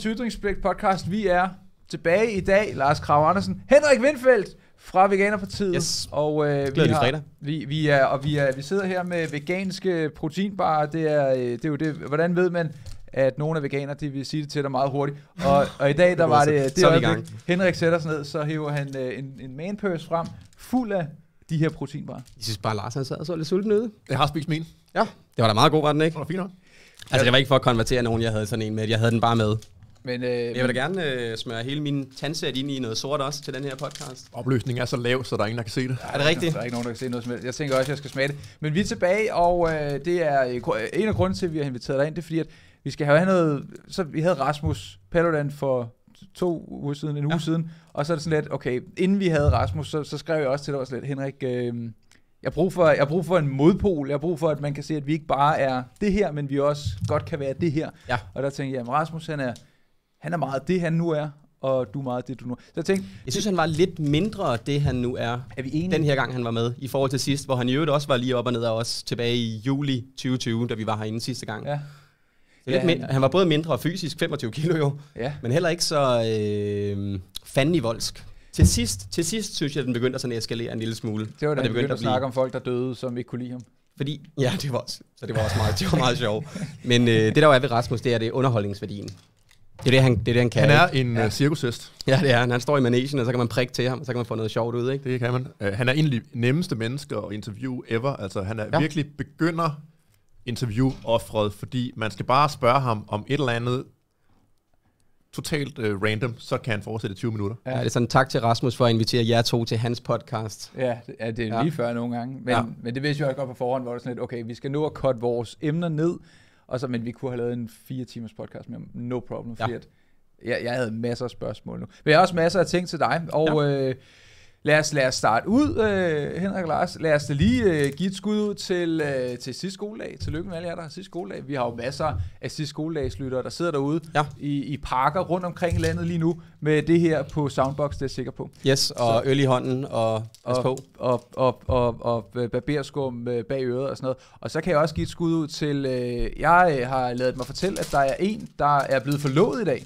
Tydringsblik podcast. Vi er tilbage i dag. Lars Krav Andersen, Henrik Windfeldt fra Veganerpartiet. Yes. Og øh, vi har, fredag. Vi, vi er og vi er vi sidder her med veganske proteinbarer. Det er øh, det er jo det hvordan ved man at nogle af veganer, de vil sige det til dig meget hurtigt. Og, og i dag, der var det, det det, Henrik sætter sig ned, så hiver han øh, en, en manpurse frem, fuld af de her proteinbarer. Jeg synes bare, Lars han sad og så lidt sulten ude. Jeg har spist min. Ja, det var da meget god var den ikke? Det var fint nok. Altså, det var ikke for at konvertere nogen, jeg havde sådan en med. Jeg havde den bare med. Men, øh, jeg vil da gerne øh, smøre hele min tandsæt ind i noget sort også til den her podcast. Opløsningen er så lav, så der er ingen, der kan se det. Ja, er det rigtigt? Der er ikke nogen, der kan se noget som helst. Jeg tænker også, at jeg skal smage det. Men vi er tilbage, og øh, det er øh, øh, en af grunden til, at vi har inviteret dig ind. Det er fordi, at vi skal have noget... Så vi havde Rasmus Paludan for to uger siden, en uge siden. Og så er det sådan lidt, okay, inden vi havde Rasmus, så, så skrev jeg også til dig også lidt, Henrik, øh, jeg har, for, jeg har brug for en modpol. Jeg har brug for, at man kan se, at vi ikke bare er det her, men vi også godt kan være det her. Ja. Og der tænkte jeg, at Rasmus han er han er meget det, han nu er, og du er meget det, du nu er. Så jeg tænkte... Jeg synes, han var lidt mindre det, han nu er, er vi enige? den her gang, han var med, i forhold til sidst, hvor han i øvrigt også var lige op og ned af os tilbage i juli 2020, da vi var herinde sidste gang. Ja. Ja, lidt mindre. Han var både mindre fysisk, 25 kilo jo, ja. men heller ikke så øh, fandenivoldsk. Til sidst, til sidst synes jeg, at den begyndte at eskalere en lille smule. Det var da, det begyndte, at, at snakke om folk, der døde, som ikke kunne lide ham. Fordi, ja, det var også, så det var også meget, det var meget sjovt. Men øh, det der var er ved Rasmus, det er det underholdningsværdien. Det er det, han, det er det, han kan. Han er ikke? en ja. Øh, cirkushest. Ja, det er han. Han står i managen, og så kan man prikke til ham, og så kan man få noget sjovt ud, ikke? Det kan man. Uh, han er de nemmeste menneske at interview ever. Altså, han er ja. virkelig begynder interview-offret, fordi man skal bare spørge ham om et eller andet totalt uh, random, så kan han fortsætte 20 minutter. Ja. det er sådan tak til Rasmus for at invitere jer to til hans podcast. Ja, det, ja, det er lige ja. før nogle gange. Men, ja. men det vidste jeg også godt på forhånd, hvor det er sådan lidt, okay, vi skal nu at cutte vores emner ned, og så, men vi kunne have lavet en fire timers podcast med no problem, fordi ja. at jeg, jeg havde masser af spørgsmål nu. Men jeg har også masser af ting til dig, og ja. øh, Lad os, lad os starte ud, øh, Henrik Lars. Lad os lige øh, give et skud ud til, øh, til sidste skoledag. Tillykke med alle jer, der har sidste skoledag. Vi har jo masser af sidste skoledagslyttere, der sidder derude ja. i, i parker rundt omkring i landet lige nu med det her på Soundbox, det er jeg sikker på. Yes, og Så. øl i hånden og pas og, Og, og, og, og, og barberskum øh, bag øret og sådan noget. Og så kan jeg også give et skud ud til, øh, jeg øh, har lavet mig fortælle, at der er en, der er blevet forlovet i dag.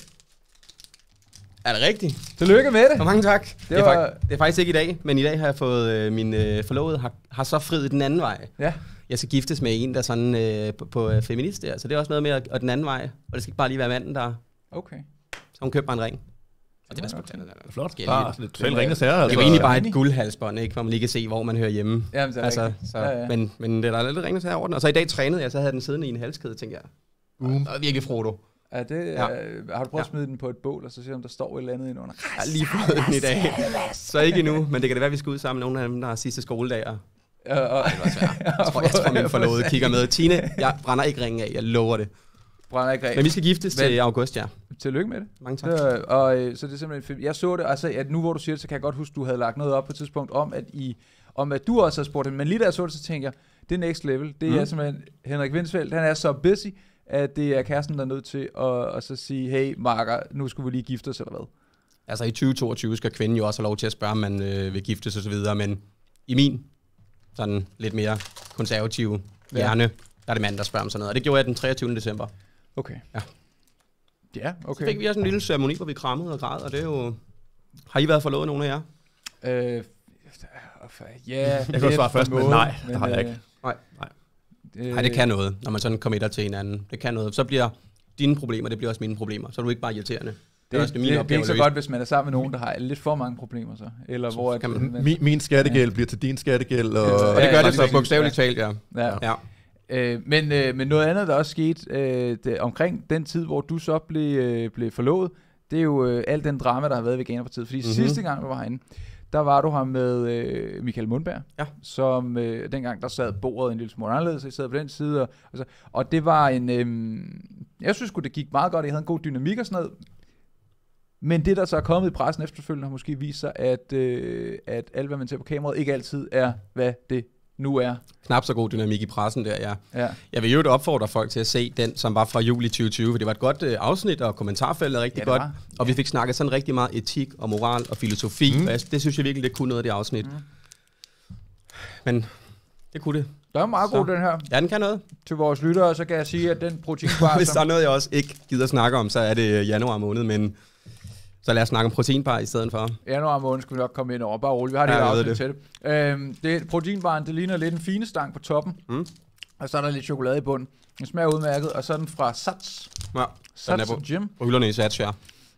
Er det rigtigt? Tillykke med det. Og mange tak. Det, var... det, er, faktisk, det er faktisk ikke i dag, men i dag har jeg fået øh, min øh, forlovede har, har så friet den anden vej. Ja. Jeg skal giftes med en, der er sådan øh, på, på øh, feminist der, så det er også noget med at, og den anden vej. Og det skal ikke bare lige være manden, der... Okay. Så hun købte mig en ring. Og det var sgu flot. Bare lidt selv ringes her. Altså. Det var egentlig bare et guldhalsbånd, ikke? hvor man lige kan se, hvor man hører hjemme. Jamen, det er altså, så, ja, ja. Men, men det er der lidt ringes her over den. Og så i dag trænede jeg, så havde den siddende i en halskæde, tænker jeg. Boom. Og virkelig Frodo. Er det, ja. øh, har du prøvet ja. at smide den på et bål, og så se, om der står et eller andet under? Jeg har lige fået den i dag. Så ikke endnu, men det kan det være, at vi skal ud sammen nogle af dem, der har sidste skoledag. Og... Ja, og... Ej, det var svært. Jeg tror, jeg tror min forlovede kigger med. Tine, jeg brænder ikke ringen af, jeg lover det. Brænder ikke af. Men vi skal giftes men... til august, ja. Tillykke med det. Mange tak. Øh, og, øh, så det er simpelthen, jeg så det, altså at nu hvor du siger det, så kan jeg godt huske, du havde lagt noget op på et tidspunkt om, at, I, om, at du også har spurgt det, Men lige da jeg så det, så tænkte jeg, det er next level. Det er mm. simpelthen Henrik Vindsfeldt, han er så busy, at det er kæresten, der er nødt til at og så sige, hey marker, nu skulle vi lige gifte os eller hvad? Altså i 2022 skal kvinden jo også have lov til at spørge, om man øh, vil giftes osv., men i min sådan lidt mere konservative ja. hjerne, der er det mand, der spørger om sådan noget. Og det gjorde jeg den 23. december. Okay. Ja. Ja, okay. Så fik vi også en lille ceremoni, hvor vi krammede og græd, og det er jo... Har I været forlovet, nogen af jer? Øh, ja, yeah, jeg kunne svare først, men nej, men, det har jeg øh, ikke. Nej, nej. Øh, Nej, det kan noget, når man sådan committer til hinanden. Det kan noget. Så bliver dine problemer, det bliver også mine problemer. Så er du ikke bare irriterende. Det, det, det, det, det er ikke så godt, hvis man er sammen med nogen, der har lidt for mange problemer så. Eller så hvor kan man, min, min skattegæld ja. bliver til din skattegæld. Og, ja, og det gør det så bogstaveligt talt, ja. ja. ja. ja. Øh, men, øh, men noget andet, der også skete øh, det, omkring den tid, hvor du så blev, øh, blev forlovet, det er jo øh, alt den drama, der har været ved Veganerpartiet. Fordi mm-hmm. sidste gang, du var herinde, der var du her med øh, Michael Mundberg, ja. som øh, dengang der sad bordet en lille smule anderledes, jeg sad på den side, og, og, så, og det var en, øh, jeg synes det gik meget godt, jeg havde en god dynamik og sådan noget, men det, der så er kommet i pressen efterfølgende, har måske vist sig, at, øh, at alt, hvad man ser på kameraet, ikke altid er, hvad det nu er. Knap så god dynamik i pressen der, ja. ja. Jeg vil jo opfordre folk til at se den, som var fra juli 2020, for det var et godt øh, afsnit, og kommentarfeltet er rigtig ja, godt. Var. Og ja. vi fik snakket sådan rigtig meget etik og moral og filosofi. Mm. Og jeg, det synes jeg virkelig, det kunne noget af det afsnit. Mm. Men det kunne det. Der er meget så. god, den her. Ja, den kan noget. Til vores lyttere, så kan jeg sige, at den proteinbar... Hvis der er noget, jeg også ikke gider snakke om, så er det øh, januar måned, men så lad os snakke om proteinbar i stedet for. Ja, nu har vi nok komme ind over. Bare roligt, vi har det ja, afsnit til det. Øhm, det proteinbaren, det ligner lidt en fine stang på toppen. Mm. Og så er der lidt chokolade i bunden. Den smager udmærket, og så er den fra Sats. Ja, Sats den er på, Gym. på hylderne i Sats, ja.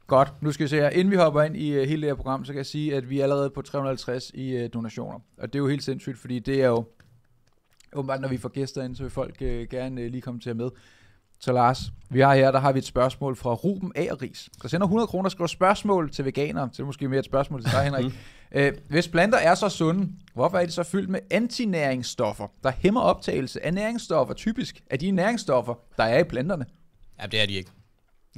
Godt, nu skal vi se her. Inden vi hopper ind i uh, hele det her program, så kan jeg sige, at vi er allerede på 350 i uh, donationer. Og det er jo helt sindssygt, fordi det er jo... Åbenbart, når vi får gæster ind, så vil folk uh, gerne uh, lige komme til at med. Så Lars, vi har her, der har vi et spørgsmål fra Ruben Ageris, der sender 100 kroner og skriver spørgsmål til veganere. Så det er måske mere et spørgsmål til dig, Henrik. Æ, mhm. øh, hvis planter er så sunde, hvorfor er de så fyldt med antinæringsstoffer, der hæmmer optagelse af næringsstoffer typisk af de næringsstoffer, der er i planterne? Ja, det er de ikke.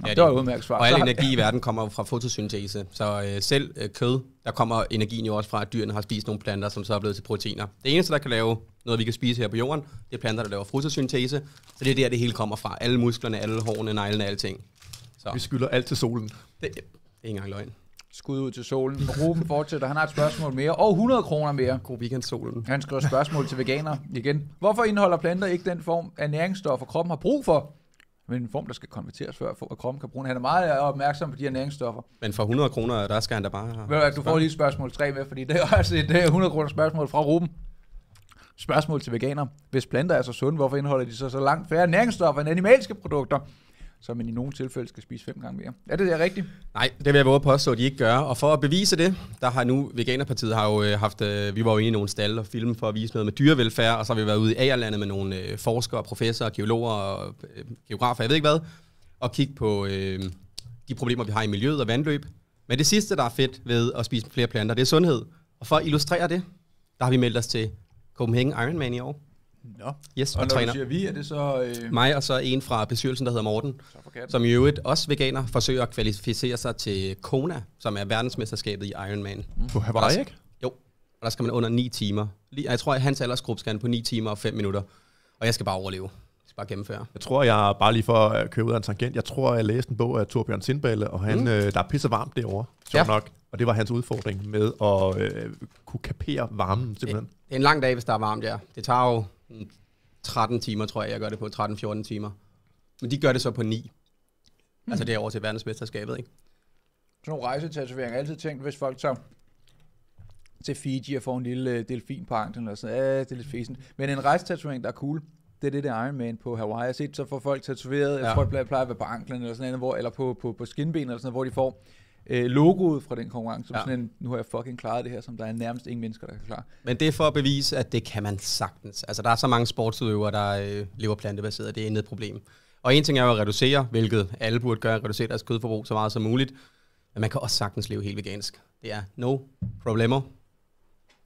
Ja, det, var et udmærket svar. Og al energi i verden kommer fra fotosyntese. Så øh, selv øh, kød, der kommer energien jo også fra, at dyrene har spist nogle planter, som så er blevet til proteiner. Det eneste, der kan lave noget, vi kan spise her på jorden, det er planter, der laver fotosyntese. Så det er der, det hele kommer fra. Alle musklerne, alle hårene, neglene, alting. Så. Vi skylder alt til solen. Det, det er ikke engang løgn skud ud til solen. Ruben fortsætter, han har et spørgsmål mere, og 100 kroner mere. God weekend, solen. Han skriver spørgsmål til veganer igen. Hvorfor indeholder planter ikke den form af næringsstoffer, kroppen har brug for? men en form, der skal konverteres før, for at kroppen kan bruge den. Han er meget øh, opmærksom på de her næringsstoffer. Men for 100 kroner, der skal han da bare... Ved du, du får lige spørgsmål 3 med, fordi det er også et 100 øh, kroner spørgsmål fra Ruben. Spørgsmål til veganer. Hvis planter er så sunde, hvorfor indeholder de så, så langt færre næringsstoffer end animalske produkter? så man i nogle tilfælde skal spise fem gange mere. Er det der rigtigt? Nej, det vil jeg våge påstå, at de ikke gør. Og for at bevise det, der har nu Veganerpartiet har jo øh, haft, øh, vi var jo inde i nogle stalle og film for at vise noget med dyrevelfærd, og så har vi været ude i Agerlandet med nogle øh, forskere, professorer, geologer og geografer, jeg ved ikke hvad, og kigge på øh, de problemer, vi har i miljøet og vandløb. Men det sidste, der er fedt ved at spise flere planter, det er sundhed. Og for at illustrere det, der har vi meldt os til Copenhagen Ironman i år. Nå. Yes, og, og når træner. du siger vi, er det så... Øh... Mig og så en fra bestyrelsen, der hedder Morten, som i øvrigt også veganer, forsøger at kvalificere sig til Kona, som er verdensmesterskabet i Ironman. Mm. På Hawaii, ikke? Jo, og der skal man under 9 timer. Jeg tror, at hans aldersgruppe skal på 9 timer og 5 minutter, og jeg skal bare overleve bare gennemføre. Jeg tror, jeg bare lige for at køre ud af en tangent, jeg tror, jeg læste en bog af Torbjørn Sindballe, og han, mm. øh, der er pisse varmt derovre. Sjov ja. nok. Og det var hans udfordring med at øh, kunne kapere varmen simpelthen. Det, det er en lang dag, hvis der er varmt, ja. Det tager jo 13 timer, tror jeg, jeg gør det på. 13-14 timer. Men de gør det så på 9. Hmm. Altså det er over til verdensmesterskabet, ikke? Sådan nogle rejsetatoveringer. Jeg har altid tænkt, hvis folk tager til Fiji og får en lille øh, delfin på anklen eller sådan ah, det er lidt fæsent. Men en rejsetatovering, der er cool, det er det der Iron Man på Hawaii. Jeg har set, så får folk tatoveret, ja. folk plejer at være på anklen eller sådan noget, hvor, eller på, på, på skinben eller sådan noget, hvor de får øh, logoet fra den konkurrence, som ja. sådan en, nu har jeg fucking klaret det her, som der er nærmest ingen mennesker, der kan klare. Men det er for at bevise, at det kan man sagtens. Altså, der er så mange sportsudøvere, der øh, lever plantebaseret, det er intet problem. Og en ting er jo at reducere, hvilket alle burde gøre, reducere deres kødforbrug så meget som muligt, men man kan også sagtens leve helt vegansk. Det er no problemer.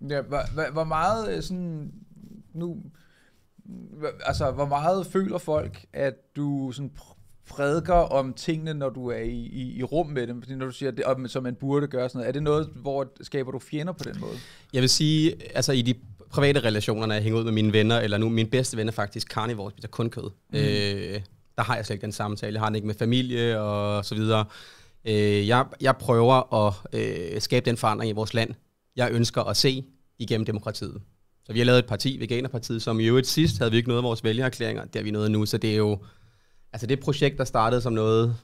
Ja, hvor, hvor meget øh, sådan, nu, altså, hvor meget føler folk, at du sådan prædiker om tingene, når du er i, i, i rum med dem, fordi når du siger, det, om, som man burde gøre sådan noget. Er det noget, hvor skaber du fjender på den måde? Jeg vil sige, altså i de private relationer, når jeg hænger ud med mine venner, eller nu min bedste ven er faktisk carnivore, spiser kun kød. Mm. Øh, der har jeg slet ikke den samtale. Jeg har den ikke med familie og så videre. Øh, jeg, jeg prøver at øh, skabe den forandring i vores land, jeg ønsker at se igennem demokratiet. Så vi har lavet et parti, Veganerpartiet, som i øvrigt sidst havde vi ikke noget af vores vælgererklæringer. Det vi noget nu, så det er jo Altså det projekt, der startede som noget,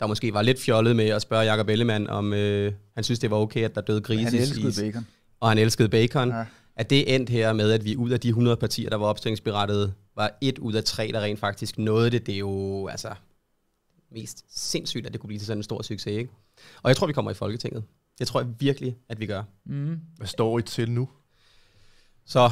der måske var lidt fjollet med at spørge Jacob Ellemann, om øh, han synes, det var okay, at der døde grise. Han elskede bacon. Og han elskede bacon. Ja. At det endte her med, at vi ud af de 100 partier, der var opstillingsberettet, var et ud af tre, der rent faktisk nåede det. Det er jo altså mest sindssygt, at det kunne blive til sådan en stor succes. Ikke? Og jeg tror, vi kommer i Folketinget. Det tror jeg virkelig, at vi gør. Mm. Hvad står I til nu? Så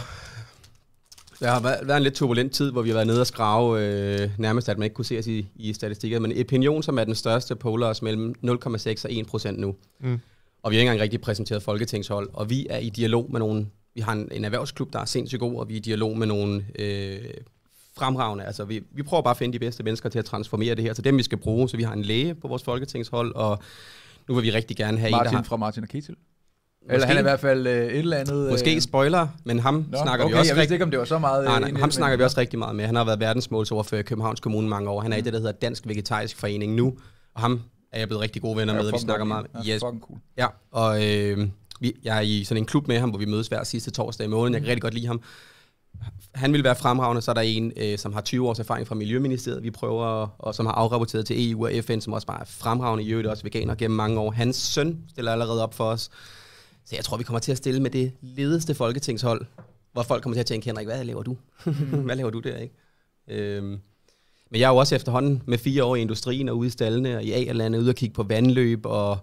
der har været en lidt turbulent tid, hvor vi har været nede og skrave øh, nærmest, at man ikke kunne se os i, i statistikker, men opinion, som er den største, poler os mellem 0,6 og 1 procent nu. Mm. Og vi har ikke engang rigtig præsenteret folketingshold, og vi er i dialog med nogle, vi har en, en erhvervsklub, der er sindssygt god, og vi er i dialog med nogle øh, fremragende, altså vi, vi prøver bare at finde de bedste mennesker til at transformere det her, til dem vi skal bruge, så vi har en læge på vores folketingshold, og nu vil vi rigtig gerne have Martin en, der har... fra Martin og Ketil. Eller han er i hvert fald øh, et eller andet... Øh. Måske spoiler, men ham Nå, snakker okay, vi også... jeg vidste ikke, om det var så meget... Nej, nej, øh, ham snakker vi også rigtig meget med. Han har været verdensmålsordfører i Københavns Kommune mange år. Han er mm. i det, der hedder Dansk Vegetarisk Forening nu. Og ham er jeg blevet rigtig gode venner med, og vi snakker meget... Ja, yes. cool. Ja, og øh, vi, jeg er i sådan en klub med ham, hvor vi mødes hver sidste torsdag i måneden. Jeg kan mm. rigtig godt lide ham. Han vil være fremragende, så er der en, øh, som har 20 års erfaring fra Miljøministeriet, vi prøver, og som har afrapporteret til EU og FN, som også bare er fremragende i øvrigt, også veganer gennem mange år. Hans søn stiller allerede op for os. Så jeg tror, vi kommer til at stille med det ledeste folketingshold, hvor folk kommer til at tænke, Henrik, hvad laver du? hvad laver du der, ikke? Øhm, men jeg er jo også efterhånden med fire år i industrien og ude i stallene og i A-lande ude og kigge på vandløb og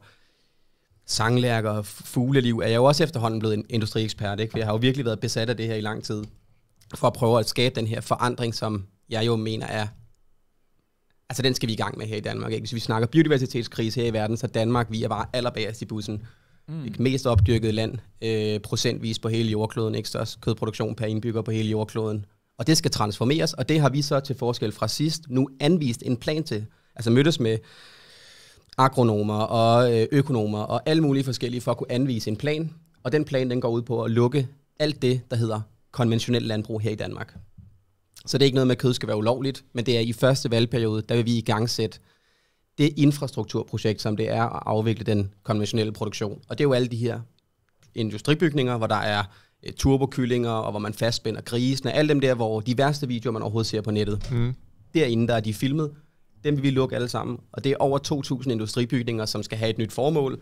sanglærker og fugleliv, er jeg jo også efterhånden blevet en industriekspert. Ikke? For jeg har jo virkelig været besat af det her i lang tid, for at prøve at skabe den her forandring, som jeg jo mener er... Altså den skal vi i gang med her i Danmark. Ikke? Hvis vi snakker biodiversitetskrise her i verden, så Danmark, vi er bare allerbagerst i bussen mm. det mest opdyrkede land øh, procentvis på hele jordkloden, ikke størst kødproduktion per indbygger på hele jordkloden. Og det skal transformeres, og det har vi så til forskel fra sidst nu anvist en plan til. Altså mødtes med agronomer og øh, økonomer og alle mulige forskellige for at kunne anvise en plan. Og den plan den går ud på at lukke alt det, der hedder konventionelt landbrug her i Danmark. Så det er ikke noget med, at kød skal være ulovligt, men det er i første valgperiode, der vil vi i gang sætte det infrastrukturprojekt, som det er at afvikle den konventionelle produktion. Og det er jo alle de her industribygninger, hvor der er øh, turbokyllinger, og hvor man fastspænder grisene, alle dem der, hvor de værste videoer, man overhovedet ser på nettet. Mm. Derinde, der er de filmet, dem vil vi lukke alle sammen. Og det er over 2.000 industribygninger, som skal have et nyt formål,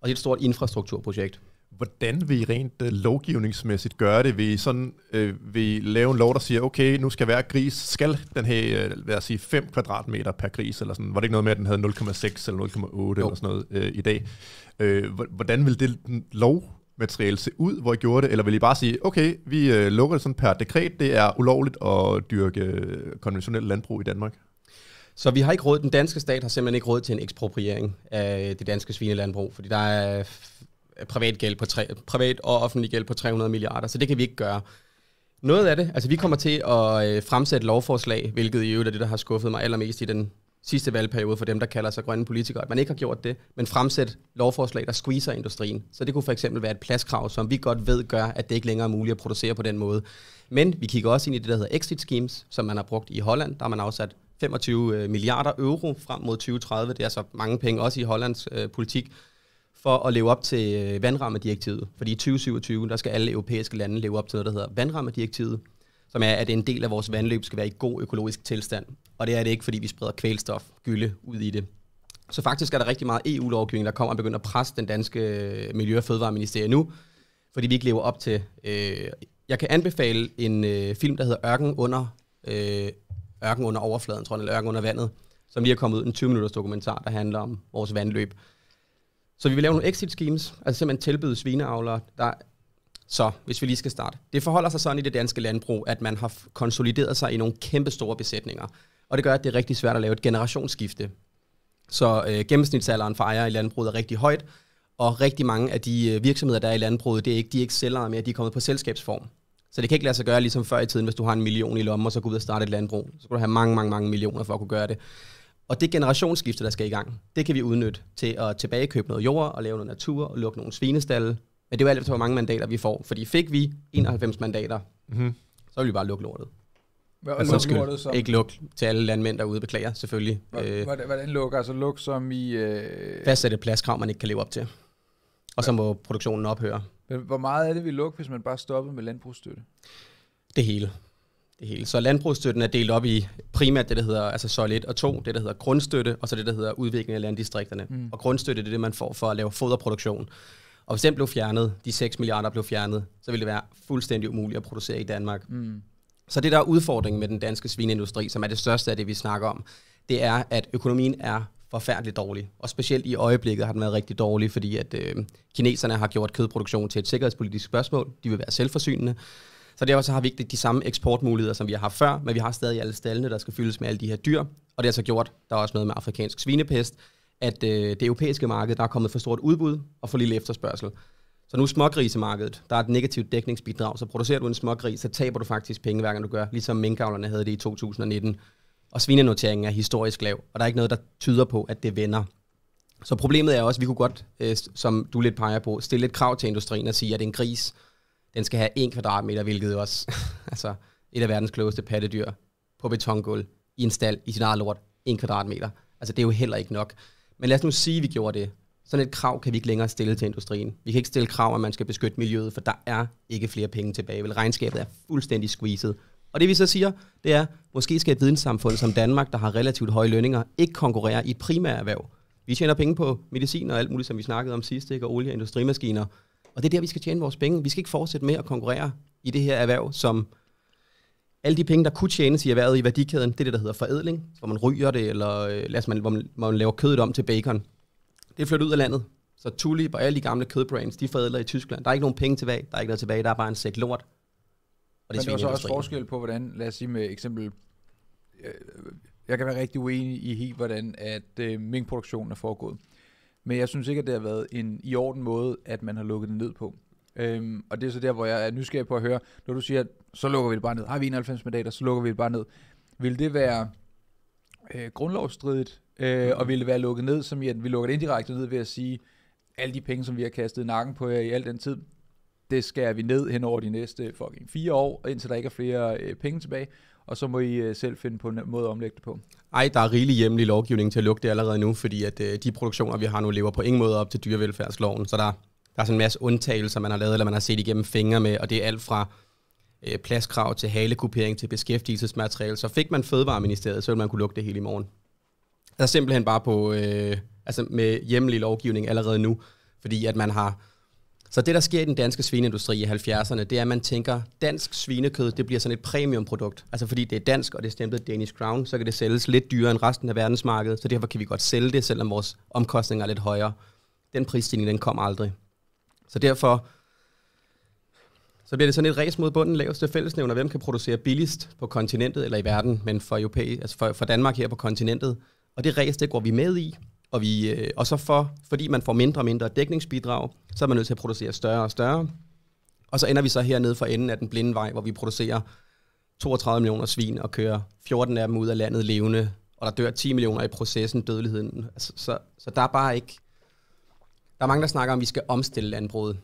og det er et stort infrastrukturprojekt. Hvordan vil I rent uh, lovgivningsmæssigt gøre det? Vil I, sådan, uh, vil I lave en lov, der siger, okay, nu skal hver gris, skal den have, uh, øh, lad os sige, 5 kvadratmeter per gris, eller sådan. Var det ikke noget med, at den havde 0,6 eller 0,8 eller sådan noget uh, i dag? Uh, hvordan vil det lovmateriale se ud, hvor I gjorde det? Eller vil I bare sige, okay, vi øh, lukker det sådan per dekret, det er ulovligt at dyrke konventionelt landbrug i Danmark? Så vi har ikke råd, den danske stat har simpelthen ikke råd til en ekspropriering af det danske svinelandbrug, fordi der er privat, gæld på tre, privat og offentlig gæld på 300 milliarder, så det kan vi ikke gøre. Noget af det, altså vi kommer til at øh, fremsætte lovforslag, hvilket i øvrigt er det, der har skuffet mig allermest i den sidste valgperiode for dem, der kalder sig grønne politikere, at man ikke har gjort det, men fremsætte lovforslag, der squeezer industrien. Så det kunne for eksempel være et pladskrav, som vi godt ved gør, at det ikke længere er muligt at producere på den måde. Men vi kigger også ind i det, der hedder exit schemes, som man har brugt i Holland. Der har man afsat 25 øh, milliarder euro frem mod 2030. Det er så altså mange penge, også i Hollands øh, politik for at leve op til øh, vandrammedirektivet. Fordi i 2027, der skal alle europæiske lande leve op til noget, der hedder vandrammedirektivet, som er, at en del af vores vandløb skal være i god økologisk tilstand. Og det er det ikke, fordi vi spreder kvælstof, gylde ud i det. Så faktisk er der rigtig meget EU-lovgivning, der kommer og begynder at presse den danske øh, Miljø- og Fødevareministerie nu, fordi vi ikke lever op til. Øh, jeg kan anbefale en øh, film, der hedder Ørken under, øh, Ørken under overfladen, tror jeg, eller Ørken under vandet, som lige er kommet ud, en 20-minutters dokumentar, der handler om vores vandløb. Så vi vil lave nogle exit schemes, altså simpelthen tilbyde svineavlere, der så, hvis vi lige skal starte. Det forholder sig sådan i det danske landbrug, at man har konsolideret sig i nogle kæmpe store besætninger. Og det gør, at det er rigtig svært at lave et generationsskifte. Så øh, gennemsnitsalderen for ejere i landbruget er rigtig højt, og rigtig mange af de øh, virksomheder, der er i landbruget, det er ikke, de er ikke sælgere mere, de er kommet på selskabsform. Så det kan ikke lade sig gøre ligesom før i tiden, hvis du har en million i lommen, og så går ud og starte et landbrug. Så skal du have mange, mange, mange millioner for at kunne gøre det. Og det generationsskifte, der skal i gang, det kan vi udnytte til at tilbagekøbe noget jord og lave noget natur og lukke nogle svinestalle. Men det er jo alt efter, hvor mange mandater vi får. Fordi fik vi 91 mandater, mm-hmm. så vil vi bare lukke lortet. Hvad, altså, lukke lortet så? Ikke luk til alle landmænd derude, beklager selvfølgelig. Hvordan, øh. hvordan lukker? Altså luk som i... Øh... Fastsætte pladskrav, man ikke kan leve op til. Og så må produktionen ophøre. Men hvor meget er det, vi lukker, hvis man bare stopper med landbrugsstøtte? Det hele det hele. Så landbrugsstøtten er delt op i primært det, der hedder altså så 1 og 2, det der hedder grundstøtte, og så det, der hedder udvikling af landdistrikterne. Mm. Og grundstøtte, det er det, man får for at lave foderproduktion. Og hvis den blev fjernet, de 6 milliarder blev fjernet, så ville det være fuldstændig umuligt at producere i Danmark. Mm. Så det, der er udfordringen med den danske svineindustri, som er det største af det, vi snakker om, det er, at økonomien er forfærdeligt dårlig. Og specielt i øjeblikket har den været rigtig dårlig, fordi at øh, kineserne har gjort kødproduktion til et sikkerhedspolitisk spørgsmål. De vil være selvforsynende. Så derfor så har vi ikke de samme eksportmuligheder, som vi har haft før, men vi har stadig alle stallene, der skal fyldes med alle de her dyr. Og det har så gjort, der er også noget med afrikansk svinepest, at øh, det europæiske marked, der er kommet for stort udbud og for lille efterspørgsel. Så nu smågrisemarkedet, der er et negativt dækningsbidrag, så producerer du en smågris, så taber du faktisk penge, hver gang du gør, ligesom minkavlerne havde det i 2019. Og svinenoteringen er historisk lav, og der er ikke noget, der tyder på, at det vender. Så problemet er også, at vi kunne godt, øh, som du lidt peger på, stille et krav til industrien og sige, at en gris, den skal have 1 kvadratmeter, hvilket også altså, et af verdens klogeste pattedyr på betongulv i en stald i sin eget lort, 1 kvadratmeter. Altså det er jo heller ikke nok. Men lad os nu sige, at vi gjorde det. Sådan et krav kan vi ikke længere stille til industrien. Vi kan ikke stille krav, at man skal beskytte miljøet, for der er ikke flere penge tilbage. Vel, regnskabet er fuldstændig squeezed. Og det vi så siger, det er, måske skal et videnssamfund som Danmark, der har relativt høje lønninger, ikke konkurrere i et erhverv. Vi tjener penge på medicin og alt muligt, som vi snakkede om sidst, ikke? og olie og industrimaskiner. Og det er der, vi skal tjene vores penge. Vi skal ikke fortsætte med at konkurrere i det her erhverv, som alle de penge, der kunne tjenes i erhvervet i værdikæden, det er det, der hedder forædling, hvor man ryger det, eller øh, lad os, man, hvor, man, hvor man laver kødet om til bacon. Det er flyttet ud af landet. Så Tulip og alle de gamle kødbrands, de forædler i Tyskland. Der er ikke nogen penge tilbage, der er ikke noget tilbage, der er bare en sæk lort. Og det Men der er så også forskel på, hvordan, lad os sige med eksempel, øh, jeg kan være rigtig uenig i helt, hvordan at øh, minkproduktionen er foregået. Men jeg synes ikke, at det har været en i orden måde, at man har lukket det ned på. Øhm, og det er så der, hvor jeg er nysgerrig på at høre, når du siger, at så lukker vi det bare ned. Har vi 91 mandater, så lukker vi det bare ned. Vil det være øh, grundlovsstridigt, øh, mhm. og vil det være lukket ned, som i at vi lukker det indirekte ned ved at sige, alle de penge, som vi har kastet i nakken på jer i al den tid, det skærer vi ned hen over de næste fucking fire år, indtil der ikke er flere øh, penge tilbage og så må I øh, selv finde på en måde at omlægge det på. Ej, der er rigelig hjemlig lovgivning til at lukke det allerede nu, fordi at øh, de produktioner, vi har nu, lever på ingen måde op til dyrevelfærdsloven. Så der, der er sådan en masse undtagelser, man har lavet, eller man har set igennem fingre med, og det er alt fra øh, pladskrav til halekupering til beskæftigelsesmateriale. Så fik man Fødevareministeriet, så ville man kunne lukke det hele i morgen. er simpelthen bare på, øh, altså med hjemlig lovgivning allerede nu, fordi at man har så det, der sker i den danske svineindustri i 70'erne, det er, at man tænker, dansk svinekød, det bliver sådan et premiumprodukt. Altså fordi det er dansk, og det er stemplet Danish Crown, så kan det sælges lidt dyrere end resten af verdensmarkedet, så derfor kan vi godt sælge det, selvom vores omkostninger er lidt højere. Den prisstigning, den kommer aldrig. Så derfor så bliver det sådan et res mod bunden, laveste fællesnævner, hvem kan producere billigst på kontinentet eller i verden, men for, europæ, altså for, for Danmark her på kontinentet. Og det res, det går vi med i, og, vi, øh, og så for, fordi man får mindre og mindre dækningsbidrag, så er man nødt til at producere større og større. Og så ender vi så hernede for enden af den blinde vej, hvor vi producerer 32 millioner svin og kører 14 af dem ud af landet levende, og der dør 10 millioner i processen, dødeligheden. Altså, så, så der er bare ikke... Der er mange, der snakker om, at vi skal omstille landbruget.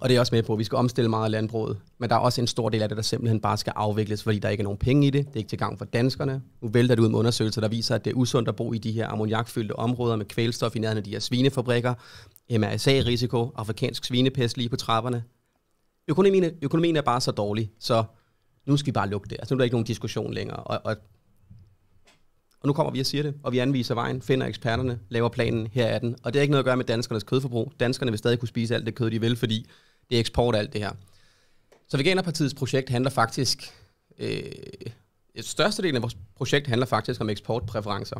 Og det er også med på, at vi skal omstille meget af landbruget. Men der er også en stor del af det, der simpelthen bare skal afvikles, fordi der ikke er nogen penge i det. Det er ikke til gang for danskerne. Nu vælter det ud med undersøgelser, der viser, at det er usundt at bo i de her ammoniakfyldte områder med kvælstof i nærheden af de her svinefabrikker, MRSA-risiko, afrikansk svinepest lige på trapperne. Økonomien, er, økonomien er bare så dårlig, så nu skal vi bare lukke det. Altså nu er der ikke nogen diskussion længere. Og, og, og nu kommer vi og siger det, og vi anviser vejen, finder eksperterne, laver planen, her er den. Og det har ikke noget at gøre med danskernes kødforbrug. Danskerne vil stadig kunne spise alt det kød, de vil, fordi det er eksport alt det her. Så Veganerpartiets projekt handler faktisk, øh, del af vores projekt handler faktisk om eksportpræferencer.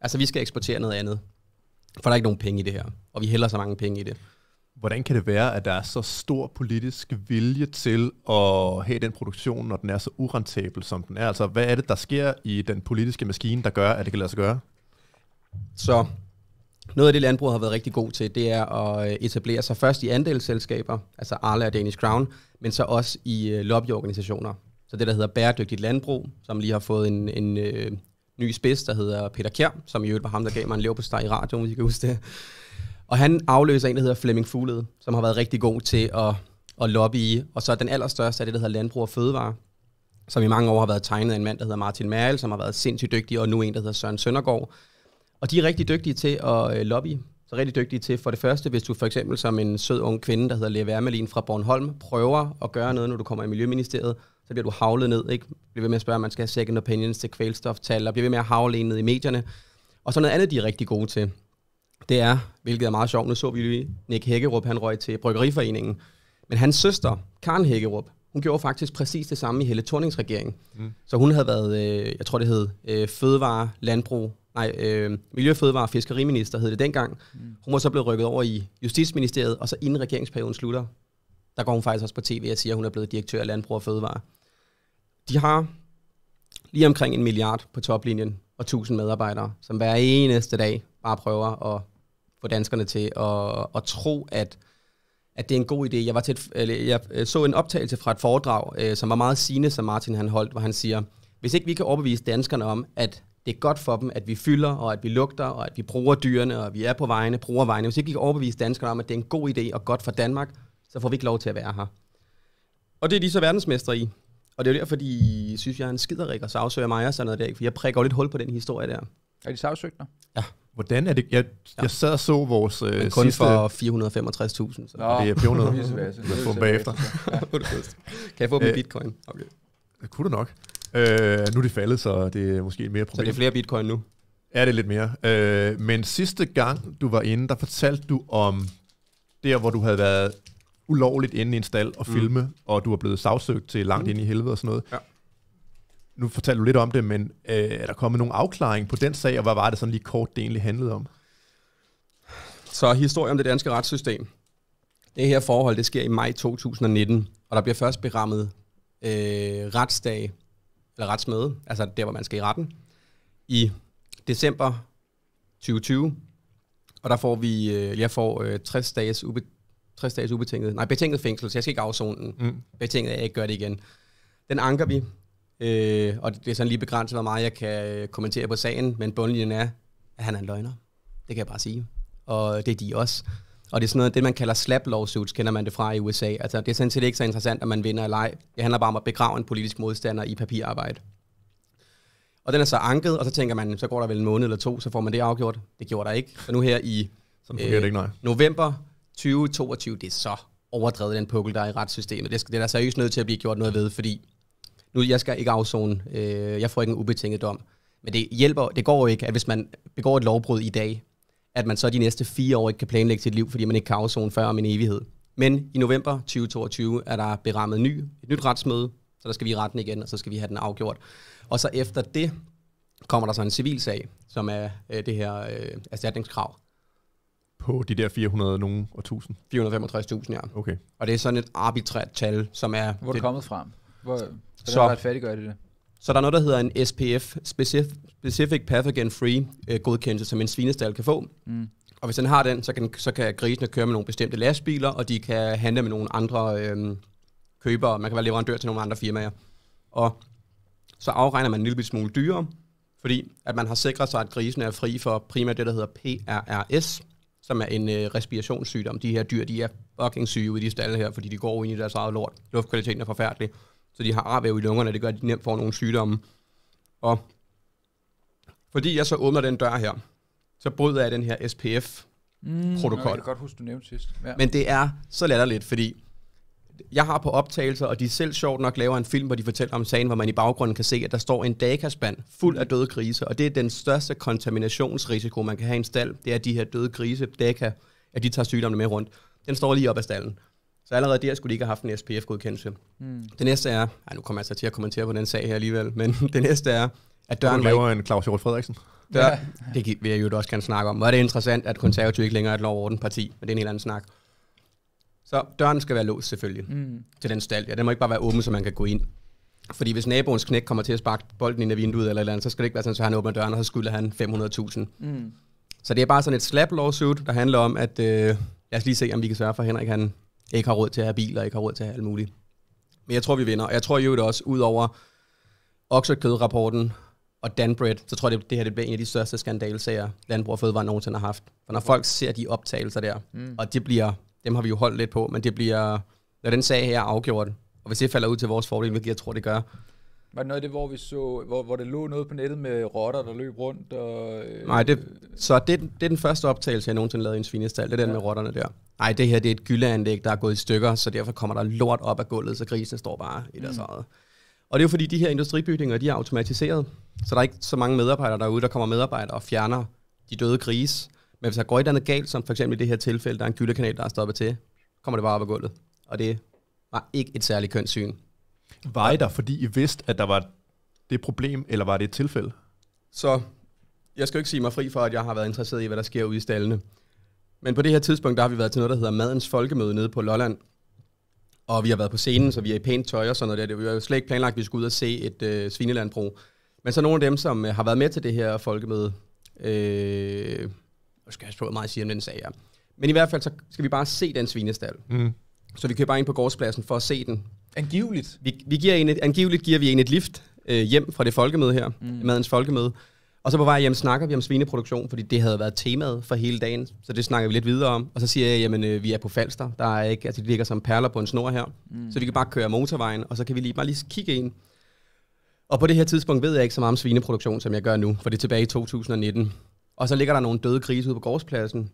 Altså vi skal eksportere noget andet, for der er ikke nogen penge i det her, og vi hælder så mange penge i det. Hvordan kan det være, at der er så stor politisk vilje til at have den produktion, når den er så urentabel, som den er? Altså, hvad er det, der sker i den politiske maskine, der gør, at det kan lade sig gøre? Så noget af det, landbruget har været rigtig god til, det er at øh, etablere sig først i andelsselskaber, altså Arla og Danish Crown, men så også i øh, lobbyorganisationer. Så det, der hedder Bæredygtigt Landbrug, som lige har fået en, en øh, ny spids, der hedder Peter Kjær, som i øvrigt var ham, der gav mig en lever på steg i radio, hvis I kan huske det. Og han afløser en, der hedder Flemming Fuglet, som har været rigtig god til at, at lobbye. Og så den allerstørste er det, der hedder Landbrug og Fødevare, som i mange år har været tegnet af en mand, der hedder Martin Merrill, som har været sindssygt dygtig, og nu en, der hedder Søren Søndergaard, og de er rigtig dygtige til at øh, lobby. Så rigtig dygtige til for det første, hvis du for eksempel som en sød ung kvinde, der hedder Lea Wermelin fra Bornholm, prøver at gøre noget, når du kommer i Miljøministeriet, så bliver du havlet ned, ikke? Bliver ved med at spørge, om man skal have second opinions til kvælstoftal, og bliver ved med at havle ned i medierne. Og så noget andet, de er rigtig gode til, det er, hvilket er meget sjovt, nu så vi lige Nick Hækkerup, han røg til Bryggeriforeningen. Men hans søster, Karen Hækkerup, hun gjorde faktisk præcis det samme i Helle Thornings regering. Mm. Så hun havde været, øh, jeg tror det hed, øh, fødevare, landbrug nej, øh, Miljøfødevare og Fiskeriminister hed det dengang. Mm. Hun var så blevet rykket over i Justitsministeriet, og så inden regeringsperioden slutter, der går hun faktisk også på tv og siger, at hun er blevet direktør af Landbrug og Fødevare. De har lige omkring en milliard på toplinjen og tusind medarbejdere, som hver eneste dag bare prøver at få danskerne til at, at tro, at, at det er en god idé. Jeg, var til et, eller jeg så en optagelse fra et foredrag, øh, som var meget sigende, som Martin han holdt, hvor han siger, hvis ikke vi kan overbevise danskerne om, at det er godt for dem, at vi fylder, og at vi lugter, og at vi bruger dyrene, og vi er på vejene, bruger vejene. Hvis ikke vi kan overbevise danskerne om, at det er en god idé og godt for Danmark, så får vi ikke lov til at være her. Og det er de så verdensmestre i. Og det er jo derfor, de synes, jeg er en skiderik og sagsøger mig og sådan noget der, for jeg prikker jo lidt hul på den historie der. Er de sagsøgt nu? Ja. Hvordan er det? Jeg, ja. jeg sad og så vores øh, Men kun sidste... for 465.000. Så. Nå, det er 400. det er bagefter. kan jeg få dem i øh, bitcoin? Okay. Det kunne du nok. Øh, nu er det faldet, så det er måske mere problem. Så det er flere bitcoin nu? Ja, det er lidt mere. Øh, men sidste gang, du var inde, der fortalte du om der, hvor du havde været ulovligt inde i en stald og mm. filme, mm. og du var blevet sagsøgt til langt mm. ind i helvede og sådan noget. Ja. Nu fortalte du lidt om det, men øh, er der kommet nogen afklaring på den sag, og hvad var det sådan lige kort, det egentlig handlede om? Så historie om det danske retssystem. Det her forhold, det sker i maj 2019, og der bliver først berammet øh, retsdag eller retsmøde, altså der, hvor man skal i retten, i december 2020. Og der får vi, øh, jeg får 60 øh, dages, ube, 60 dages ubetinget, nej, betinget fængsel, så jeg skal ikke afzone den. Mm. Betinget, jeg ikke gør det igen. Den anker vi, øh, og det er sådan lige begrænset, hvor meget jeg kan øh, kommentere på sagen, men bundlinjen er, at han er en løgner. Det kan jeg bare sige. Og det er de også. Og det er sådan noget, det man kalder slap lawsuits, kender man det fra i USA. Altså, det er sådan set ikke så interessant, at man vinder eller ej. Det handler bare om at begrave en politisk modstander i papirarbejde. Og den er så anket, og så tænker man, så går der vel en måned eller to, så får man det afgjort. Det gjorde der ikke. Så nu her i øh, det ikke, øh, nej. november 2022, det er så overdrevet den pukkel, der er i retssystemet. Det, skal, det er der seriøst nødt til at blive gjort noget ved, fordi nu jeg skal ikke afzone, øh, jeg får ikke en ubetinget dom. Men det hjælper, det går jo ikke, at hvis man begår et lovbrud i dag, at man så de næste fire år ikke kan planlægge sit liv, fordi man ikke kan afzone før om en evighed. Men i november 2022 er der berammet ny, et nyt retsmøde, så der skal vi i retten igen, og så skal vi have den afgjort. Og så efter det kommer der så en civil sag, som er øh, det her øh, erstatningskrav. På de der 400 nogen og 1000? 465.000, ja. Okay. Og det er sådan et arbitrært tal, som er... Hvor er det, det kommet fra? Hvor, hvordan så, retfærdiggør det det? Så der er noget, der hedder en SPF, Specific, Pathogen Free øh, godkendelse, som en svinestald kan få. Mm. Og hvis den har den, så kan, så kan grisene køre med nogle bestemte lastbiler, og de kan handle med nogle andre øh, købere. Man kan være leverandør til nogle andre firmaer. Og så afregner man en lille smule dyrere, fordi at man har sikret sig, at grisene er fri for primært det, der hedder PRRS, som er en øh, respirationssygdom. De her dyr, de er fucking syge ude i de stalle her, fordi de går ind i deres eget lort. Luftkvaliteten er forfærdelig så de har arvæv i lungerne, det gør, at de nemt får nogle sygdomme. Og fordi jeg så åbner den dør her, så bryder jeg den her SPF-protokol. Mm, jeg kan godt huske, du nævnte sidst. Ja. Men det er så latterligt, fordi jeg har på optagelser, og de selv sjovt nok laver en film, hvor de fortæller om sagen, hvor man i baggrunden kan se, at der står en dagkaspand fuld af mm. døde grise, og det er den største kontaminationsrisiko, man kan have i en stald, det er de her døde grise, daka, at de tager sygdomme med rundt. Den står lige op ad stallen. Så allerede der skulle de ikke have haft en SPF-godkendelse. Mm. Det næste er, ej, nu kommer jeg altså til at kommentere på den sag her alligevel, men det næste er, at døren... Hun laver en Claus Hjort Frederiksen. Dør, ja. Det vil jeg jo også gerne snakke om. Hvor er det interessant, at konservativ ikke længere er et lov parti, men det er en helt anden snak. Så døren skal være låst selvfølgelig mm. til den stald. Ja, den må ikke bare være åben, så man kan gå ind. Fordi hvis naboens knæk kommer til at sparke bolden ind i vinduet eller, eller andet, så skal det ikke være sådan, at så han åbner døren, og så skylder han 500.000. Mm. Så det er bare sådan et slap lawsuit, der handler om, at øh, lad os lige se, om vi kan sørge for, at Henrik han ikke har råd til at have biler, ikke har råd til at have alt muligt. Men jeg tror, vi vinder. Og jeg tror jo det også, ud over oxford rapporten og Danbred, så tror jeg, det, det her det bliver en af de største skandalsager, Landbrug og Fødevare nogensinde har haft. For når folk ser de optagelser der, mm. og det bliver, dem har vi jo holdt lidt på, men det bliver, når den sag her er afgjort, og hvis det falder ud til vores fordel, hvilket jeg tror, det gør, var det noget af det, hvor, vi så, hvor, hvor det lå noget på nettet med rotter, der løb rundt? Og, øh, Nej, det, så det, det er den første optagelse, jeg nogensinde lavede i en svinestal. Det er den ja. med rotterne der. Nej, det her det er et gyldeanlæg, der er gået i stykker, så derfor kommer der lort op af gulvet, så grisene står bare i deres mm. eget. Og det er jo fordi, de her industribygninger, de er automatiseret. Så der er ikke så mange medarbejdere derude, der kommer medarbejdere og fjerner de døde grise. Men hvis der går et eller andet galt, som for eksempel i det her tilfælde, der er en gyldekanal, der er stoppet til, kommer det bare op af gulvet. Og det var ikke et særligt kønssyn. syn. Var I der, fordi I vidste, at der var det problem, eller var det et tilfælde? Så jeg skal jo ikke sige mig fri for, at jeg har været interesseret i, hvad der sker ude i stallene. Men på det her tidspunkt, der har vi været til noget, der hedder Madens Folkemøde nede på Lolland. Og vi har været på scenen, så vi er i pænt tøj og sådan noget der. Det var jo slet ikke planlagt, at vi skulle ud og se et øh, svinelandbrug. Men så nogle af dem, som øh, har været med til det her folkemøde, øh, jeg skal jeg på, meget sige, siger om den sag, ja. Men i hvert fald, så skal vi bare se den svinestal. Mm. Så vi kører bare ind på gårdspladsen for at se den. Angiveligt? Vi, vi giver en et, angiveligt giver vi en et lift øh, hjem fra det folkemøde her, mm. madens folkemøde. Og så på vej hjem snakker vi om svineproduktion, fordi det havde været temaet for hele dagen, så det snakker vi lidt videre om. Og så siger jeg, at øh, vi er på Falster, der er ikke, altså det ligger som perler på en snor her, mm. så vi kan bare køre motorvejen, og så kan vi lige bare lige kigge ind. Og på det her tidspunkt ved jeg ikke så meget om svineproduktion, som jeg gør nu, for det er tilbage i 2019. Og så ligger der nogle døde grise ude på gårdspladsen,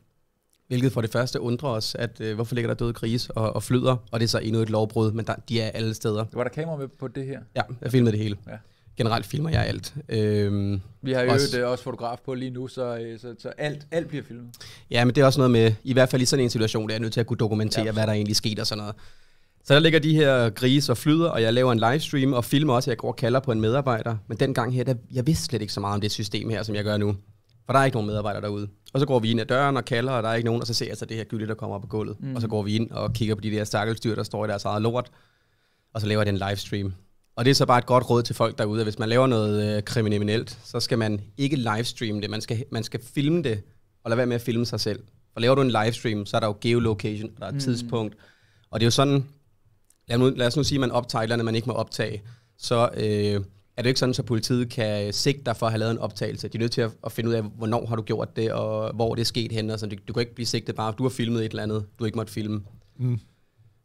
Hvilket for det første undrer os, at øh, hvorfor ligger der døde gris og, og flyder, og det er så endnu et lovbrud, men der, de er alle steder. Var der kamera med på det her? Ja, jeg filmede det hele. Ja. Generelt filmer jeg alt. Øhm, Vi har jo også, øh, også fotograf på lige nu, så, øh, så, så alt, alt bliver filmet. Ja, men det er også noget med, i hvert fald i sådan en situation, der er jeg nødt til at kunne dokumentere, ja, hvad der egentlig skete og sådan noget. Så der ligger de her grise og flyder, og jeg laver en livestream og filmer også, at jeg går og kalder på en medarbejder. Men dengang her, der, jeg vidste slet ikke så meget om det system her, som jeg gør nu. For der er ikke nogen medarbejder derude. Og så går vi ind ad døren og kalder, og der er ikke nogen, og så ser jeg så det her gylde, der kommer op på gulvet. Mm. Og så går vi ind og kigger på de der stakkelstyr, der står i deres eget lort, og så laver jeg den livestream. Og det er så bare et godt råd til folk derude, at hvis man laver noget øh, kriminelt, så skal man ikke livestream det. Man skal, man skal filme det, og lade være med at filme sig selv. For laver du en livestream, så er der jo geolocation, og der er et mm. tidspunkt. Og det er jo sådan, lad, nu, lad os nu sige, at man optager et eller andet, man ikke må optage. Så øh, er det ikke sådan, så politiet kan øh, sigte dig for at have lavet en optagelse? De er nødt til at, at finde ud af, hvornår har du gjort det, og hvor det er sket henne. Og sådan. Altså, du, du kan ikke blive sigtet bare, du har filmet et eller andet, du ikke måtte filme. Mm.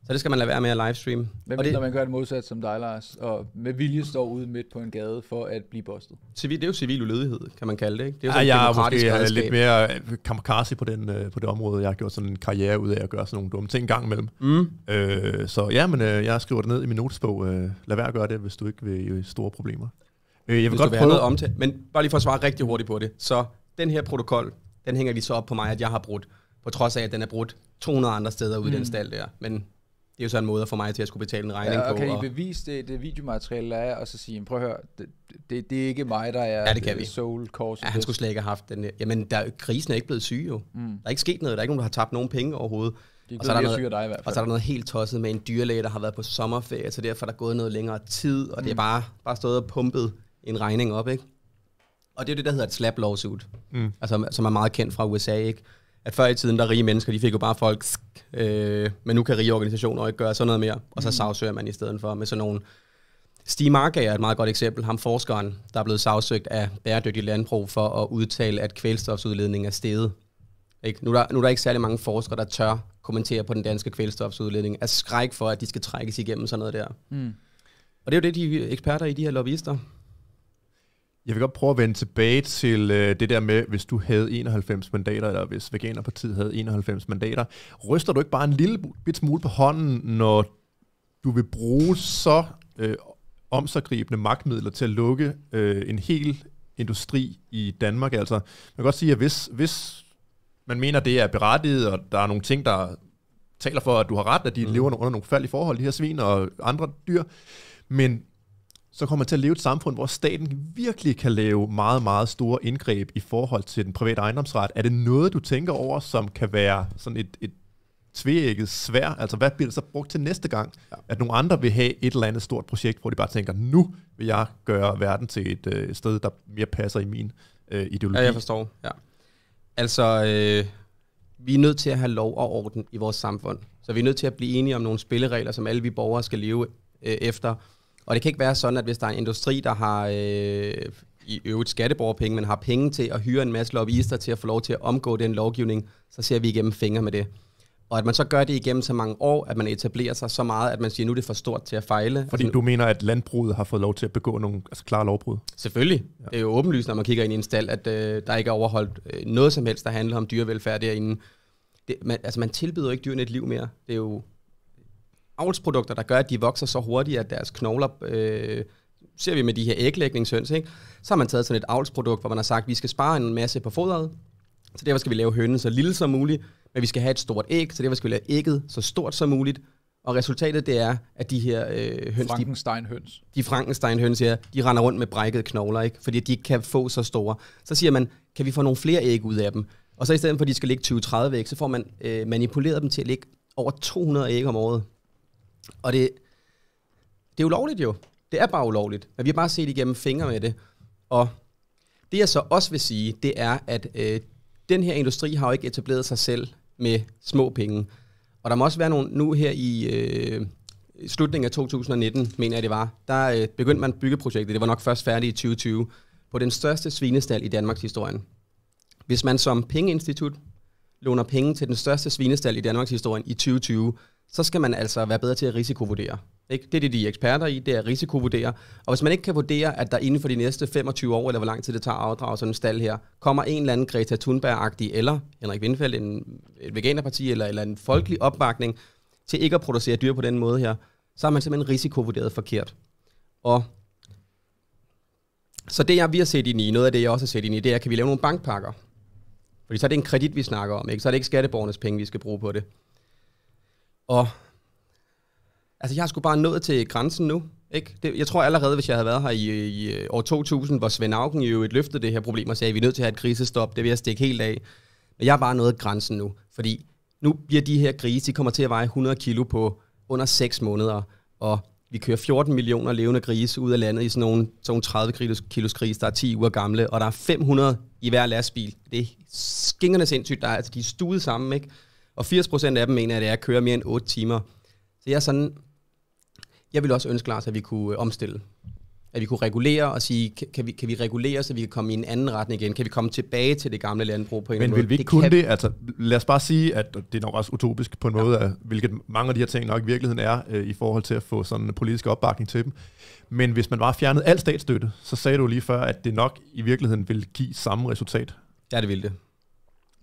Så det skal man lade være med at livestream. Hvad og det, når man gør det modsat som dig, Lars, og med vilje står ude midt på en gade for at blive bostet. Civil, det er jo civil ulydighed, kan man kalde det. Ikke? Det er jo ja, jeg er måske redskab. lidt mere øh, kamikaze på, den, øh, på det område. Jeg har gjort sådan en karriere ud af at gøre sådan nogle dumme ting en gang imellem. Mm. Øh, så ja, men øh, jeg skriver det ned i min notesbog. lad være at gøre det, hvis du ikke vil i store problemer. Øh, jeg vil hvis godt prøve... Noget omtale, men bare lige for at svare rigtig hurtigt på det. Så den her protokol, den hænger lige så op på mig, at jeg har brudt. På trods af, at den er brudt 200 andre steder ude mm. i den mm. stald der. Men det er jo så en måde for mig til at skulle betale en regning ja, og på. Kan I bevise det, det videomateriale, der er, og så sige, prøv at høre, det, det, det er ikke mig, der er ja, det kan vi. soul course. Ja, han skulle slet ikke have haft den. Jamen, der, krisen er ikke blevet syg jo. Mm. Der er ikke sket noget. Der er ikke nogen, der har tabt nogen penge overhovedet. og så, er der noget, dig, i hvert fald. og så er der noget helt tosset med en dyrlæge, der har været på sommerferie, så derfor er der gået noget længere tid, og mm. det er mm. bare, bare stået og pumpet en regning op, ikke? Og det er det, der hedder et slap lawsuit, mm. altså, som er meget kendt fra USA, ikke? at før i tiden, der rige mennesker, de fik jo bare folk, øh, men nu kan rige organisationer ikke gøre sådan noget mere, og så mm. sagsøger man i stedet for med sådan nogle... Stig Markag er et meget godt eksempel, ham forskeren, der er blevet sagsøgt af bæredygtig landbrug for at udtale, at kvælstofsudledningen er steget. Ikke? Nu, er der, nu er der ikke særlig mange forskere, der tør kommentere på den danske kvælstofsudledning, af skræk for, at de skal trækkes igennem sådan noget der. Mm. Og det er jo det, de eksperter i de her lobbyister jeg vil godt prøve at vende tilbage til øh, det der med, hvis du havde 91 mandater, eller hvis Veganerpartiet havde 91 mandater. Ryster du ikke bare en lille bit smule på hånden, når du vil bruge så øh, omsaggribende magtmidler til at lukke øh, en hel industri i Danmark? Altså, man kan godt sige, at hvis, hvis man mener, det er berettiget, og der er nogle ting, der taler for, at du har ret, at de mm. lever under nogle forfærdelige forhold, de her svin og andre dyr, men så kommer man til at leve et samfund, hvor staten virkelig kan lave meget, meget store indgreb i forhold til den private ejendomsret. Er det noget, du tænker over, som kan være sådan et, et tveægget svær? Altså, hvad bliver det så brugt til næste gang? Ja. At nogle andre vil have et eller andet stort projekt, hvor de bare tænker, nu vil jeg gøre verden til et øh, sted, der mere passer i min øh, ideologi. Ja, jeg forstår. Ja. Altså, øh, vi er nødt til at have lov og orden i vores samfund. Så vi er nødt til at blive enige om nogle spilleregler, som alle vi borgere skal leve øh, efter og det kan ikke være sådan, at hvis der er en industri, der har øh, i øvrigt skatteborgerpenge, men har penge til at hyre en masse lobbyister til at få lov til at omgå den lovgivning, så ser vi igennem fingre med det. Og at man så gør det igennem så mange år, at man etablerer sig så meget, at man siger, nu er det for stort til at fejle. Fordi altså, du mener, at landbruget har fået lov til at begå nogle altså, klare lovbrud? Selvfølgelig. Ja. Det er jo åbenlyst, når man kigger ind i en stald, at øh, der ikke er overholdt øh, noget som helst, der handler om dyrevelfærd derinde. Det, man, altså, man tilbyder ikke dyrene et liv mere. Det er jo avlsprodukter, der gør, at de vokser så hurtigt, at deres knogler... Øh, ser vi med de her æglægningshøns, ikke? så har man taget sådan et avlsprodukt, hvor man har sagt, at vi skal spare en masse på fodret, så derfor skal vi lave hønen så lille som muligt, men vi skal have et stort æg, så derfor skal vi lave ægget så stort som muligt. Og resultatet det er, at de her øh, høns... Frankenstein-høns. De, de Frankenstein-høns her, de render rundt med brækkede knogler, ikke? fordi de ikke kan få så store. Så siger man, kan vi få nogle flere æg ud af dem? Og så i stedet for, at de skal ligge 20-30 æg, så får man øh, manipuleret dem til at ligge over 200 æg om året. Og det, det er ulovligt jo. Det er bare ulovligt. Men vi har bare set igennem fingre med det. Og det jeg så også vil sige, det er, at øh, den her industri har jo ikke etableret sig selv med små penge. Og der må også være nogle, nu her i øh, slutningen af 2019, mener jeg det var, der øh, begyndte man byggeprojektet, det var nok først færdigt i 2020, på den største svinestal i Danmarks historien. Hvis man som pengeinstitut låner penge til den største svinestal i Danmarks historien i 2020, så skal man altså være bedre til at risikovurdere. Ikke? Det er det, de er eksperter i, det er at risikovurdere. Og hvis man ikke kan vurdere, at der inden for de næste 25 år, eller hvor lang tid det tager at afdrage sådan en stald her, kommer en eller anden Greta Thunberg-agtig, eller Henrik Windfeldt, en, et veganerparti, eller, eller en folkelig opbakning til ikke at producere dyr på den måde her, så har man simpelthen risikovurderet forkert. Og så det, jeg, vi har set ind i, noget af det, jeg også har set ind i, det er, kan vi lave nogle bankpakker? Fordi så er det en kredit, vi snakker om, ikke? så er det ikke skatteborgernes penge, vi skal bruge på det. Og altså, jeg har sgu bare nået til grænsen nu. Ikke? Det, jeg tror allerede, hvis jeg havde været her i, i år 2000, hvor Svend Auken jo et løftede det her problem og sagde, at vi er nødt til at have et krisestop, det vil jeg stikke helt af. Men jeg har bare nået grænsen nu, fordi nu bliver de her grise, de kommer til at veje 100 kilo på under 6 måneder, og vi kører 14 millioner levende grise ud af landet i sådan nogle, sådan nogle 30 kilos, kilos grise, der er 10 uger gamle, og der er 500 i hver lastbil. Det er skingerne sindssygt, der er, altså, de er stuet sammen, ikke? Og 80% af dem mener, at det er at køre mere end 8 timer. Så jeg er sådan, jeg vil også ønske, Lars, at vi kunne øh, omstille. At vi kunne regulere og sige, kan vi, kan vi regulere, så vi kan komme i en anden retning igen? Kan vi komme tilbage til det gamle landbrug på en Men måde? vil vi ikke det kunne det? Altså, lad os bare sige, at det er nok også utopisk på en ja. måde, at, hvilket mange af de her ting nok i virkeligheden er, øh, i forhold til at få sådan en politisk opbakning til dem. Men hvis man bare fjernede al statsstøtte, så sagde du lige før, at det nok i virkeligheden vil give samme resultat. Ja, det ville det.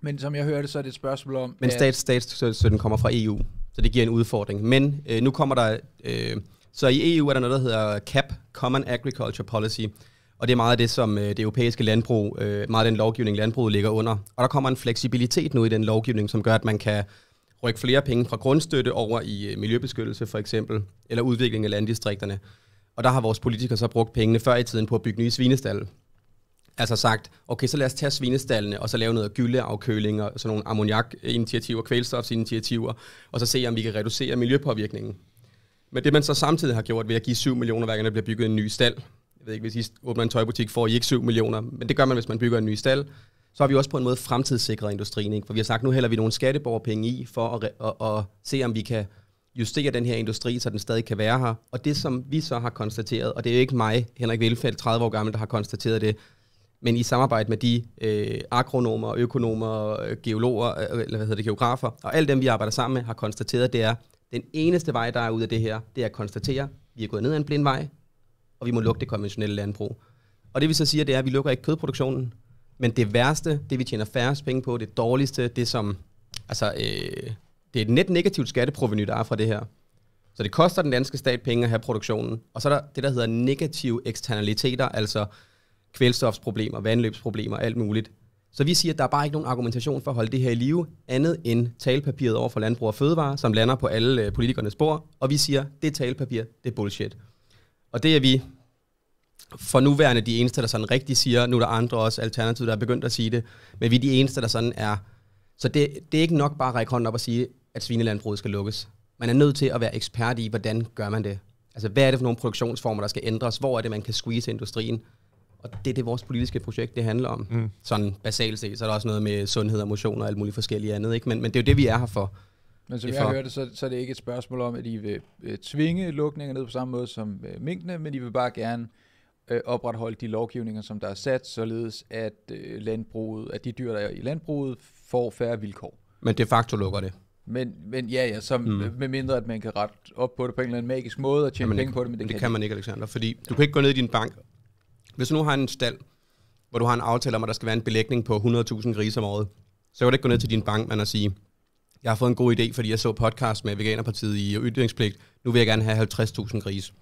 Men som jeg hørte, så er det et spørgsmål om... Men stats, statsstøtten kommer fra EU, så det giver en udfordring. Men øh, nu kommer der... Øh, så i EU er der noget, der hedder CAP, Common Agriculture Policy, og det er meget af det, som øh, det europæiske landbrug, øh, meget af den lovgivning, landbruget ligger under. Og der kommer en fleksibilitet nu i den lovgivning, som gør, at man kan rykke flere penge fra grundstøtte over i øh, miljøbeskyttelse for eksempel, eller udvikling af landdistrikterne. Og der har vores politikere så brugt pengene før i tiden på at bygge nye svinestalde altså sagt, okay, så lad os tage svinestallene, og så lave noget gyldeafkøling, og sådan nogle ammoniakinitiativer, kvælstofsinitiativer, og så se, om vi kan reducere miljøpåvirkningen. Men det man så samtidig har gjort ved at give 7 millioner, hver gang der bliver bygget en ny stald, jeg ved ikke, hvis I åbner en tøjbutik, får I ikke 7 millioner, men det gør man, hvis man bygger en ny stald, så har vi også på en måde fremtidssikret industrien, ikke? for vi har sagt, nu hælder vi nogle skatteborgerpenge i, for at, at, at se, om vi kan justere den her industri, så den stadig kan være her. Og det, som vi så har konstateret, og det er jo ikke mig, Henrik Velfeldt, 30 år gammel, der har konstateret det, men i samarbejde med de øh, agronomer, økonomer, øh, geologer, øh, øh, eller hvad hedder det, geografer, og alle dem, vi arbejder sammen med, har konstateret, det er, den eneste vej, der er ud af det her, det er at konstatere, at vi er gået ned ad en blind vej, og vi må lukke det konventionelle landbrug. Og det vi så siger, det er, at vi lukker ikke kødproduktionen, men det værste, det vi tjener færrest penge på, det dårligste, det som, altså, øh, det er et net negativt skatteproveny, der er fra det her. Så det koster den danske stat penge at have produktionen, og så er der det, der hedder negative eksternaliteter, altså kvælstofsproblemer, vandløbsproblemer, alt muligt. Så vi siger, at der er bare ikke nogen argumentation for at holde det her i live, andet end talepapiret over for Landbrug og Fødevare, som lander på alle øh, politikernes bord, og vi siger, at det talepapir, det er bullshit. Og det er vi for nuværende de eneste, der sådan rigtig siger, nu er der andre også alternativer, der er begyndt at sige det, men vi er de eneste, der sådan er. Så det, det er ikke nok bare at række hånden op og sige, at svinelandbruget skal lukkes. Man er nødt til at være ekspert i, hvordan gør man det. Altså, hvad er det for nogle produktionsformer, der skal ændres? Hvor er det, man kan squeeze industrien? Og det er det, vores politiske projekt det handler om. Mm. Sådan basalt set, så er der også noget med sundhed og motion og alt muligt forskellige andet. Ikke? Men, men det er jo det, vi er her for. Men som jeg for. hørte, det, så, så er det ikke et spørgsmål om, at I vil øh, tvinge lukninger ned på samme måde som øh, minkene, men I vil bare gerne øh, opretholde de lovgivninger, som der er sat, således at øh, landbruget, at de dyr, der er i landbruget, får færre vilkår. Men de facto lukker det. Men, men ja, ja, som, mm. Øh, med mindre at man kan rette op på det på en eller anden magisk måde og tjene penge på det, men det, men det kan, kan man ikke, Alexander, fordi du kan ikke gå ned i din bank hvis du nu har en stald, hvor du har en aftale om, at der skal være en belægning på 100.000 grise om året, så kan du ikke gå ned til din bankmand og sige, jeg har fået en god idé, fordi jeg så podcast med Veganerpartiet i ytringspligt, nu vil jeg gerne have 50.000 grise.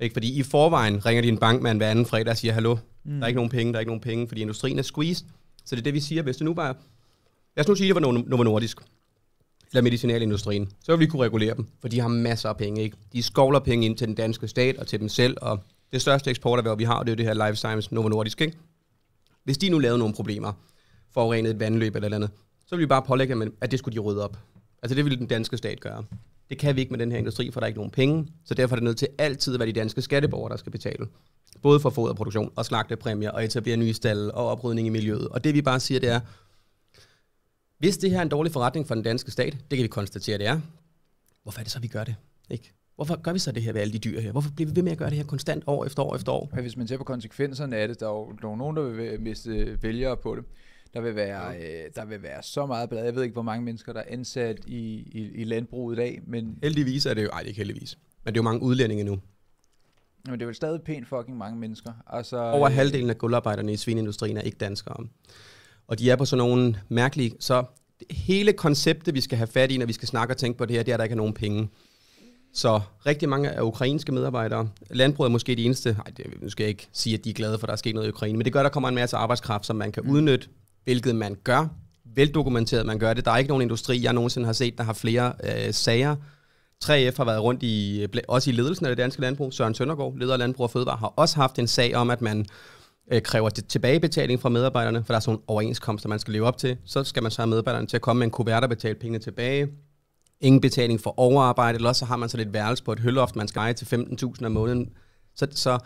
Ikke? Fordi i forvejen ringer din bankmand hver anden fredag og siger, hallo, mm. der er ikke mm. nogen penge, der er ikke nogen penge, fordi industrien er squeezed. Så det er det, vi siger, hvis det nu bare... Lad os nu sige, at det var Novo Nordisk, eller medicinalindustrien, så vil vi kunne regulere dem, for de har masser af penge, ikke? De skovler penge ind til den danske stat og til dem selv, og det største eksporterhverv, vi har, det er jo det her Life Science Novo Nordisk, ikke? Hvis de nu lavede nogle problemer, forurenet et vandløb eller andet, så ville vi bare pålægge dem, at det skulle de rydde op. Altså det ville den danske stat gøre. Det kan vi ikke med den her industri, for der er ikke nogen penge, så derfor er det nødt til altid at være de danske skatteborgere, der skal betale. Både for foderproduktion og slagtepræmier og etablere nye stalle og oprydning i miljøet. Og det vi bare siger, det er, hvis det her er en dårlig forretning for den danske stat, det kan vi konstatere, det er, hvorfor er det så, vi gør det? Ikke? Hvorfor gør vi så det her ved alle de dyr her? Hvorfor bliver vi ved med at gøre det her konstant år efter år efter år? Men hvis man ser på konsekvenserne af det, der er jo nogen, der vil miste vælgere på det. Der vil være, øh, der vil være så meget blad. Jeg ved ikke, hvor mange mennesker, der er ansat i, i, i landbruget i dag. Men heldigvis er det jo, ej, det er ikke heldigvis. Men det er jo mange udlændinge nu. Men det er vel stadig pænt fucking mange mennesker. Altså, øh- Over halvdelen af guldarbejderne i svineindustrien er ikke danskere. Og de er på sådan nogle mærkelige... Så hele konceptet, vi skal have fat i, når vi skal snakke og tænke på det her, det er, at der ikke er nogen penge. Så rigtig mange af ukrainske medarbejdere. Landbruget er måske de eneste, nej, det, nu skal jeg ikke sige, at de er glade for, at der er sket noget i Ukraine, men det gør, at der kommer en masse arbejdskraft, som man kan mm. udnytte, hvilket man gør. Veldokumenteret, man gør det. Der er ikke nogen industri, jeg nogensinde har set, der har flere øh, sager. 3F har været rundt i, også i ledelsen af det danske landbrug. Søren Søndergaard, leder af Landbrug og Fødevare, har også haft en sag om, at man øh, kræver tilbagebetaling fra medarbejderne, for der er sådan nogle overenskomster, man skal leve op til. Så skal man så have medarbejderne til at komme med en kuvert og betale pengene tilbage ingen betaling for overarbejde, eller også så har man så lidt værelse på et hølloft, man skal eje til 15.000 om måneden. Så, så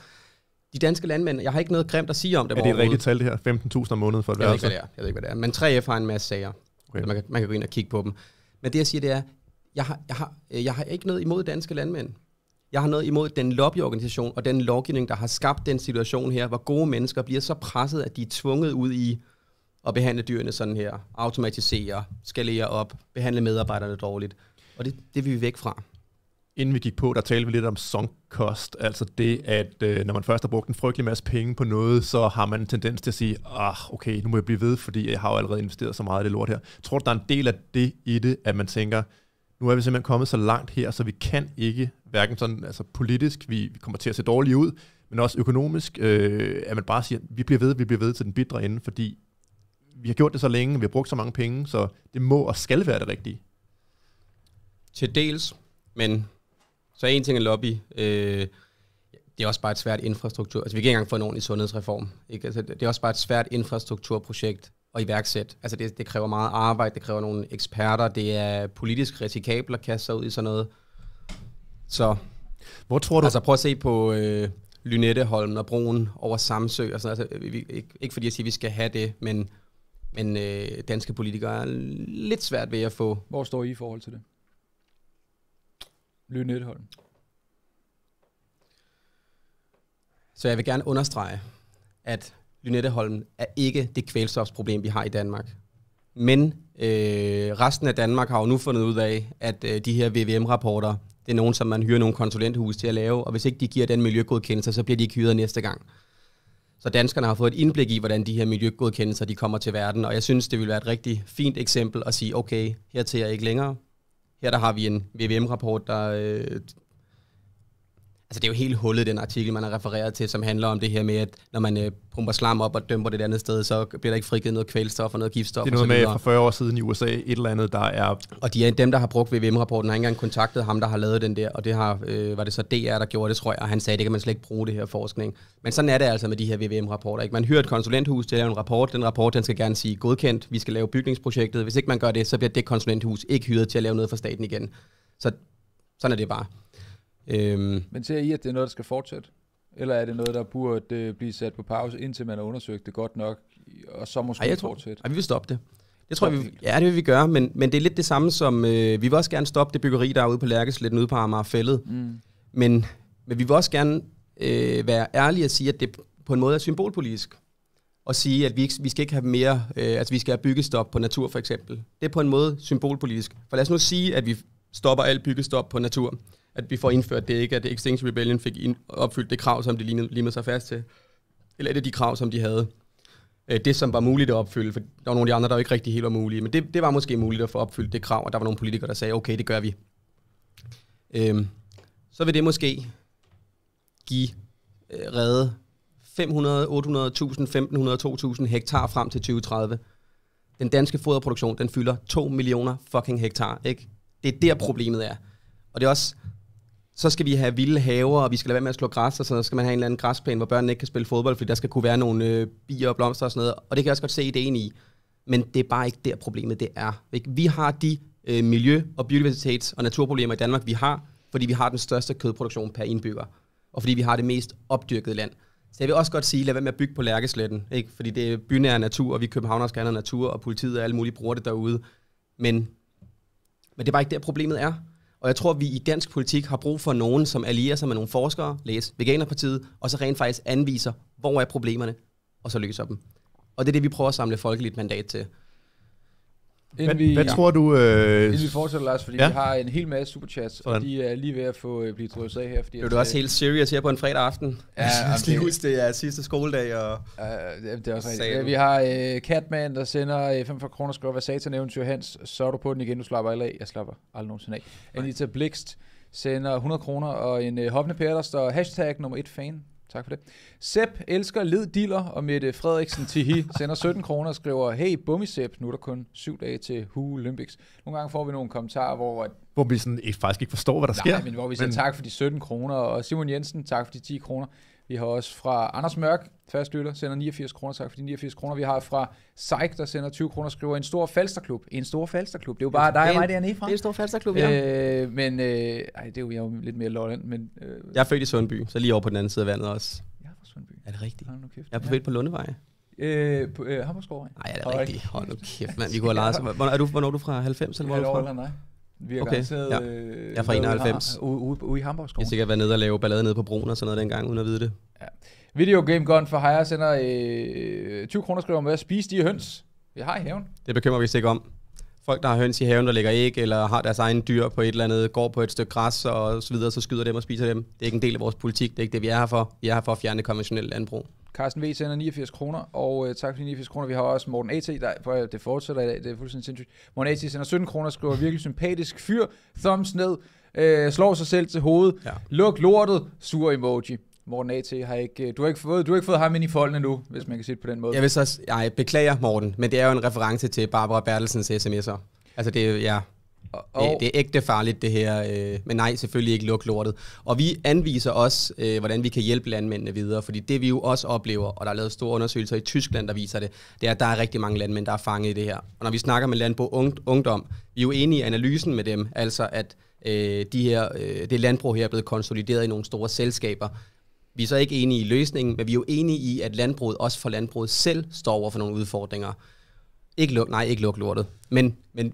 de danske landmænd, jeg har ikke noget grimt at sige om det. Er det et rigtigt tal, det her? 15.000 om måneden for et jeg værelse? Ved ikke, jeg ved ikke, hvad det er. Men 3F har en masse sager. Okay. Man, kan, man kan gå ind og kigge på dem. Men det, jeg siger, det er, jeg har, jeg har, øh, jeg har ikke noget imod danske landmænd. Jeg har noget imod den lobbyorganisation og den lovgivning, der har skabt den situation her, hvor gode mennesker bliver så presset, at de er tvunget ud i at behandle dyrene sådan her, automatisere, skalere op, behandle medarbejderne dårligt. Og det, det vil vi væk fra. Inden vi gik på, der talte vi lidt om sunk cost, altså det, at øh, når man først har brugt en frygtelig masse penge på noget, så har man en tendens til at sige, ah, okay, nu må jeg blive ved, fordi jeg har jo allerede investeret så meget i det lort her. Tror du, der er en del af det i det, at man tænker, nu er vi simpelthen kommet så langt her, så vi kan ikke, hverken sådan altså politisk, vi, vi kommer til at se dårlige ud, men også økonomisk, øh, at man bare siger, vi bliver ved, vi bliver ved til den bidre ende, fordi vi har gjort det så længe, vi har brugt så mange penge, så det må og skal være det rigtige. Til dels, men så en ting er lobby. Øh, det er også bare et svært infrastruktur. Altså, vi kan ikke engang få en ordentlig sundhedsreform. Ikke? Altså, det er også bare et svært infrastrukturprojekt at iværksætte. Altså, det, det kræver meget arbejde, det kræver nogle eksperter, det er politisk risikabelt at kaste sig ud i sådan noget. Så... Hvor tror du... Altså, prøv at se på... Øh, Lynetteholmen og broen over Samsø. Og sådan. Altså, vi, ikke, ikke fordi jeg siger, at vi skal have det, men men øh, danske politikere er lidt svært ved at få... Hvor står I i forhold til det? Lynetholm. Så jeg vil gerne understrege, at Lynetteholm er ikke det kvælstofsproblem, vi har i Danmark. Men øh, resten af Danmark har jo nu fundet ud af, at øh, de her VVM-rapporter, det er nogen, som man hyrer nogle konsulenthuse til at lave, og hvis ikke de giver den miljøgodkendelse, så bliver de ikke hyret næste gang. Så danskerne har fået et indblik i, hvordan de her miljøgodkendelser de kommer til verden, og jeg synes, det ville være et rigtig fint eksempel at sige, okay, her er jeg ikke længere. Her der har vi en VVM-rapport, der øh, altså det er jo helt hullet den artikel, man har refereret til, som handler om det her med, at når man øh, pumper slam op og dømper det et andet sted, så bliver der ikke frigivet noget kvælstof og noget giftstof. Det er noget med fra 40 år siden i USA, et eller andet, der er... Og de, dem, der har brugt VVM-rapporten, har ikke engang kontaktet ham, der har lavet den der, og det har, øh, var det så DR, der gjorde det, tror jeg, og han sagde, det kan man slet ikke bruge det her forskning. Men sådan er det altså med de her VVM-rapporter. Ikke? Man hyrer et konsulenthus til at lave en rapport, den rapport, den skal gerne sige godkendt, vi skal lave bygningsprojektet. Hvis ikke man gør det, så bliver det konsulenthus ikke hyret til at lave noget for staten igen. Så sådan er det bare. Øhm, Men ser I, at det er noget, der skal fortsætte? Eller er det noget, der burde øh, blive sat på pause, indtil man har undersøgt det godt nok, og så måske Ej, jeg tror, fortsætte? Ej, vi vil stoppe det. Det tror vi, ja, det vil vi gøre, men, men det er lidt det samme som, øh, vi vil også gerne stoppe det byggeri, der er ude på Lærkesletten, ude på Amagerfællet. Mm. Men, men vi vil også gerne øh, være ærlige og sige, at det på en måde er symbolpolitisk. Og sige, at vi, ikke, vi skal ikke have mere, øh, altså vi skal have byggestop på natur for eksempel. Det er på en måde symbolpolitisk. For lad os nu sige, at vi stopper alt byggestop på natur. At vi får indført det ikke, at Extinction Rebellion fik opfyldt det krav, som de lige limede sig fast til. Eller et af de krav, som de havde. Øh, det, som var muligt at opfylde, for der var nogle af de andre, der var ikke rigtig helt var mulige, men det, det var måske muligt at få opfyldt det krav, og der var nogle politikere, der sagde, okay, det gør vi. Øhm, så vil det måske give øh, redde 500, 800.000, 1500, 2000 hektar frem til 2030. Den danske foderproduktion, den fylder 2 millioner fucking hektar, ikke? Det er der problemet er. Og det er også, så skal vi have vilde haver, og vi skal lade være med at slå græs, og så skal man have en eller anden græsplæne, hvor børnene ikke kan spille fodbold, fordi der skal kunne være nogle øh, bier og blomster og sådan noget. Og det kan jeg også godt se ideen i. Men det er bare ikke der problemet det er. Ikke? Vi har de øh, miljø- og biodiversitets- og naturproblemer i Danmark, vi har, fordi vi har den største kødproduktion per indbygger, og fordi vi har det mest opdyrkede land. Så jeg vil også godt sige, lad være med at bygge på Lærkesletten, ikke? fordi det er bynær natur, og vi københavner skal have natur, og politiet og alle mulige bruger det derude. Men men det er bare ikke der, problemet er. Og jeg tror, vi i dansk politik har brug for nogen, som allierer sig med nogle forskere, læser Veganerpartiet, og så rent faktisk anviser, hvor er problemerne, og så løser dem. Og det er det, vi prøver at samle folkeligt mandat til. Inden hvad, vi, hvad tror du? Øh... Inden vi fortsætter, Lars, fordi ja. vi har en hel masse superchats, Sådan. og de er lige ved at få øh, blive drøst af her. Fordi er du også øh, helt serious her på en fredag aften. Ja, jeg skal lige huske, det er sidste skoledag. Og... Uh, det er også rigtigt. Ja, vi har øh, Catman, der sender øh, 45 kroner, skriver, hvad satan eventyr Hans, så er du på den igen, du slapper alle af. Jeg slapper aldrig nogensinde af. Anita Blikst sender 100 kroner, og en øh, hoppende pære, der står hashtag nummer 1 fan. Tak for det. Sepp elsker led diller, og Mette Frederiksen Tihi sender 17 kroner og skriver, hey bummi Sepp, nu er der kun syv dage til Hu Olympics. Nogle gange får vi nogle kommentarer, hvor... Hvor vi sådan, ikke, faktisk ikke forstår, hvad der nej, sker. Nej, men hvor vi siger men... tak for de 17 kroner, og Simon Jensen, tak for de 10 kroner. Vi har også fra Anders Mørk, fastlytter, sender 89 kroner. Tak for de 89 kroner. Vi har fra Seik, der sender 20 kroner, skriver en stor falsterklub. En stor falsterklub. Det er jo bare dig og mig dernede fra. Det er en stor falsterklub, ja. Øh, men, øh, ej, det er jo, jeg er jo lidt mere lolland. Men, øh, jeg er født i Sundby, så lige over på den anden side af vandet også. Jeg er fra Sundby. Er det rigtigt? Hold nu kæft. Jeg er født ja. på Lundevej. Øh, på øh, Nej, det er det rigtigt? Hold nu kæft, mand. Vi kunne have leget. Hvornår er du fra? 90 eller hvor er du fra? Nej. Vi har okay. ja. Jeg er fra 91. Ude, ude, ude i Hamburg, Jeg har sikkert været nede og lave ballade nede på broen og sådan noget dengang, uden at vide det. Ja. Video Game Gun for Hire sender øh, 20 kroner skriver med at spise de høns, vi har i haven. Det bekymrer vi sikkert om. Folk, der har høns i haven, der lægger æg, eller har deres egen dyr på et eller andet, går på et stykke græs og så videre, så skyder dem og spiser dem. Det er ikke en del af vores politik, det er ikke det, vi er her for. Vi er her for at fjerne konventionelt landbrug. Carsten V. sender 89 kroner, og øh, tak for de 89 kroner. Vi har også Morten A.T., der, for det fortsætter i dag, det er fuldstændig sindssygt. Morten A.T. sender 17 kroner, skriver virkelig sympatisk fyr, thumbs ned, øh, slår sig selv til hovedet, ja. luk lortet, sur emoji. Morten A.T. har ikke, øh, du har ikke fået, du har ikke fået ham ind i folden endnu, hvis man kan sige det på den måde. Jeg vil så, jeg beklager Morten, men det er jo en reference til Barbara Bertelsens sms'er. Altså det er ja. Og, det, det er ægte farligt det her, øh, men nej, selvfølgelig ikke luk lortet. Og vi anviser også, øh, hvordan vi kan hjælpe landmændene videre, fordi det vi jo også oplever, og der er lavet store undersøgelser i Tyskland, der viser det, det er, at der er rigtig mange landmænd, der er fanget i det her. Og når vi snakker med landbrug ung, ungdom, vi er jo enige i analysen med dem, altså at øh, de her, øh, det landbrug her er blevet konsolideret i nogle store selskaber, vi er så ikke enige i løsningen, men vi er jo enige i, at landbruget også for landbruget selv står over for nogle udfordringer. Ikke luk, nej, ikke luk lortet. Men, men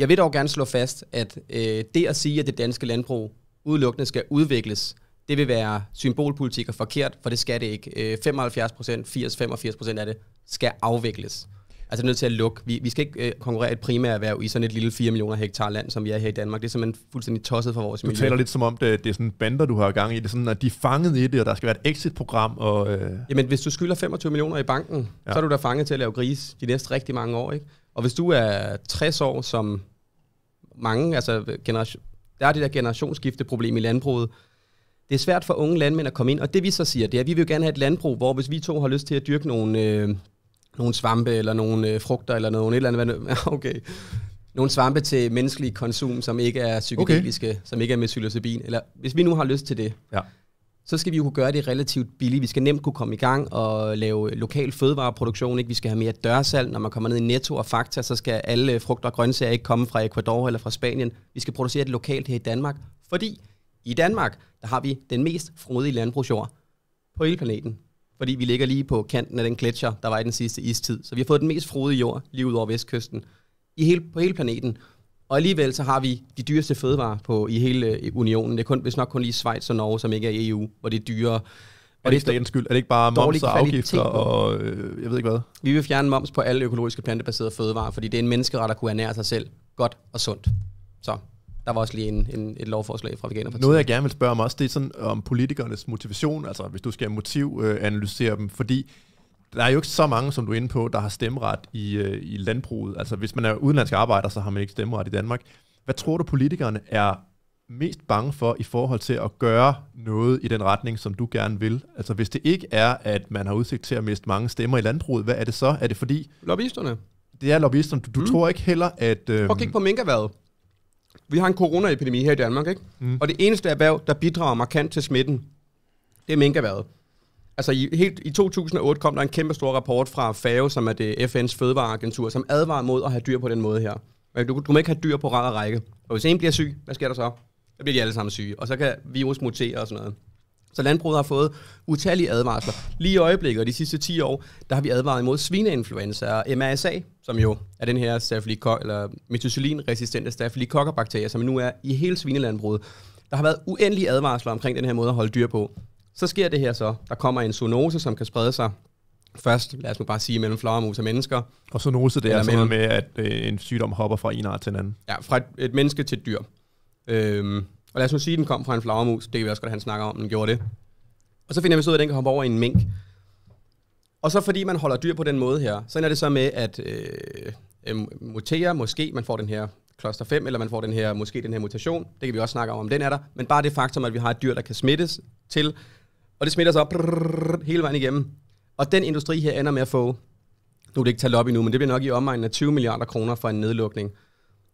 jeg vil dog gerne slå fast, at øh, det at sige, at det danske landbrug udelukkende skal udvikles, det vil være symbolpolitik og forkert, for det skal det ikke. Øh, 75 procent, 80-85 procent af det skal afvikles. Altså nødt til at lukke. Vi, vi skal ikke øh, konkurrere et primært erhverv i sådan et lille 4 millioner hektar land, som vi er her i Danmark. Det er simpelthen fuldstændig tosset for vores du miljø. Du taler lidt som om, det, det er sådan bander, du har gang i. Det er sådan, at de er fanget i det, og der skal være et exit-program. Og, øh... Jamen, hvis du skylder 25 millioner i banken, ja. så er du da fanget til at lave gris de næste rigtig mange år. Ikke? Og hvis du er 60 år som mange, altså generation, der er det der generationsskifteproblem i landbruget. Det er svært for unge landmænd at komme ind, og det vi så siger, det er, at vi vil gerne have et landbrug, hvor hvis vi to har lyst til at dyrke nogle, øh, nogle svampe, eller nogle øh, frugter, eller noget, et eller andet, okay, nogle svampe til menneskelig konsum, som ikke er psykedeliske, okay. som ikke er med psilocybin, eller hvis vi nu har lyst til det, ja så skal vi jo kunne gøre det relativt billigt. Vi skal nemt kunne komme i gang og lave lokal fødevareproduktion. Ikke? Vi skal have mere dørsalg. Når man kommer ned i Netto og Fakta, så skal alle frugter og grøntsager ikke komme fra Ecuador eller fra Spanien. Vi skal producere det lokalt her i Danmark, fordi i Danmark, der har vi den mest frodige landbrugsjord på hele planeten. Fordi vi ligger lige på kanten af den gletsjer, der var i den sidste istid. Så vi har fået den mest frodige jord lige ud over vestkysten i hele, på hele planeten. Og alligevel så har vi de dyreste fødevarer på, i hele øh, unionen. Det er kun, hvis nok kun lige Schweiz og Norge, som ikke er i EU, hvor det er dyrere. Og det er det statens skyld? Er det ikke bare moms og afgifter og øh, jeg ved ikke hvad? Vi vil fjerne moms på alle økologiske plantebaserede fødevarer, fordi det er en menneskeret at kunne ernære sig selv godt og sundt. Så der var også lige en, en, et lovforslag fra Veganerpartiet. Noget jeg gerne vil spørge om også, det er sådan om politikernes motivation, altså hvis du skal motivanalysere øh, dem, fordi der er jo ikke så mange, som du er inde på, der har stemmeret i, øh, i landbruget. Altså hvis man er udenlandsk arbejder, så har man ikke stemmeret i Danmark. Hvad tror du, politikerne er mest bange for i forhold til at gøre noget i den retning, som du gerne vil? Altså hvis det ikke er, at man har udsigt til at miste mange stemmer i landbruget, hvad er det så? Er det fordi... Lobbyisterne. Det er lobbyisterne. Du, du mm. tror ikke heller, at... Øhm... Prøv at kigge på minkerværet. Vi har en coronaepidemi her i Danmark, ikke? Mm. Og det eneste erhverv, der bidrager markant til smitten, det er minkerværet. Altså i, helt, i 2008 kom der en kæmpe stor rapport fra FAO, som er det FN's fødevareagentur, som advarer mod at have dyr på den måde her. Du, du må ikke have dyr på ræd og række. Og hvis en bliver syg, hvad sker der så? Så bliver de alle sammen syge, og så kan virus mutere og sådan noget. Så landbruget har fået utallige advarsler. Lige i øjeblikket, og de sidste 10 år, der har vi advaret imod svineinfluenza og MRSA, som jo er den her staphylococcus, eller methicillin-resistente staphylocockerbakterie, som nu er i hele svinelandbruget. Der har været uendelige advarsler omkring den her måde at holde dyr på. Så sker det her så. Der kommer en zoonose, som kan sprede sig først, lad os nu bare sige, mellem flagermus og mennesker. Og zoonose, det er sådan med, at øh, en sygdom hopper fra en art til en anden. Ja, fra et, et menneske til et dyr. Øhm, og lad os nu sige, at den kom fra en flagermus. Det kan vi også godt, han snakker om, den gjorde det. Og så finder vi så ud af, at den kan hoppe over i en mink. Og så fordi man holder dyr på den måde her, så ender det så med at øh, øh mutere, måske man får den her kloster 5, eller man får den her, måske den her mutation. Det kan vi også snakke om, om den er der. Men bare det faktum, at vi har et dyr, der kan smittes til, og det smitter så brrr, hele vejen igennem. Og den industri her ender med at få, nu er det ikke talt op endnu, men det bliver nok i omegnen af 20 milliarder kroner for en nedlukning.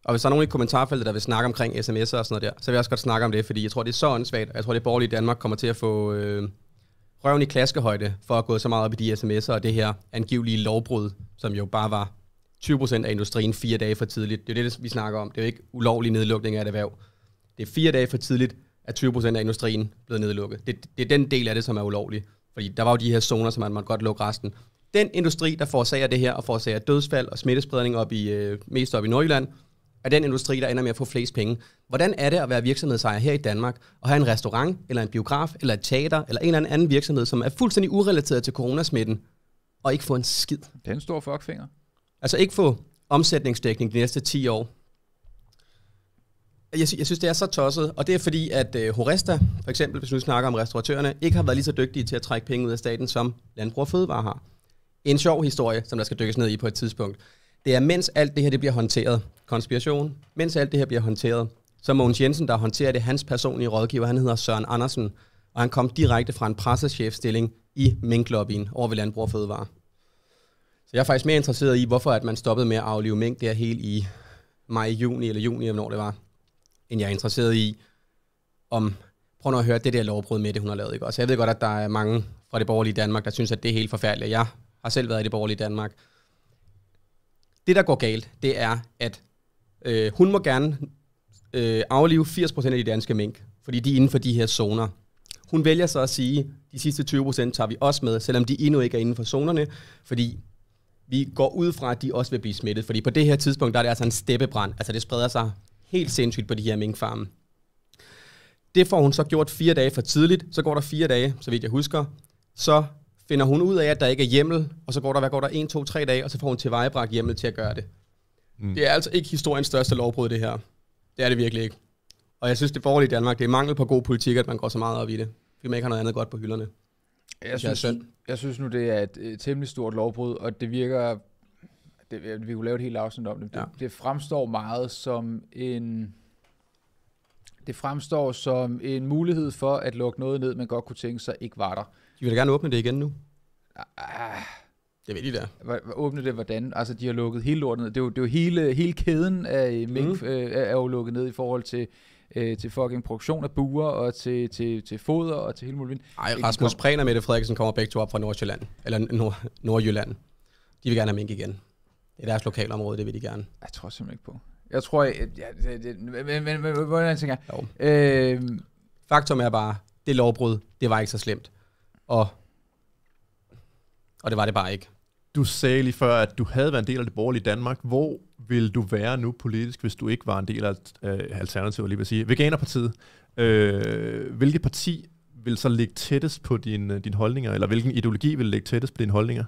Og hvis der er nogen i kommentarfeltet, der vil snakke omkring sms'er og sådan noget der, så vil jeg også godt snakke om det, fordi jeg tror, det er så åndssvagt, og jeg tror, det borgerlige Danmark kommer til at få øh, røven i klaskehøjde for at gå så meget op i de sms'er og det her angivelige lovbrud, som jo bare var 20% af industrien fire dage for tidligt. Det er det, vi snakker om. Det er jo ikke ulovlig nedlukning af et erhverv. Det er fire dage for tidligt, at 20% af industrien blevet nedlukket. Det, det er den del af det, som er ulovlig. Fordi der var jo de her zoner, som man måtte godt lukke resten. Den industri, der forårsager det her, og forårsager dødsfald og smittespredning op i, øh, mest op i Nordjylland, er den industri, der ender med at få flest penge. Hvordan er det at være virksomhedsejer her i Danmark, og have en restaurant, eller en biograf, eller et teater, eller en eller anden virksomhed, som er fuldstændig urelateret til coronasmitten, og ikke få en skid? Det er en stor fuckfinger. Altså ikke få omsætningsdækning de næste 10 år, jeg, sy- jeg synes, det er så tosset, og det er fordi, at øh, Horesta, for eksempel, hvis vi snakker om restauratørerne, ikke har været lige så dygtige til at trække penge ud af staten, som Landbrug og Fødevare har. En sjov historie, som der skal dykkes ned i på et tidspunkt. Det er, mens alt det her det bliver håndteret, konspiration, mens alt det her bliver håndteret, så Mogens Jensen, der håndterer det, hans personlige rådgiver, han hedder Søren Andersen, og han kom direkte fra en pressechefstilling i minklobbyen over ved Landbrug og Fødevare. Så jeg er faktisk mere interesseret i, hvorfor at man stoppede med at aflive mink der helt i maj, juni eller juni, eller når det var end jeg er interesseret i, om, prøv nu at høre det der lovbrud med det, hun har lavet. Ikke? Så jeg ved godt, at der er mange fra det borgerlige Danmark, der synes, at det er helt forfærdeligt. Jeg har selv været i det borgerlige Danmark. Det, der går galt, det er, at øh, hun må gerne øh, aflive 80% af de danske mink, fordi de er inden for de her zoner. Hun vælger så at sige, at de sidste 20% tager vi også med, selvom de endnu ikke er inden for zonerne, fordi vi går ud fra, at de også vil blive smittet. Fordi på det her tidspunkt, der er det altså en steppebrand. Altså det spreder sig helt sindssygt på de her minkfarme. Det får hun så gjort fire dage for tidligt, så går der fire dage, så vidt jeg husker, så finder hun ud af, at der ikke er hjemmel, og så går der, hvad går der, en, to, tre dage, og så får hun tilvejebragt hjemmel til at gøre det. Mm. Det er altså ikke historiens største lovbrud, det her. Det er det virkelig ikke. Og jeg synes, det borgerlige Danmark, det er mangel på god politik, at man går så meget op i det. Fordi man ikke har noget andet godt på hylderne. Jeg synes, jeg synes nu, det er et, et temmelig stort lovbrud, og det virker det, vi kunne lave et helt afsnit om det, ja. det, det fremstår meget som en, det fremstår som en mulighed for at lukke noget ned, man godt kunne tænke sig ikke var der. De vil da gerne åbne det igen nu. Ah, ah. det ved de da. Åbne det hvordan? Altså, de har lukket hele lortet ned. Det er jo, det er jo hele, hele kæden af mhm. mink mm. øh, er jo lukket ned i forhold til, øh, til fucking produktion af buer og til, til, til foder og til hele muligheden. Nej, Rasmus Prehn og Mette Frederiksen kommer begge to op fra Nordjylland. eller Nord Nordjylland. De vil gerne have mink igen. Det er deres lokalområde, det vil de gerne. Jeg tror simpelthen ikke på. Jeg tror, jeg, ja, det, det, men, men, men, hvordan tænker jeg? Øh, Faktum er bare, det lovbrud, det var ikke så slemt. Og, og det var det bare ikke. Du sagde lige før, at du havde været en del af det borgerlige Danmark. Hvor ville du være nu politisk, hvis du ikke var en del af øh, Alternativet, lige vil sige, Veganerpartiet? Øh, hvilket parti vil så ligge tættest på din, din holdninger, eller hvilken ideologi vil ligge tættest på dine holdninger?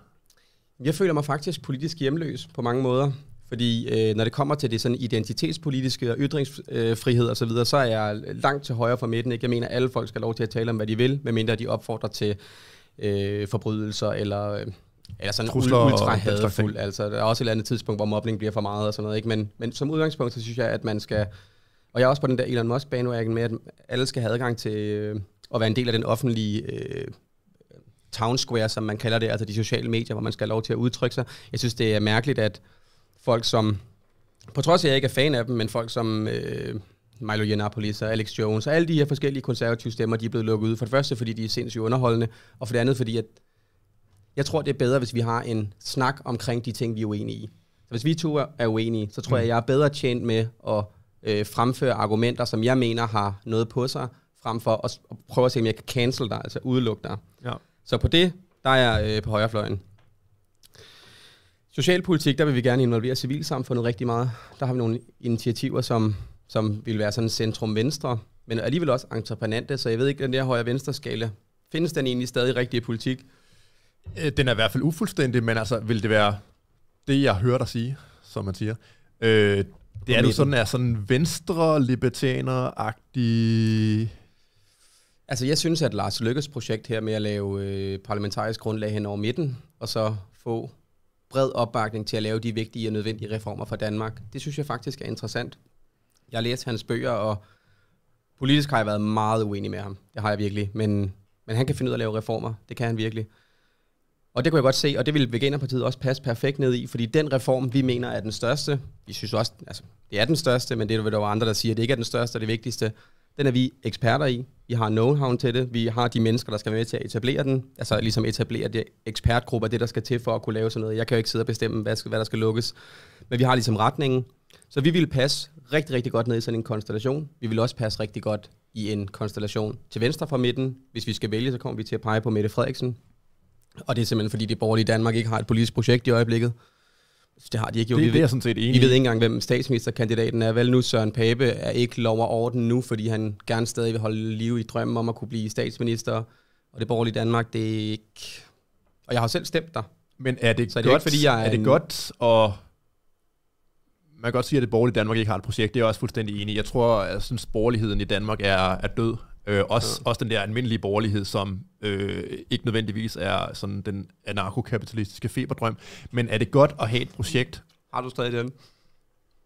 Jeg føler mig faktisk politisk hjemløs på mange måder. Fordi øh, når det kommer til det sådan identitetspolitiske og ytringsfrihed osv., så, så er jeg langt til højre for midten. Ikke? Jeg mener, at alle folk skal have lov til at tale om, hvad de vil, medmindre de opfordrer til øh, forbrydelser eller, øh, eller sådan Trusler ultra hadfuld. Altså, der er også et eller andet tidspunkt, hvor mobbning bliver for meget og sådan noget. Ikke? Men, men som udgangspunkt, så synes jeg, at man skal... Og jeg er også på den der Elon Musk-bandwagon med, at alle skal have adgang til øh, at være en del af den offentlige... Øh, town square, som man kalder det, altså de sociale medier, hvor man skal have lov til at udtrykke sig. Jeg synes, det er mærkeligt, at folk som, på trods af, at jeg ikke er fan af dem, men folk som øh, Milo Yiannopoulos og Alex Jones og alle de her forskellige konservative stemmer, de er blevet lukket ud. For det første, fordi de er sindssygt underholdende, og for det andet, fordi at jeg tror, det er bedre, hvis vi har en snak omkring de ting, vi er uenige i. Så hvis vi to er uenige, så tror mm. jeg, jeg er bedre tjent med at øh, fremføre argumenter, som jeg mener har noget på sig, frem for at, at prøve at se, om jeg kan cancel dig, altså udelukke dig. Ja. Så på det, der er jeg øh, på højrefløjen. Socialpolitik, der vil vi gerne involvere civilsamfundet rigtig meget. Der har vi nogle initiativer, som, som vil være sådan centrum-venstre, men alligevel også entreprenante, så jeg ved ikke, den der højre-venstre-skala, findes den egentlig stadig rigtig i politik? Øh, den er i hvert fald ufuldstændig, men altså, vil det være det, jeg hører dig sige, som man siger? Øh, det er jo sådan, er sådan venstre libertaner agtig Altså, jeg synes, at Lars Lykkes projekt her med at lave øh, parlamentarisk grundlag hen over midten, og så få bred opbakning til at lave de vigtige og nødvendige reformer for Danmark, det synes jeg faktisk er interessant. Jeg har læst hans bøger, og politisk har jeg været meget uenig med ham. Det har jeg virkelig. Men, men han kan finde ud af at lave reformer. Det kan han virkelig. Og det kunne jeg godt se, og det ville Veganerpartiet også passe perfekt ned i, fordi den reform, vi mener er den største, vi synes også, altså, det er den største, men det er der andre, der siger, at det ikke er den største og det vigtigste, den er vi eksperter i. Vi har know-how til det. Vi har de mennesker, der skal være med til at etablere den. Altså ligesom etablere det ekspertgruppe, det der skal til for at kunne lave sådan noget. Jeg kan jo ikke sidde og bestemme, hvad, skal, hvad der skal lukkes. Men vi har ligesom retningen. Så vi vil passe rigtig, rigtig godt ned i sådan en konstellation. Vi vil også passe rigtig godt i en konstellation til venstre fra midten. Hvis vi skal vælge, så kommer vi til at pege på Mette Frederiksen. Og det er simpelthen fordi, det borgerlige Danmark ikke har et politisk projekt i øjeblikket. Det har de ikke jo. Det, vi, det er jeg sådan set enig Vi ved ikke engang, hvem statsministerkandidaten er. Vel nu, Søren Pape er ikke lov og orden nu, fordi han gerne stadig vil holde liv i drømmen om at kunne blive statsminister. Og det borgerlige Danmark, det er ikke... Og jeg har selv stemt der. Men er det, er det godt, ikke, fordi jeg er, er det en... godt og man kan godt sige, at det borgerlige Danmark ikke har et projekt. Det er jeg også fuldstændig enig Jeg tror, at synes, borgerligheden i Danmark er, er død. Øh, også, ja. også den der almindelige borgerlighed, som øh, ikke nødvendigvis er sådan den anarkokapitalistiske feberdrøm. Men er det godt at have et projekt? Har du stadig den?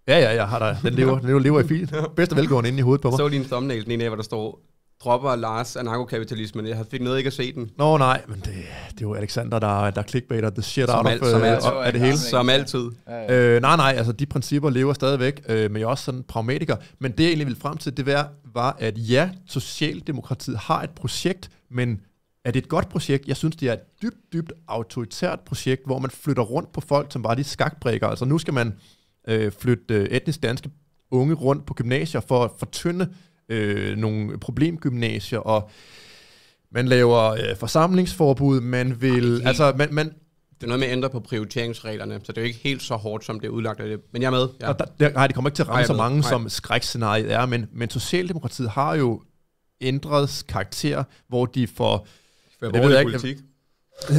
Ja, ja, jeg har der. Den lever, den lever i fil. Bedste velgående inde i hovedet på mig. Så lige en thumbnail, den ene af, hvor der står, dropper Lars anarkokapitalismen. Jeg fik noget ikke at se den. Nå nej, men det, det er jo Alexander, der, der clickbaiter the shit som out al, of, som alt, uh, af det hele. Som altid. Ja, ja. Øh, nej, nej, altså de principper lever stadigvæk, øh, men jeg er også sådan pragmatiker. Men det jeg egentlig ville frem til, det var, var at ja, Socialdemokratiet har et projekt, men er det et godt projekt? Jeg synes, det er et dybt, dybt autoritært projekt, hvor man flytter rundt på folk, som bare de skakbrækker. Altså nu skal man øh, flytte øh, etnisk danske unge rundt på gymnasier for at fortynde øh, nogle problemgymnasier, og man laver øh, forsamlingsforbud, man vil... Ej, altså, man, man, det er noget med at ændre på prioriteringsreglerne, så det er jo ikke helt så hårdt, som det er udlagt af det. Men jeg er med. Ja. Og der, der, nej, det kommer ikke til at ramme Ej, så mange, Ej. som skrækscenariet er, men, men Socialdemokratiet har jo ændret karakter, hvor de får... det ved jeg politik. ikke,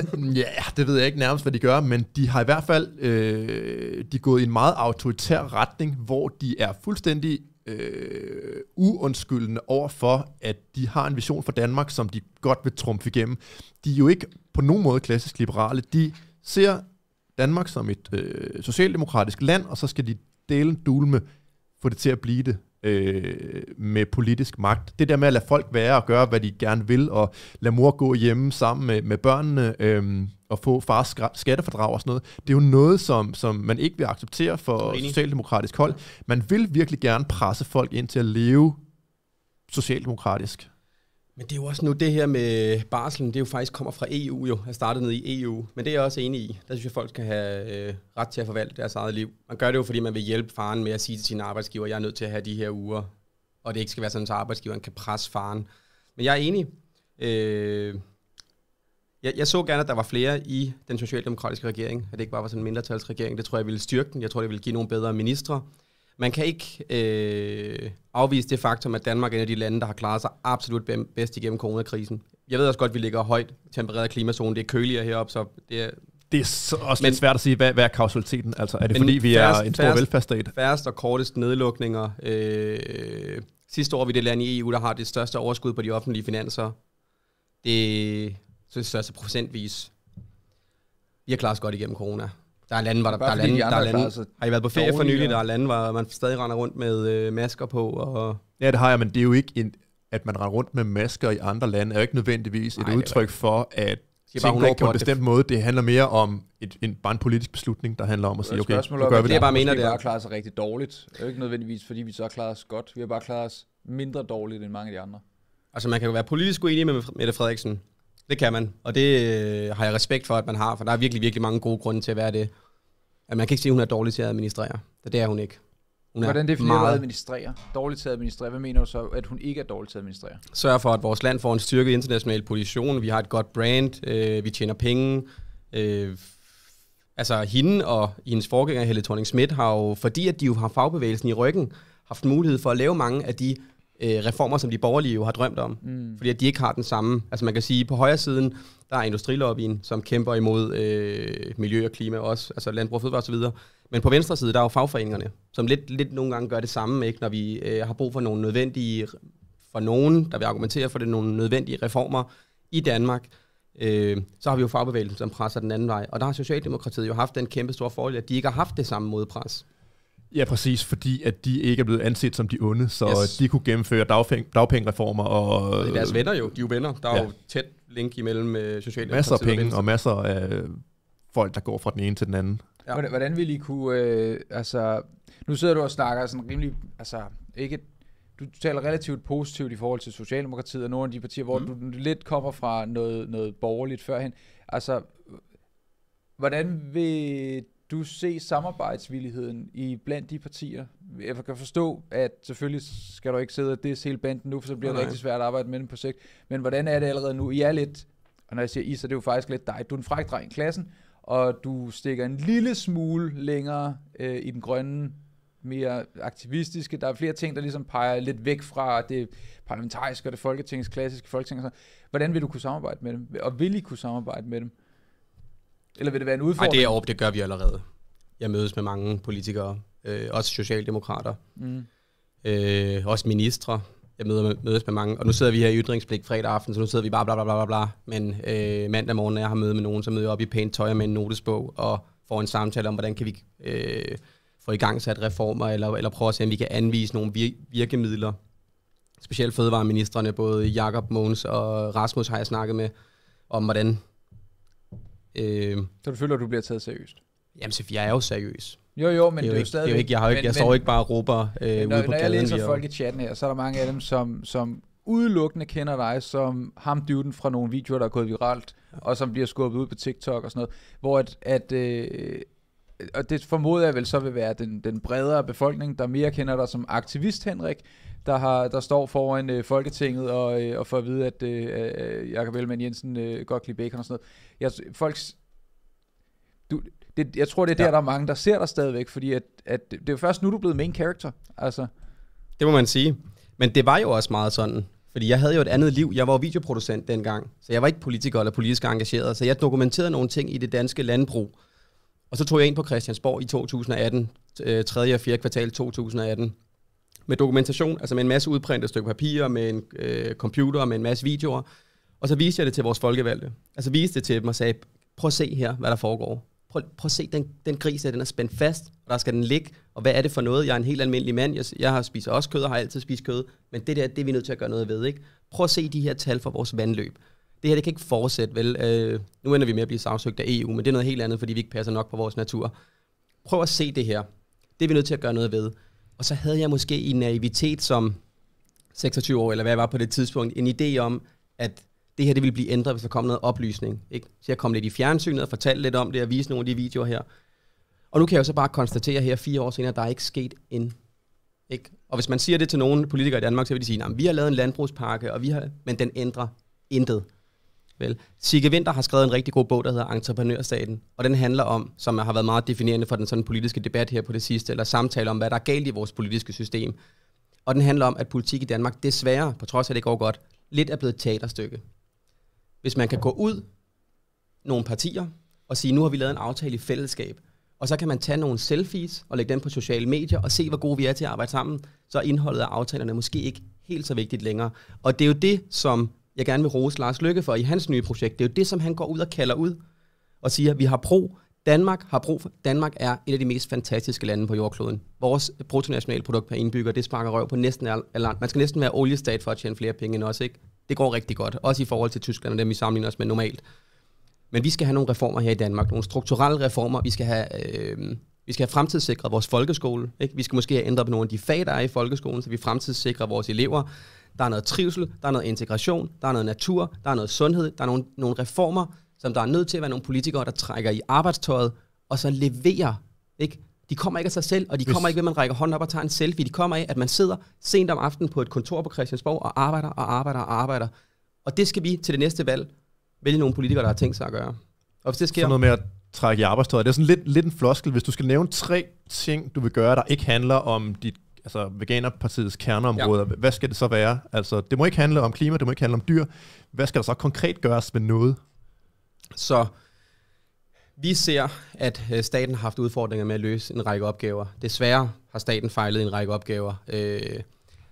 ja, det ved jeg ikke nærmest, hvad de gør, men de har i hvert fald øh, de er gået i en meget autoritær retning, hvor de er fuldstændig øh, uundskyldende over for, at de har en vision for Danmark, som de godt vil trumfe igennem. De er jo ikke på nogen måde klassisk liberale. De ser Danmark som et øh, socialdemokratisk land, og så skal de dele en dulme, få det til at blive det øh, med politisk magt. Det der med at lade folk være og gøre, hvad de gerne vil, og lade mor gå hjemme sammen med, med børnene, øh, at få fars skattefordrag og sådan noget, det er jo noget, som, som man ikke vil acceptere for Enig. socialdemokratisk hold. Man vil virkelig gerne presse folk ind til at leve socialdemokratisk. Men det er jo også nu det her med barslen, det er jo faktisk kommer fra EU jo, er startet ned i EU. Men det er jeg også enig i. Der synes jeg, folk skal have øh, ret til at forvalte deres eget liv. Man gør det jo, fordi man vil hjælpe faren med at sige til sin arbejdsgiver, jeg er nødt til at have de her uger. Og det ikke skal være sådan, at arbejdsgiveren kan presse faren. Men jeg er enig. Øh, jeg, jeg så gerne, at der var flere i den socialdemokratiske regering, at det ikke bare var sådan en mindretalsregering. Det tror jeg ville styrke den. Jeg tror, det ville give nogle bedre ministre. Man kan ikke øh, afvise det faktum, at Danmark er en af de lande, der har klaret sig absolut bedst igennem coronakrisen. Jeg ved også godt, at vi ligger højt tempereret klimazone. Det er køligere heroppe, så det er... Det er også men, lidt svært at sige, hvad, hvad er kausaliteten? Altså, er det fordi, vi færrest, er en stor velfærdsstat? Færrest og kortest nedlukninger. Øh, sidste år er vi det land i EU, der har det største overskud på de offentlige finanser. Det, så det altså procentvis. Vi har klaret os godt igennem corona. Der er lande, hvor der, der, er lande, de der er lande, altså har I været på ferie for nylig, der er lande, hvor man stadig render rundt med øh, masker på. Og... Ja, det har jeg, men det er jo ikke en, at man render rundt med masker i andre lande, er jo ikke nødvendigvis Nej, et udtryk for, at det bare går på en bestemt det. måde. Det handler mere om et, en, bare en politisk beslutning, der handler om at sige, okay, nu gør vi det. Det jeg bare mener, det er. Vi har klaret sig rigtig dårligt. Det er jo ikke nødvendigvis, fordi vi så har klaret os godt. Vi har bare klaret os mindre dårligt end mange af de andre. Altså man kan jo være politisk uenig med Mette Frederiksen, det kan man, og det øh, har jeg respekt for, at man har, for der er virkelig, virkelig mange gode grunde til at være det. At man kan ikke sige, at hun er dårlig til at administrere. For det er hun ikke. Hun Hvordan definerer meget... du administrere? Dårlig til at administrere. Hvad mener du så, at hun ikke er dårlig til at administrere? Sørg for, at vores land får en styrket international position. Vi har et godt brand. Øh, vi tjener penge. Øh, altså hende og hendes forgænger, Helle thorning Schmidt, har jo, fordi at de jo har fagbevægelsen i ryggen, haft mulighed for at lave mange af de øh, reformer, som de borgerlige jo har drømt om. Mm. Fordi at de ikke har den samme. Altså man kan sige, på højre siden, der er industrilobbyen, som kæmper imod øh, miljø og klima også, altså landbrug og fødevare osv. Men på venstre side, der er jo fagforeningerne, som lidt, lidt nogle gange gør det samme, ikke? når vi øh, har brug for nogle nødvendige, for nogen, der vil argumentere for det, nogle nødvendige reformer i Danmark, øh, så har vi jo fagbevægelsen, som presser den anden vej. Og der har Socialdemokratiet jo haft den kæmpe store fordel, at de ikke har haft det samme modpres. Ja, præcis, fordi at de ikke er blevet anset som de onde, så yes. de kunne gennemføre dagpeng, dagpengereformer. Og, og det er deres venner jo, de er jo venner. Der er ja. jo tæt link imellem øh, sociale Masser af penge og, og masser af folk, der går fra den ene til den anden. Ja. Hvordan, hvordan ville I kunne, øh, altså, nu sidder du og snakker sådan rimelig, altså ikke, du taler relativt positivt i forhold til Socialdemokratiet og nogle af de partier, hvor mm. du lidt kommer fra noget, noget borgerligt førhen. Altså, hvordan vil du se samarbejdsvilligheden i blandt de partier? Jeg kan forstå, at selvfølgelig skal du ikke sidde og det hele banden nu, for så bliver det rigtig svært at arbejde med den på sigt. Men hvordan er det allerede nu? I er lidt, og når jeg siger I, så er det jo faktisk lidt dig. Du er en fræk dreng i klassen, og du stikker en lille smule længere øh, i den grønne, mere aktivistiske. Der er flere ting, der ligesom peger lidt væk fra det parlamentariske og det folketingets klassiske folketing. Og sådan. Hvordan vil du kunne samarbejde med dem? Og vil I kunne samarbejde med dem? Eller vil det være en udfordring? Nej, det er op, det gør vi allerede. Jeg mødes med mange politikere, øh, også socialdemokrater, mm. øh, også ministre. Jeg møder, med, mødes med mange, og nu sidder vi her i ytringsblik fredag aften, så nu sidder vi bare bla bla bla bla bla. Men øh, mandag morgen, når jeg har møde med nogen, så møder jeg op i pænt tøj med en notesbog og får en samtale om, hvordan kan vi øh, få i gang sat reformer, eller, eller prøve at se, om vi kan anvise nogle vir- virkemidler. Specielt fødevareministerne, både Jakob Måns og Rasmus har jeg snakket med, om hvordan Øh, så du føler, at du bliver taget seriøst? Jamen, så jeg er jo seriøs. Jo, jo, men det er jo, det er jo stadig... Det er jo ikke, jeg, har ikke, men, jeg står ikke bare og råber øh, når, ude når, på Når jeg læser og... folk i chatten her, så er der mange af dem, som, som udelukkende kender dig som ham dyvden fra nogle videoer, der er gået viralt, og som bliver skubbet ud på TikTok og sådan noget, hvor at, at øh, og det formoder jeg vel så vil være den, den bredere befolkning, der mere kender dig som aktivist, Henrik, der, har, der står foran øh, Folketinget og, øh, og får at vide, at øh, øh Jakob Ellemann Jensen øh, godt kan lide bacon og sådan noget. Jeg, folks, du, det, jeg tror, det er der, ja. der er mange, der ser dig stadigvæk, fordi at, at det er først nu, du er blevet main character. Altså. Det må man sige. Men det var jo også meget sådan, fordi jeg havde jo et andet liv. Jeg var videoproducent dengang, så jeg var ikke politiker eller politisk engageret, så jeg dokumenterede nogle ting i det danske landbrug. Og så tog jeg ind på Christiansborg i 2018, 3. og 4. Øh, kvartal 2018, med dokumentation, altså med en masse udprintede stykker papir, med en øh, computer, med en masse videoer. Og så viste jeg det til vores folkevalgte. Altså viste det til dem og sagde, prøv at se her, hvad der foregår. Prøv, prøv at se, den, den gris den er spændt fast, og der skal den ligge. Og hvad er det for noget? Jeg er en helt almindelig mand. Jeg, jeg har spist også kød og har altid spist kød. Men det der, det er vi nødt til at gøre noget ved, ikke? Prøv at se de her tal for vores vandløb. Det her, det kan ikke fortsætte, vel? Øh, nu ender vi med at blive sagsøgt af EU, men det er noget helt andet, fordi vi ikke passer nok på vores natur. Prøv at se det her. Det er vi nødt til at gøre noget ved. Og så havde jeg måske i naivitet som 26 år, eller hvad jeg var på det tidspunkt, en idé om, at det her det ville blive ændret, hvis der kom noget oplysning. Ikke? Så jeg kom lidt i fjernsynet og fortalte lidt om det, og viste nogle af de videoer her. Og nu kan jeg jo så bare konstatere her fire år senere, at der er ikke sket en ikke? Og hvis man siger det til nogle politikere i Danmark, så vil de sige, at vi har lavet en landbrugspakke, og vi har... men den ændrer intet. Vel? Sigge Winter har skrevet en rigtig god bog, der hedder Entreprenørstaten, og den handler om, som har været meget definerende for den sådan politiske debat her på det sidste, eller samtale om, hvad der er galt i vores politiske system. Og den handler om, at politik i Danmark desværre, på trods af det går godt, lidt er blevet et teaterstykke. Hvis man kan gå ud nogle partier og sige, nu har vi lavet en aftale i fællesskab, og så kan man tage nogle selfies og lægge dem på sociale medier og se, hvor gode vi er til at arbejde sammen, så er indholdet af aftalerne måske ikke helt så vigtigt længere. Og det er jo det, som jeg gerne vil rose Lars Lykke for i hans nye projekt. Det er jo det, som han går ud og kalder ud og siger, at vi har brug, Danmark har brug for, Danmark er et af de mest fantastiske lande på jordkloden. Vores bruttonationalprodukt per indbygger, det sparker røv på næsten land. Man skal næsten være oliestat for at tjene flere penge end os, ikke? Det går rigtig godt, også i forhold til Tyskland og dem, vi sammenligner os med normalt. Men vi skal have nogle reformer her i Danmark, nogle strukturelle reformer. Vi skal have, øh, vi skal have fremtidssikret vores folkeskole. Ikke? Vi skal måske have ændret på nogle af de fag, der er i folkeskolen, så vi fremtidssikrer vores elever. Der er noget trivsel, der er noget integration, der er noget natur, der er noget sundhed, der er nogle, nogle reformer, som der er nødt til at være nogle politikere, der trækker i arbejdstøjet, og så leverer. Ikke? De kommer ikke af sig selv, og de Hvis... kommer ikke ved, at man rækker hånden op og tager en selfie. De kommer af, at man sidder sent om aftenen på et kontor på Christiansborg og arbejder og arbejder og arbejder. Og det skal vi til det næste valg vælge nogle politikere, der har tænkt sig at gøre. Og hvis det sker... Så noget med at trække i arbejdstøjet. Det er sådan lidt, lidt en floskel. Hvis du skal nævne tre ting, du vil gøre, der ikke handler om dit altså Veganerpartiets kerneområder. Ja. Hvad skal det så være? Altså, det må ikke handle om klima, det må ikke handle om dyr. Hvad skal der så konkret gøres med noget? Så vi ser, at øh, staten har haft udfordringer med at løse en række opgaver. Desværre har staten fejlet en række opgaver. Øh,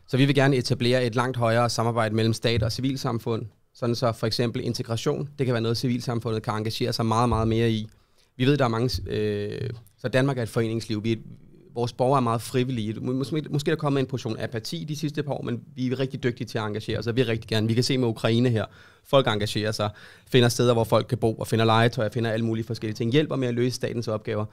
så vi vil gerne etablere et langt højere samarbejde mellem stat og civilsamfund, sådan så for eksempel integration, det kan være noget, civilsamfundet kan engagere sig meget, meget mere i. Vi ved, der er mange... Øh, så Danmark er et foreningsliv. Vi er et vores borgere er meget frivillige. Måske, måske der kommer en portion apati de sidste par år, men vi er rigtig dygtige til at engagere os, og vi er rigtig gerne. Vi kan se med Ukraine her, folk engagerer sig, finder steder, hvor folk kan bo, og finder legetøj, og finder alle mulige forskellige ting, hjælper med at løse statens opgaver.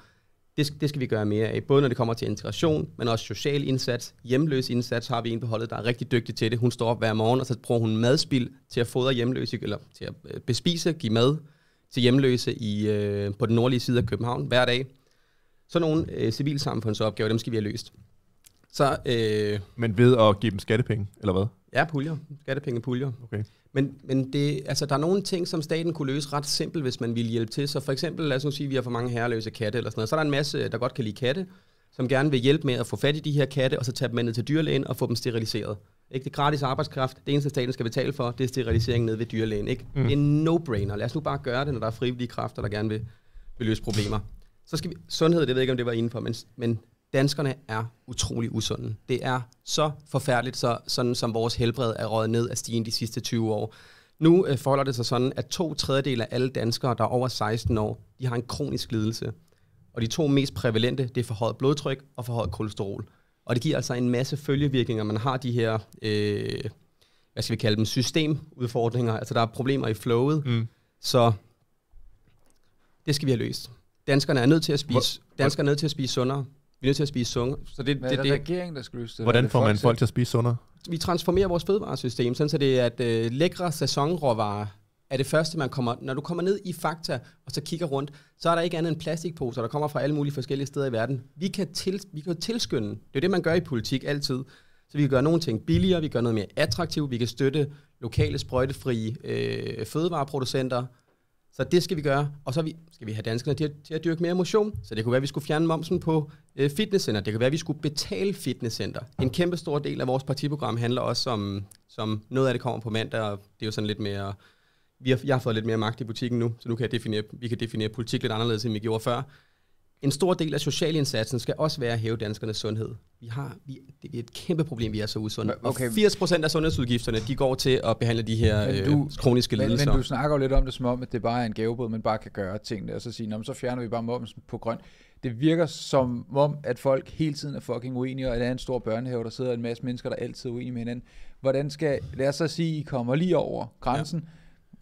Det, det skal vi gøre mere af, både når det kommer til integration, men også social indsats. Hjemløs indsats har vi en på holdet, der er rigtig dygtig til det. Hun står op hver morgen, og så bruger hun madspil til at fodre hjemløse, eller til at øh, bespise, give mad til hjemløse i, øh, på den nordlige side af København hver dag. Sådan nogle øh, civilsamfundsopgaver, dem skal vi have løst. Så, øh, men ved at give dem skattepenge, eller hvad? Ja, puljer. Skattepenge puljer. Okay. Men, men det, altså, der er nogle ting, som staten kunne løse ret simpelt, hvis man ville hjælpe til. Så for eksempel, lad os nu sige, at vi har for mange herreløse katte eller sådan noget. Så er der en masse, øh, der godt kan lide katte, som gerne vil hjælpe med at få fat i de her katte, og så tage dem ned til dyrlægen og få dem steriliseret. Ikke? Det er gratis arbejdskraft. Det eneste, staten skal betale for, det er sterilisering nede ved dyrlægen. Ikke? Mm. Det er en no-brainer. Lad os nu bare gøre det, når der er frivillige kræfter, der gerne vil, vil løse problemer. Så skal vi, sundhed, det ved jeg ikke, om det var indenfor, men, men danskerne er utrolig usunde. Det er så forfærdeligt, så, sådan som vores helbred er røget ned af stigen de sidste 20 år. Nu øh, forholder det sig sådan, at to tredjedel af alle danskere, der er over 16 år, de har en kronisk lidelse. Og de to mest prævalente, det er forhøjet blodtryk og forhøjet kolesterol. Og det giver altså en masse følgevirkninger. Man har de her, øh, hvad skal vi kalde dem, systemudfordringer. Altså der er problemer i flowet. Mm. Så det skal vi have løst danskerne er nødt til at spise, hvor, danskerne er nødt til at spise sundere. Vi er nødt til at spise sundere. Så det, det, er det, regeringen, der skal løse det? Hvordan får man folk, folk til at spise sundere? Vi transformerer vores fødevaresystem, sådan så det er, at øh, lækre sæsonråvarer er det første, man kommer... Når du kommer ned i Fakta og så kigger rundt, så er der ikke andet end plastikposer, der kommer fra alle mulige forskellige steder i verden. Vi kan, til, vi kan tilskynde. Det er det, man gør i politik altid. Så vi kan gøre nogle ting billigere, vi gør noget mere attraktivt, vi kan støtte lokale sprøjtefrie øh, fødevareproducenter, så det skal vi gøre. Og så vi, skal vi have danskerne til at, til at dyrke mere motion. Så det kunne være, at vi skulle fjerne momsen på øh, fitnesscenter. Det kunne være, at vi skulle betale fitnesscenter. En kæmpe stor del af vores partiprogram handler også om, som noget af det kommer på mandag, og det er jo sådan lidt mere... Vi har, jeg har fået lidt mere magt i butikken nu, så nu kan jeg definere, vi kan definere politik lidt anderledes, end vi gjorde før. En stor del af socialindsatsen skal også være at hæve danskernes sundhed. Vi har vi, det er et kæmpe problem, vi er så usunde. Okay. 80% af sundhedsudgifterne, de går til at behandle de her men øh, du, øh, kroniske men, lidelser. Men, men du snakker jo lidt om det som om, at det bare er en gavebod, man bare kan gøre tingene, og så sige, så fjerner vi bare momsen på grøn. Det virker som om, at folk hele tiden er fucking uenige, og at der er en stor børnehave, der sidder en masse mennesker, der er altid uenige med hinanden. Hvordan skal, lad os så sige, I kommer lige over grænsen, ja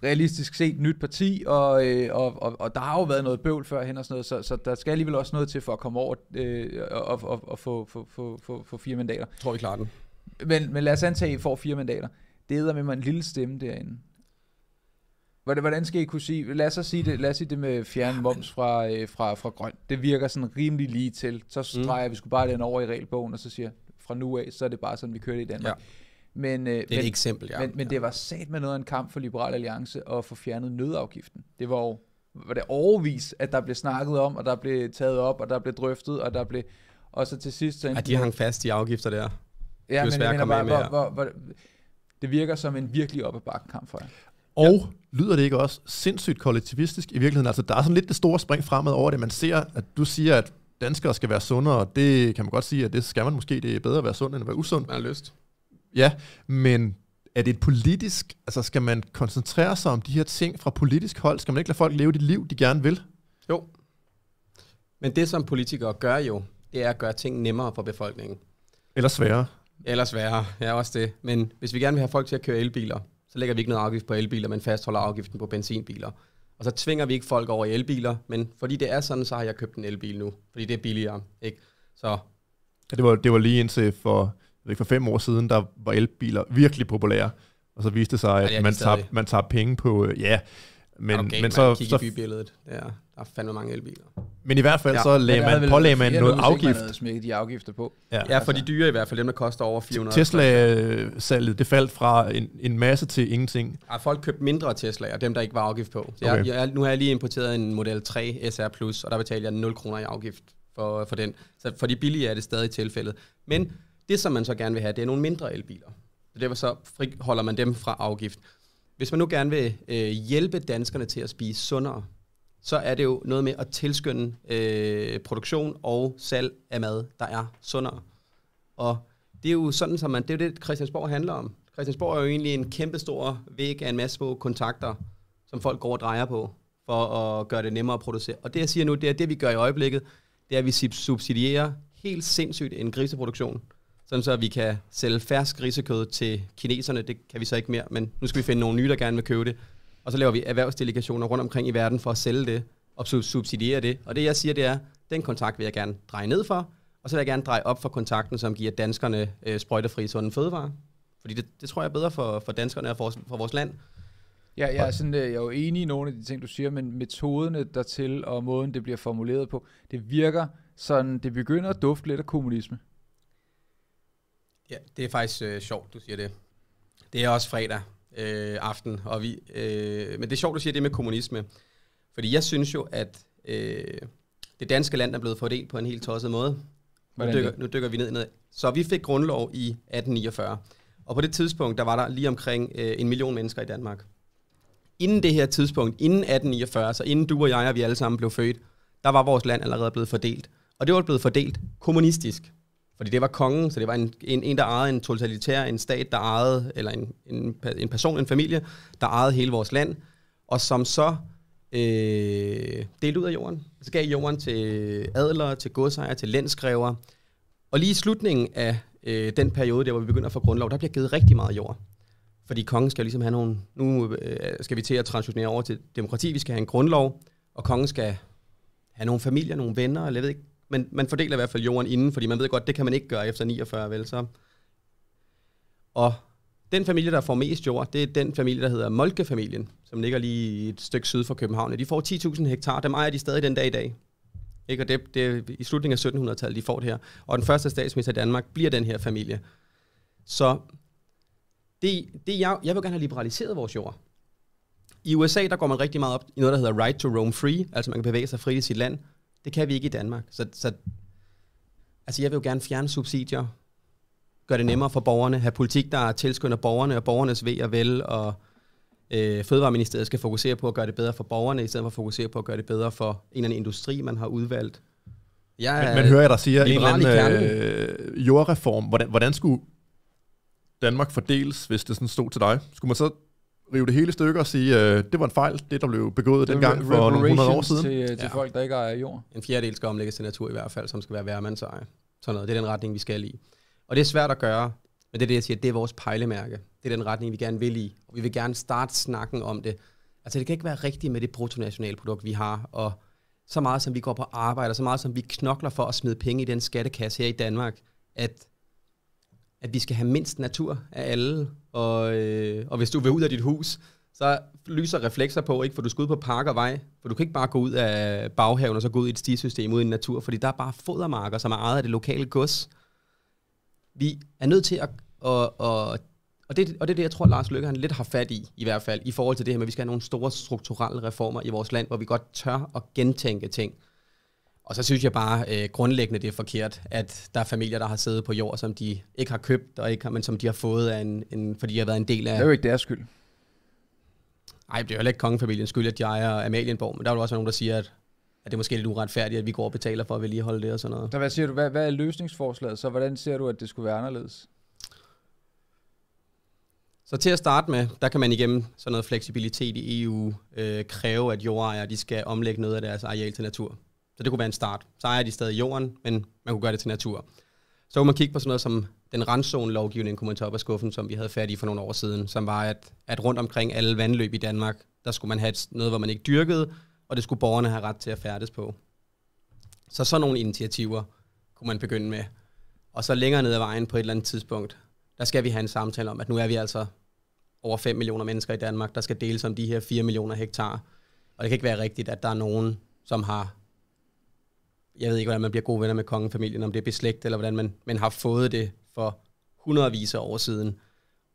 realistisk set nyt parti, og, øh, og, og, og der har jo været noget bøvl førhen og sådan noget, så, så der skal alligevel også noget til for at komme over øh, og, og, og få, få, få, få, få fire mandater. Jeg tror vi klarer den. Men, men lad os antage, at I får fire mandater. Det hedder med mig en lille stemme derinde. Hvordan skal I kunne sige, lad os så sige det, lad os sige det med fjerne moms fra, øh, fra, fra grøn. Det virker sådan rimelig lige til. Så mm. streger mm. vi skulle bare den over i regelbogen, og så siger, fra nu af, så er det bare sådan, vi kører det i Danmark. Ja. Men, øh, det er men, et eksempel, ja. Men, men ja. det var sat med noget af en kamp for Liberal Alliance at få fjernet nødafgiften. Det var jo var det overvis, at der blev snakket om, og der blev taget op, og der blev drøftet, og der blev... Og så til sidst... Så ja, de hang fast i afgifter der. Ja, det men, men jeg bare, med hvor, hvor, hvor, det virker som en virkelig op og kamp for jer. Og ja. lyder det ikke også sindssygt kollektivistisk i virkeligheden? Altså, der er sådan lidt det store spring fremad over det. Man ser, at du siger, at danskere skal være sundere, og det kan man godt sige, at det skal man måske. Det er bedre at være sund, end at være usund. Man har lyst. Ja, men er det et politisk, altså skal man koncentrere sig om de her ting fra politisk hold? Skal man ikke lade folk leve det liv, de gerne vil? Jo. Men det, som politikere gør jo, det er at gøre ting nemmere for befolkningen. Eller sværere. Eller sværere, ja også det. Men hvis vi gerne vil have folk til at køre elbiler, så lægger vi ikke noget afgift på elbiler, men fastholder afgiften på benzinbiler. Og så tvinger vi ikke folk over i elbiler, men fordi det er sådan, så har jeg købt en elbil nu, fordi det er billigere. Ikke? Så. Ja, det, var, det var lige indtil for ikke, for fem år siden, der var elbiler virkelig populære, og så viste det sig, at ja, man, man tager penge på, øh, ja, men, okay, men man så... så i bybilledet. Ja, der er fandme mange elbiler. Men i hvert fald ja. så lagde man, på, pålagde man noget afgift. Man smækket de afgifter på. Ja, ja for altså. de dyre i hvert fald, dem der koster over 400. Tesla-salget, det faldt fra en, en masse til ingenting. Ja, folk købte mindre Tesla, og dem der ikke var afgift på. Så okay. jeg, jeg, nu har jeg lige importeret en Model 3 SR+, Plus, og der betalte jeg 0 kroner i afgift for, for den. Så for de billige er det stadig tilfældet. Men det, som man så gerne vil have, det er nogle mindre elbiler. Så derfor så holder man dem fra afgift. Hvis man nu gerne vil øh, hjælpe danskerne til at spise sundere, så er det jo noget med at tilskynde øh, produktion og salg af mad, der er sundere. Og det er jo sådan, som man, det er jo det, Christiansborg handler om. Christiansborg er jo egentlig en kæmpe stor væg af en masse små kontakter, som folk går og drejer på, for at gøre det nemmere at producere. Og det, jeg siger nu, det er, det vi gør i øjeblikket, det er, at vi subsidierer helt sindssygt en griseproduktion – sådan så vi kan sælge fersk risekød til kineserne. Det kan vi så ikke mere, men nu skal vi finde nogle nye, der gerne vil købe det. Og så laver vi erhvervsdelegationer rundt omkring i verden for at sælge det og subsidiere det. Og det jeg siger, det er, den kontakt vil jeg gerne dreje ned for, og så vil jeg gerne dreje op for kontakten, som giver danskerne øh, sprøjtefri sunde fødevarer. Fordi det, det tror jeg er bedre for, for danskerne og for, for vores land. Ja, jeg er, sådan, øh, jeg er jo enig i nogle af de ting, du siger, men metoderne dertil og måden, det bliver formuleret på, det virker sådan, det begynder at dufte lidt af kommunisme. Ja, det er faktisk øh, sjovt, du siger det. Det er også fredag øh, aften, og vi, øh, men det er sjovt, du siger det med kommunisme. Fordi jeg synes jo, at øh, det danske land er blevet fordelt på en helt tosset måde. Nu dykker, nu dykker vi ned, ned. Så vi fik grundlov i 1849. Og på det tidspunkt, der var der lige omkring øh, en million mennesker i Danmark. Inden det her tidspunkt, inden 1849, så inden du og jeg og vi alle sammen blev født, der var vores land allerede blevet fordelt. Og det var blevet fordelt kommunistisk. Fordi det var kongen, så det var en, en, en der ejede en totalitær, en stat, der ejede, eller en, en, en person, en familie, der ejede hele vores land, og som så øh, delte ud af jorden. Så gav jorden til adler, til godsejere, til landskræver. Og lige i slutningen af øh, den periode, der hvor vi begynder at få grundlov, der bliver givet rigtig meget jord. Fordi kongen skal ligesom have nogle... Nu øh, skal vi til at transitionere over til demokrati, vi skal have en grundlov, og kongen skal have nogle familier, nogle venner, eller jeg ved ikke, men man fordeler i hvert fald jorden inden, fordi man ved godt, det kan man ikke gøre efter 49, vel så. Og den familie, der får mest jord, det er den familie, der hedder Molkefamilien, som ligger lige et stykke syd for København. De får 10.000 hektar, dem ejer de stadig den dag i dag. Ikke? Og det, det er i slutningen af 1700-tallet, de får det her. Og den første statsminister i Danmark bliver den her familie. Så det, det jeg, jeg vil gerne have liberaliseret vores jord. I USA, der går man rigtig meget op i noget, der hedder right to roam free, altså man kan bevæge sig frit i sit land. Det kan vi ikke i Danmark. Så, så altså jeg vil jo gerne fjerne subsidier, gøre det nemmere for borgerne, have politik, der tilskynder borgerne og borgernes ved og vel, og øh, Fødevareministeriet skal fokusere på at gøre det bedre for borgerne, i stedet for at fokusere på at gøre det bedre for en eller anden industri, man har udvalgt. Jeg men, men hører jeg dig siger, en eller anden øh, jordreform, hvordan, hvordan skulle Danmark fordeles, hvis det sådan stod til dig? Skulle man så rive det hele stykke og sige, øh, det var en fejl, det der blev begået det dengang for nogle hundrede år siden. Til, øh, til ja. folk, der ikke ejer jord. En fjerdedel skal omlægges til natur i hvert fald, som skal være værmandseje. Sådan noget. Det er den retning, vi skal i. Og det er svært at gøre, men det er det, jeg siger, det er vores pejlemærke. Det er den retning, vi gerne vil i. Og vi vil gerne starte snakken om det. Altså det kan ikke være rigtigt med det bruttonationalprodukt, vi har, og så meget som vi går på arbejde, og så meget som vi knokler for at smide penge i den skattekasse her i Danmark, at, at vi skal have mindst natur af alle og, øh, og hvis du vil ud af dit hus, så lyser reflekser på, ikke? for du skal ud på park og vej, for du kan ikke bare gå ud af baghaven og så gå ud i et stisystem ud i natur, fordi der er bare fodermarker, som er ejet af det lokale gods. Vi er nødt til at... Og, og, og, det, og det er det, jeg tror, Lars Løkke han lidt har fat i, i hvert fald, i forhold til det her med, at vi skal have nogle store strukturelle reformer i vores land, hvor vi godt tør at gentænke ting. Og så synes jeg bare øh, grundlæggende, det er forkert, at der er familier, der har siddet på jord, som de ikke har købt, og ikke, men som de har fået, af en, en, fordi de har været en del af... Det er jo ikke deres skyld. Nej, det er jo heller ikke kongefamiliens skyld, at de ejer Amalienborg, men der er jo også nogen, der siger, at, at det er måske lidt uretfærdigt, at vi går og betaler for at vedligeholde det og sådan noget. Så hvad siger du, hvad, hvad er løsningsforslaget, så hvordan ser du, at det skulle være anderledes? Så til at starte med, der kan man igennem sådan noget fleksibilitet i EU øh, kræve, at jordejere de skal omlægge noget af deres areal til natur. Så det kunne være en start. Så ejer de stadig jorden, men man kunne gøre det til natur. Så kunne man kigge på sådan noget som den randzone-lovgivning, kunne man tage op af skuffen, som vi havde fat i for nogle år siden, som var, at, at rundt omkring alle vandløb i Danmark, der skulle man have noget, hvor man ikke dyrkede, og det skulle borgerne have ret til at færdes på. Så sådan nogle initiativer kunne man begynde med. Og så længere ned ad vejen på et eller andet tidspunkt, der skal vi have en samtale om, at nu er vi altså over 5 millioner mennesker i Danmark, der skal deles om de her 4 millioner hektar. Og det kan ikke være rigtigt, at der er nogen, som har jeg ved ikke, hvordan man bliver gode venner med kongefamilien, om det er beslægt, eller hvordan man, man har fået det for hundredvis af år siden.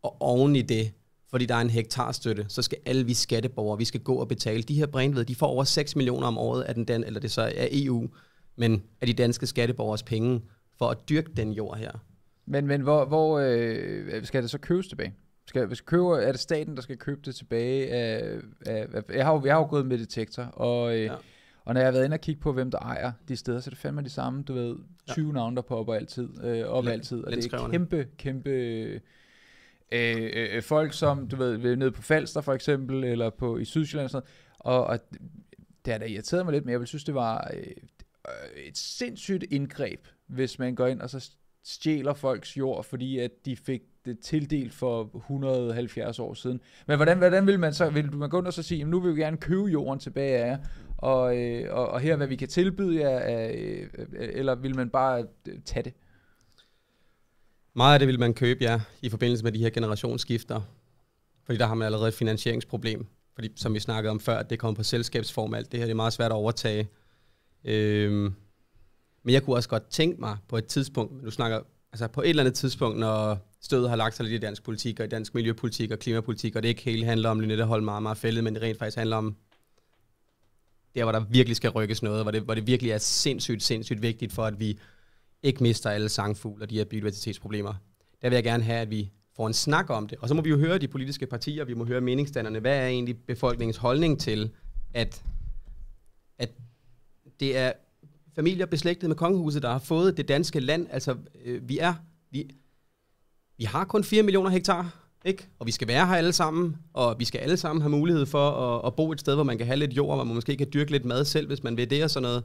Og oven i det, fordi der er en hektarstøtte, så skal alle vi skatteborgere, vi skal gå og betale. De her brændved, de får over 6 millioner om året af den, dan, eller det så er EU, men af de danske skatteborgers penge, for at dyrke den jord her. Men, men hvor, hvor øh, skal det så købes tilbage? Skal, skal købe, er det staten, der skal købe det tilbage? Af, af, jeg, har jeg har jo gået med detektor, og øh, ja og når jeg har været inde og kigge på, hvem der ejer de steder, så er det fandme de samme, du ved, 20 ja. navne, der popper altid, øh, op altid. Og det er kæmpe, kæmpe øh, øh, folk, som, du ved, nede på Falster for eksempel, eller på, i Sydsjælland og sådan noget. Og, og det har da irriteret mig lidt, men jeg vil synes, det var øh, øh et sindssygt indgreb, hvis man går ind og så stjæler folks jord, fordi at de fik det tildelt for 170 år siden. Men hvordan, hvordan vil man så, vil man gå ind og så sige, nu vil vi gerne købe jorden tilbage af jer, og, øh, og, og her hvad vi kan tilbyde jer, øh, øh, eller vil man bare tage det? Meget af det vil man købe, ja, i forbindelse med de her generationsskifter, fordi der har man allerede et finansieringsproblem, fordi som vi snakkede om før, at det kommer på selskabsform, alt det her, det er meget svært at overtage. Øhm, men jeg kunne også godt tænke mig på et tidspunkt, nu snakker altså på et eller andet tidspunkt, når stødet har lagt sig lidt i dansk politik, og i dansk miljøpolitik og klimapolitik, og det ikke hele handler om Lynette Holm meget, meget fældet, men det rent faktisk handler om der hvor der virkelig skal rykkes noget, hvor det, hvor det virkelig er sindssygt, sindssygt vigtigt for, at vi ikke mister alle sangfugle og de her biodiversitetsproblemer. Der vil jeg gerne have, at vi får en snak om det. Og så må vi jo høre de politiske partier, vi må høre meningsdannerne. Hvad er egentlig befolkningens holdning til, at, at det er familier beslægtet med kongehuset, der har fået det danske land. Altså, øh, vi er... Vi, vi har kun 4 millioner hektar ikke? Og vi skal være her alle sammen, og vi skal alle sammen have mulighed for at, at bo et sted, hvor man kan have lidt jord, hvor man måske kan dyrke lidt mad selv, hvis man vil det og sådan noget.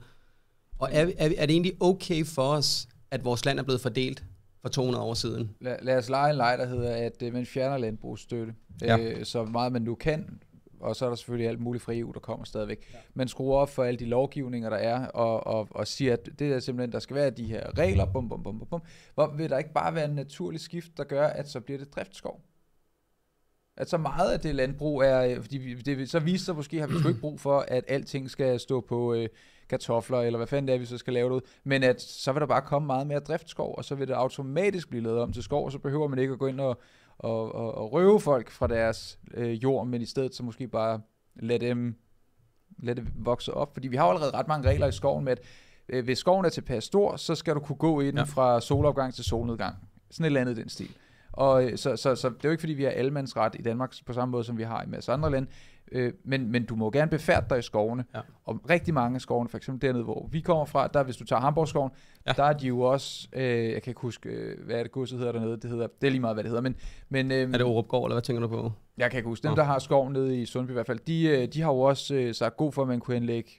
Og er, er, er det egentlig okay for os, at vores land er blevet fordelt for 200 år siden? Lad, lad os lege en leg, der hedder, at øh, man fjerner landbrugsstøtte, ja. øh, så meget man nu kan, og så er der selvfølgelig alt muligt fra EU, der kommer stadigvæk. Ja. Man skruer op for alle de lovgivninger, der er, og, og, og siger, at det er simpelthen, der skal være de her regler, bum, bum, bum, bum, bum. Hvor vil der ikke bare være en naturlig skift, der gør, at så bliver det driftskov? at så meget af det landbrug er, øh, fordi det, så viser sig måske, har vi jo ikke brug for, at alting skal stå på øh, kartofler, eller hvad fanden det er, vi så skal lave det ud, men at så vil der bare komme meget mere driftskov, og så vil det automatisk blive lavet om til skov, og så behøver man ikke at gå ind og, og, og, og røve folk fra deres øh, jord, men i stedet så måske bare lade dem lade det vokse op, fordi vi har allerede ret mange regler i skoven med, at øh, hvis skoven er tilpas stor, så skal du kunne gå ind ja. fra solopgang til solnedgang. Sådan et eller andet den stil. Og øh, så, så, så det er jo ikke, fordi vi har almandsret i Danmark på samme måde, som vi har i masser andre lande. Øh, men, men du må gerne befærde dig i skovene. Ja. Og rigtig mange af skovene, for eksempel dernede, hvor vi kommer fra, der hvis du tager Hamburgskoven, ja. der er de jo også, øh, jeg kan ikke huske, øh, hvad er det godset hedder dernede, det, hedder, det er lige meget, hvad det hedder. Men, men, øh, er det Orupgård, eller hvad tænker du på? Jeg kan ikke huske. Dem, der har skov nede i Sundby i hvert fald, de, øh, de har jo også øh, sagt god for, at man kunne anlægge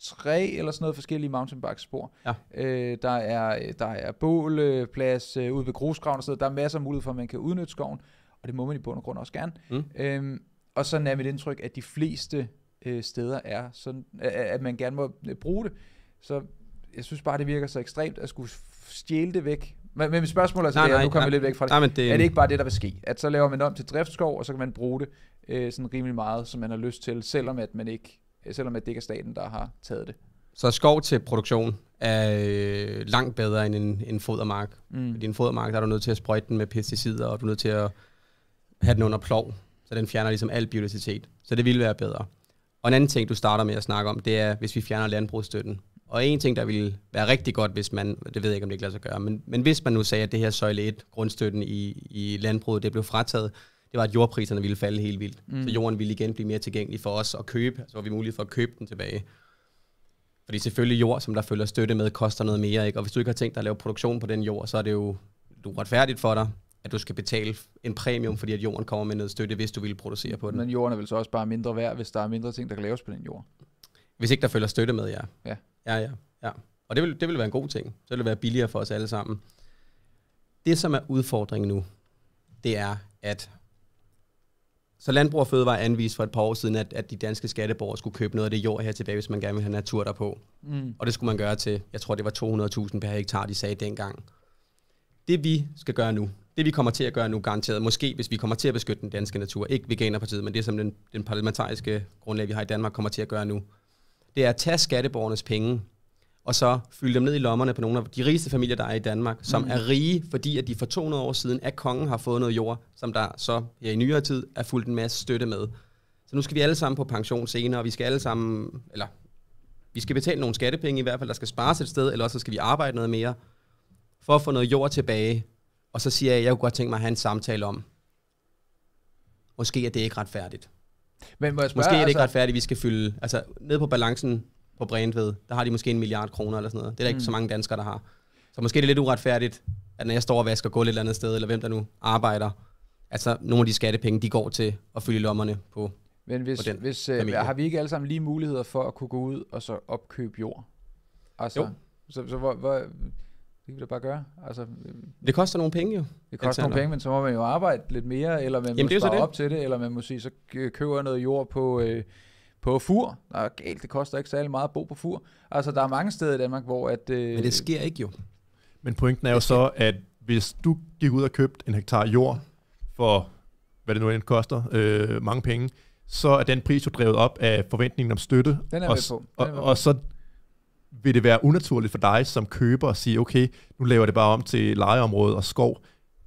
tre eller sådan noget forskellige mountainbike-spor. Ja. Øh, der, er, øh, der er bålplads øh, ude ved grusgraven og sådan noget. Der er masser af mulighed for, at man kan udnytte skoven, og det må man i bund og grund også gerne. Mm. Øhm, og så er mit indtryk, at de fleste øh, steder er sådan, at, at man gerne må øh, bruge det. Så jeg synes bare, det virker så ekstremt at skulle stjæle det væk. Men, men mit spørgsmål er, så nej, det nej, nu kommer vi lidt væk fra det. Nej, men det. Er det ikke bare det, der vil ske? At så laver man om til driftskov, og så kan man bruge det øh, sådan rimelig meget, som man har lyst til, selvom at man ikke Øh, selvom det ikke er staten, der har taget det. Så skov til produktion er øh, langt bedre end en, en fodermark. Mm. Fordi en fodermark, der er du nødt til at sprøjte den med pesticider, og du er nødt til at have den under plov, så den fjerner ligesom al biodiversitet. Så det ville være bedre. Og en anden ting, du starter med at snakke om, det er, hvis vi fjerner landbrugsstøtten. Og en ting, der ville være rigtig godt, hvis man, det ved jeg ikke, om det ikke lader sig gøre, men, men hvis man nu sagde, at det her søjle 1, grundstøtten i, i landbruget, det blev frataget, det var, at jordpriserne ville falde helt vildt. Mm. Så jorden ville igen blive mere tilgængelig for os at købe, så altså, var vi mulighed for at købe den tilbage. Fordi selvfølgelig jord, som der følger støtte med, koster noget mere, ikke? og hvis du ikke har tænkt dig at lave produktion på den jord, så er det jo du retfærdigt for dig, at du skal betale en premium, fordi at jorden kommer med noget støtte, hvis du vil producere på den. Men jorden er vel så også bare mindre værd, hvis der er mindre ting, der kan laves på den jord? Hvis ikke der følger støtte med, ja. Ja. Ja, ja, ja. Og det vil, det vil være en god ting. Så vil det være billigere for os alle sammen. Det, som er udfordringen nu, det er, at så Landbrug og Fødevare anviste for et par år siden, at, at de danske skatteborgere skulle købe noget af det jord her tilbage, hvis man gerne vil have natur derpå. Mm. Og det skulle man gøre til, jeg tror det var 200.000 per hektar, de sagde dengang. Det vi skal gøre nu, det vi kommer til at gøre nu garanteret, måske hvis vi kommer til at beskytte den danske natur, ikke Veganerpartiet, men det som den, den parlamentariske grundlag, vi har i Danmark, kommer til at gøre nu, det er at tage skatteborgernes penge og så fylde dem ned i lommerne på nogle af de rigeste familier, der er i Danmark, som mm. er rige, fordi at de for 200 år siden af kongen har fået noget jord, som der så her i nyere tid er fuldt en masse støtte med. Så nu skal vi alle sammen på pension senere, og vi skal alle sammen, eller vi skal betale nogle skattepenge i hvert fald, der skal spares et sted, eller også skal vi arbejde noget mere, for at få noget jord tilbage. Og så siger jeg, at jeg kunne godt tænke mig at have en samtale om, måske er det ikke retfærdigt. Men må jeg spørge, Måske er det altså, ikke retfærdigt, vi skal fylde, altså ned på balancen, på Brandved, der har de måske en milliard kroner eller sådan noget. Det er der mm. ikke så mm. mange danskere, der har. Så måske det er lidt uretfærdigt, at når jeg står og vasker gulv et eller andet sted, eller hvem der nu arbejder, altså nogle af de skattepenge, de går til at fylde lommerne på Men hvis, på den hvis øh, familie. øh, har vi ikke alle sammen lige muligheder for at kunne gå ud og så opkøbe jord? Altså, jo. Så, så hvor, hvor, det kan vi da bare gøre. Altså, øh, det koster nogle penge jo. Det koster nogle penge, men så må man jo arbejde lidt mere, eller man Jamen, må spare op til det, eller man må sige, så køber noget jord på, øh, på Fur. Nå, er galt, det koster ikke særlig meget at bo på Fur. Altså, der er mange steder i Danmark, hvor at... Øh, Men det sker ikke jo. Men pointen er jo så, at hvis du gik ud og købte en hektar jord for, hvad det nu end koster, øh, mange penge, så er den pris jo drevet op af forventningen om støtte. Den er og, på. Den er og, og så vil det være unaturligt for dig som køber at sige, okay, nu laver det bare om til lejeområde og skov,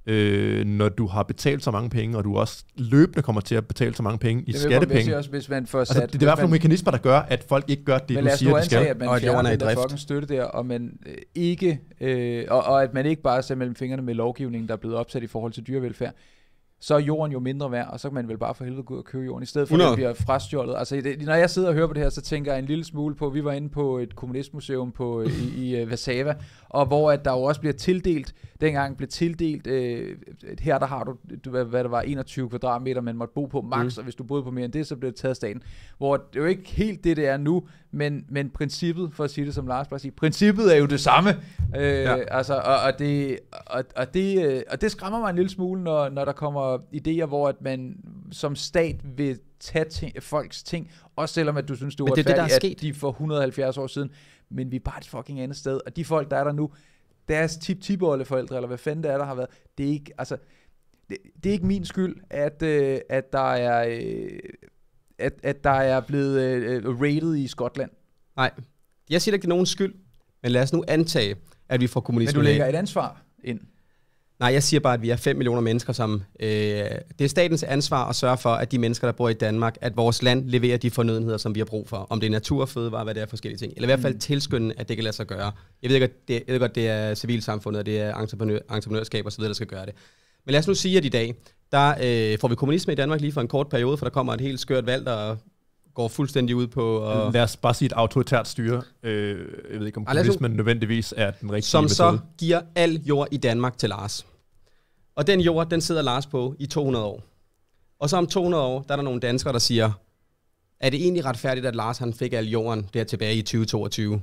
øh, når du har betalt så mange penge, og du også løbende kommer til at betale så mange penge i det skattepenge. Jeg også, hvis man får altså, sat, altså, det, er i hvert fald nogle mekanismer, der gør, at folk ikke gør det, du siger, de skal. at man og fjerner den der fucking støtte der, og, man øh, ikke, øh, og, og at man ikke bare ser mellem fingrene med lovgivningen, der er blevet opsat i forhold til dyrevelfærd så er jorden jo mindre værd, og så kan man vel bare for helvede gå ud og købe jorden, i stedet for 100. at blive frastjålet. Altså, det, når jeg sidder og hører på det her, så tænker jeg en lille smule på, vi var inde på et kommunistmuseum på, øh, i, i øh, Varsava, og hvor at der jo også bliver tildelt, dengang blev tildelt, uh, her der har du, du hvad, hvad der var, 21 kvadratmeter, man måtte bo på max, mm. og hvis du boede på mere end det, så blev det taget af staten. Hvor det er jo ikke helt det, det er nu, men, men princippet, for at sige det som Lars bare siger, princippet er jo det samme. Øh, ja. altså, og, og, det, og, og, det, øh, og det skræmmer mig en lille smule, når, når der kommer idéer, hvor at man som stat vil tage ting, folks ting, også selvom at du synes, du er det, det, er færdigt, at de for 170 år siden, men vi er bare et fucking andet sted, og de folk, der er der nu, deres tip tip forældre eller hvad fanden det er, der har været, det er ikke, altså, det, det er ikke min skyld, at, øh, at der er øh, at, at der er blevet uh, øh, øh, rated i Skotland. Nej, jeg siger ikke, det er nogen skyld, men lad os nu antage, at vi får kommunisme. Men du lægger et ansvar ind. Nej, jeg siger bare, at vi er 5 millioner mennesker, som... Øh, det er statens ansvar at sørge for, at de mennesker, der bor i Danmark, at vores land leverer de fornødenheder, som vi har brug for. Om det er natur, fødevare, hvad det er forskellige ting. Eller i hvert fald mm. tilskynde, at det kan lade sig gøre. Jeg ved godt, det, jeg ved godt, det er civilsamfundet, og det er entreprenør, entreprenørskab osv., der skal gøre det. Men lad os nu sige, at i dag, der øh, får vi kommunisme i Danmark lige for en kort periode, for der kommer et helt skørt valg, der går fuldstændig ud på... Og... Lad os bare sige et autoritært styre. Øh, jeg ved ikke, om kommunismen altså, nødvendigvis er den rigtige Som metode. så giver al jord i Danmark til Lars. Og den jord, den sidder Lars på i 200 år. Og så om 200 år, der er der nogle danskere, der siger, er det egentlig retfærdigt, at Lars han fik al jorden der tilbage i 2022?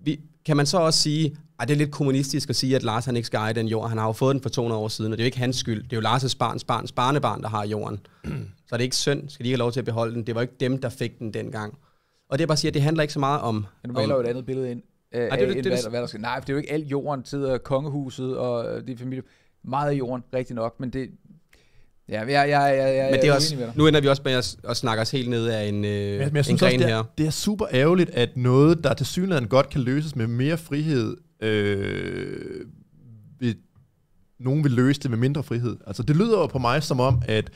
Vi, kan man så også sige, at det er lidt kommunistisk at sige, at Lars han ikke skal eje den jord. Han har jo fået den for 200 år siden, og det er jo ikke hans skyld. Det er jo Lars' barns barns barnebarn, der har jorden. så er det ikke synd, skal de ikke have lov til at beholde den. Det var ikke dem, der fik den dengang. Og det er bare at sige, at det handler ikke så meget om... Men du maler jo et andet billede ind. Øh, Ej, det, det, det, hvad, hvad der skal. Nej, for det er jo ikke alt jorden, tider kongehuset og øh, de det familie. Meget af jorden, rigtig nok, men det, Ja, jeg, jeg, jeg, jeg, jeg men det er også, nu ender vi også med at, at snakke os helt ned af en, øh, men, men jeg synes en gren også, det er, her. Det er super ærgerligt, at noget, der til synligheden godt kan løses med mere frihed, øh, vil, nogen vil løse det med mindre frihed. Altså det lyder jo på mig som om, at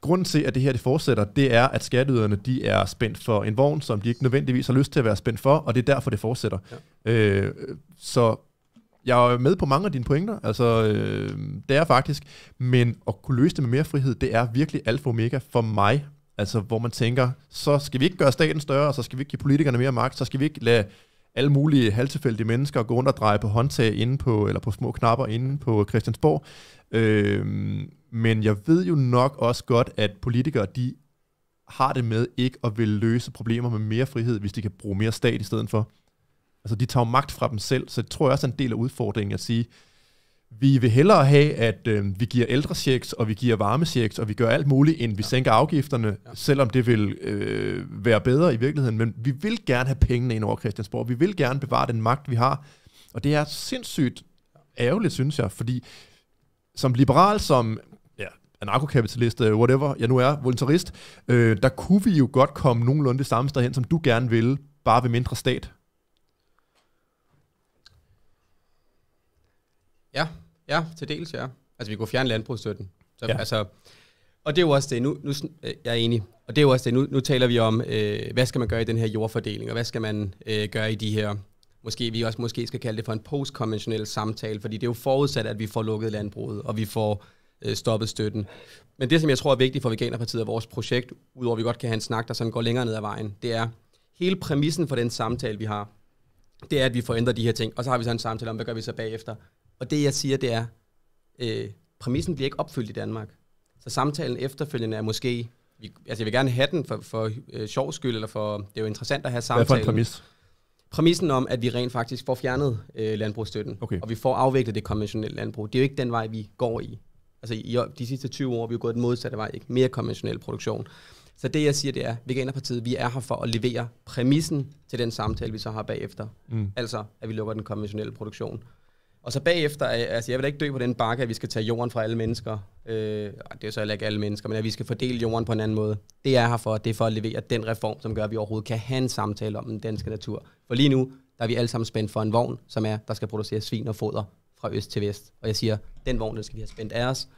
grunden til, at det her det fortsætter, det er, at skatteyderne de er spændt for en vogn, som de ikke nødvendigvis har lyst til at være spændt for, og det er derfor, det fortsætter. Ja. Øh, så jeg er med på mange af dine pointer, altså øh, det er faktisk, men at kunne løse det med mere frihed, det er virkelig alfa og omega for mig, altså hvor man tænker, så skal vi ikke gøre staten større, så skal vi ikke give politikerne mere magt, så skal vi ikke lade alle mulige halvtilfældige mennesker gå rundt og dreje på håndtag inde på, eller på små knapper inde på Christiansborg. Øh, men jeg ved jo nok også godt, at politikere, de har det med ikke at vil løse problemer med mere frihed, hvis de kan bruge mere stat i stedet for. Altså, de tager magt fra dem selv, så det tror jeg også er en del af udfordringen at sige, vi vil hellere have, at øh, vi giver checks, og vi giver checks, og vi gør alt muligt, end vi ja. sænker afgifterne, ja. selvom det vil øh, være bedre i virkeligheden. Men vi vil gerne have pengene ind over Christiansborg. Vi vil gerne bevare den magt, vi har. Og det er sindssygt ærgerligt, synes jeg, fordi som liberal, som ja, anarkokapitalist, øh, whatever jeg nu er, voluntarist, øh, der kunne vi jo godt komme nogenlunde det samme sted hen, som du gerne vil, bare ved mindre stat. Ja, ja, til dels, ja. Altså, vi kunne fjerne landbrugsstøtten. Så, ja. altså, og det er jo også det, nu, nu, øh, jeg er enig, og det er jo også det, nu, nu taler vi om, øh, hvad skal man gøre i den her jordfordeling, og hvad skal man øh, gøre i de her, måske vi også måske skal kalde det for en postkonventionel samtale, fordi det er jo forudsat, at vi får lukket landbruget, og vi får øh, stoppet støtten. Men det, som jeg tror er vigtigt for Veganerpartiet og vores projekt, udover at vi godt kan have en snak, der sådan går længere ned ad vejen, det er, hele præmissen for den samtale, vi har, det er, at vi får ændret de her ting, og så har vi så en samtale om, hvad gør vi så bagefter? Og det, jeg siger, det er, øh, præmissen bliver ikke opfyldt i Danmark. Så samtalen efterfølgende er måske, vi, altså jeg vil gerne have den for, for øh, sjov skyld, eller for, det er jo interessant at have samtalen. Hvad for en præmis? Præmissen om, at vi rent faktisk får fjernet øh, landbrugsstøtten, okay. og vi får afviklet det konventionelle landbrug. Det er jo ikke den vej, vi går i. Altså i de sidste 20 år vi jo gået den modsatte vej, ikke? Mere konventionel produktion. Så det, jeg siger, det er, at Veganerpartiet, vi er her for at levere præmissen til den samtale, vi så har bagefter. Mm. Altså, at vi lukker den konventionelle produktion. Og så bagefter, øh, altså jeg vil da ikke dø på den bakke, at vi skal tage jorden fra alle mennesker. Øh, det er så heller ikke alle mennesker, men at vi skal fordele jorden på en anden måde. Det er her for, det er for at levere den reform, som gør, at vi overhovedet kan have en samtale om den danske natur. For lige nu, der er vi alle sammen spændt for en vogn, som er, der skal producere svin og foder fra øst til vest. Og jeg siger, den vogn, den skal vi have spændt af os.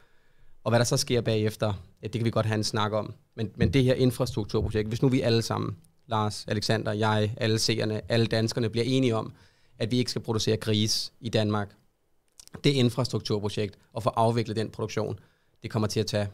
Og hvad der så sker bagefter, ja, det kan vi godt have en snak om. Men, men det her infrastrukturprojekt, hvis nu vi alle sammen, Lars, Alexander, jeg, alle seerne, alle danskerne bliver enige om, at vi ikke skal producere gris i Danmark. Det infrastrukturprojekt og få afviklet den produktion, det kommer til at tage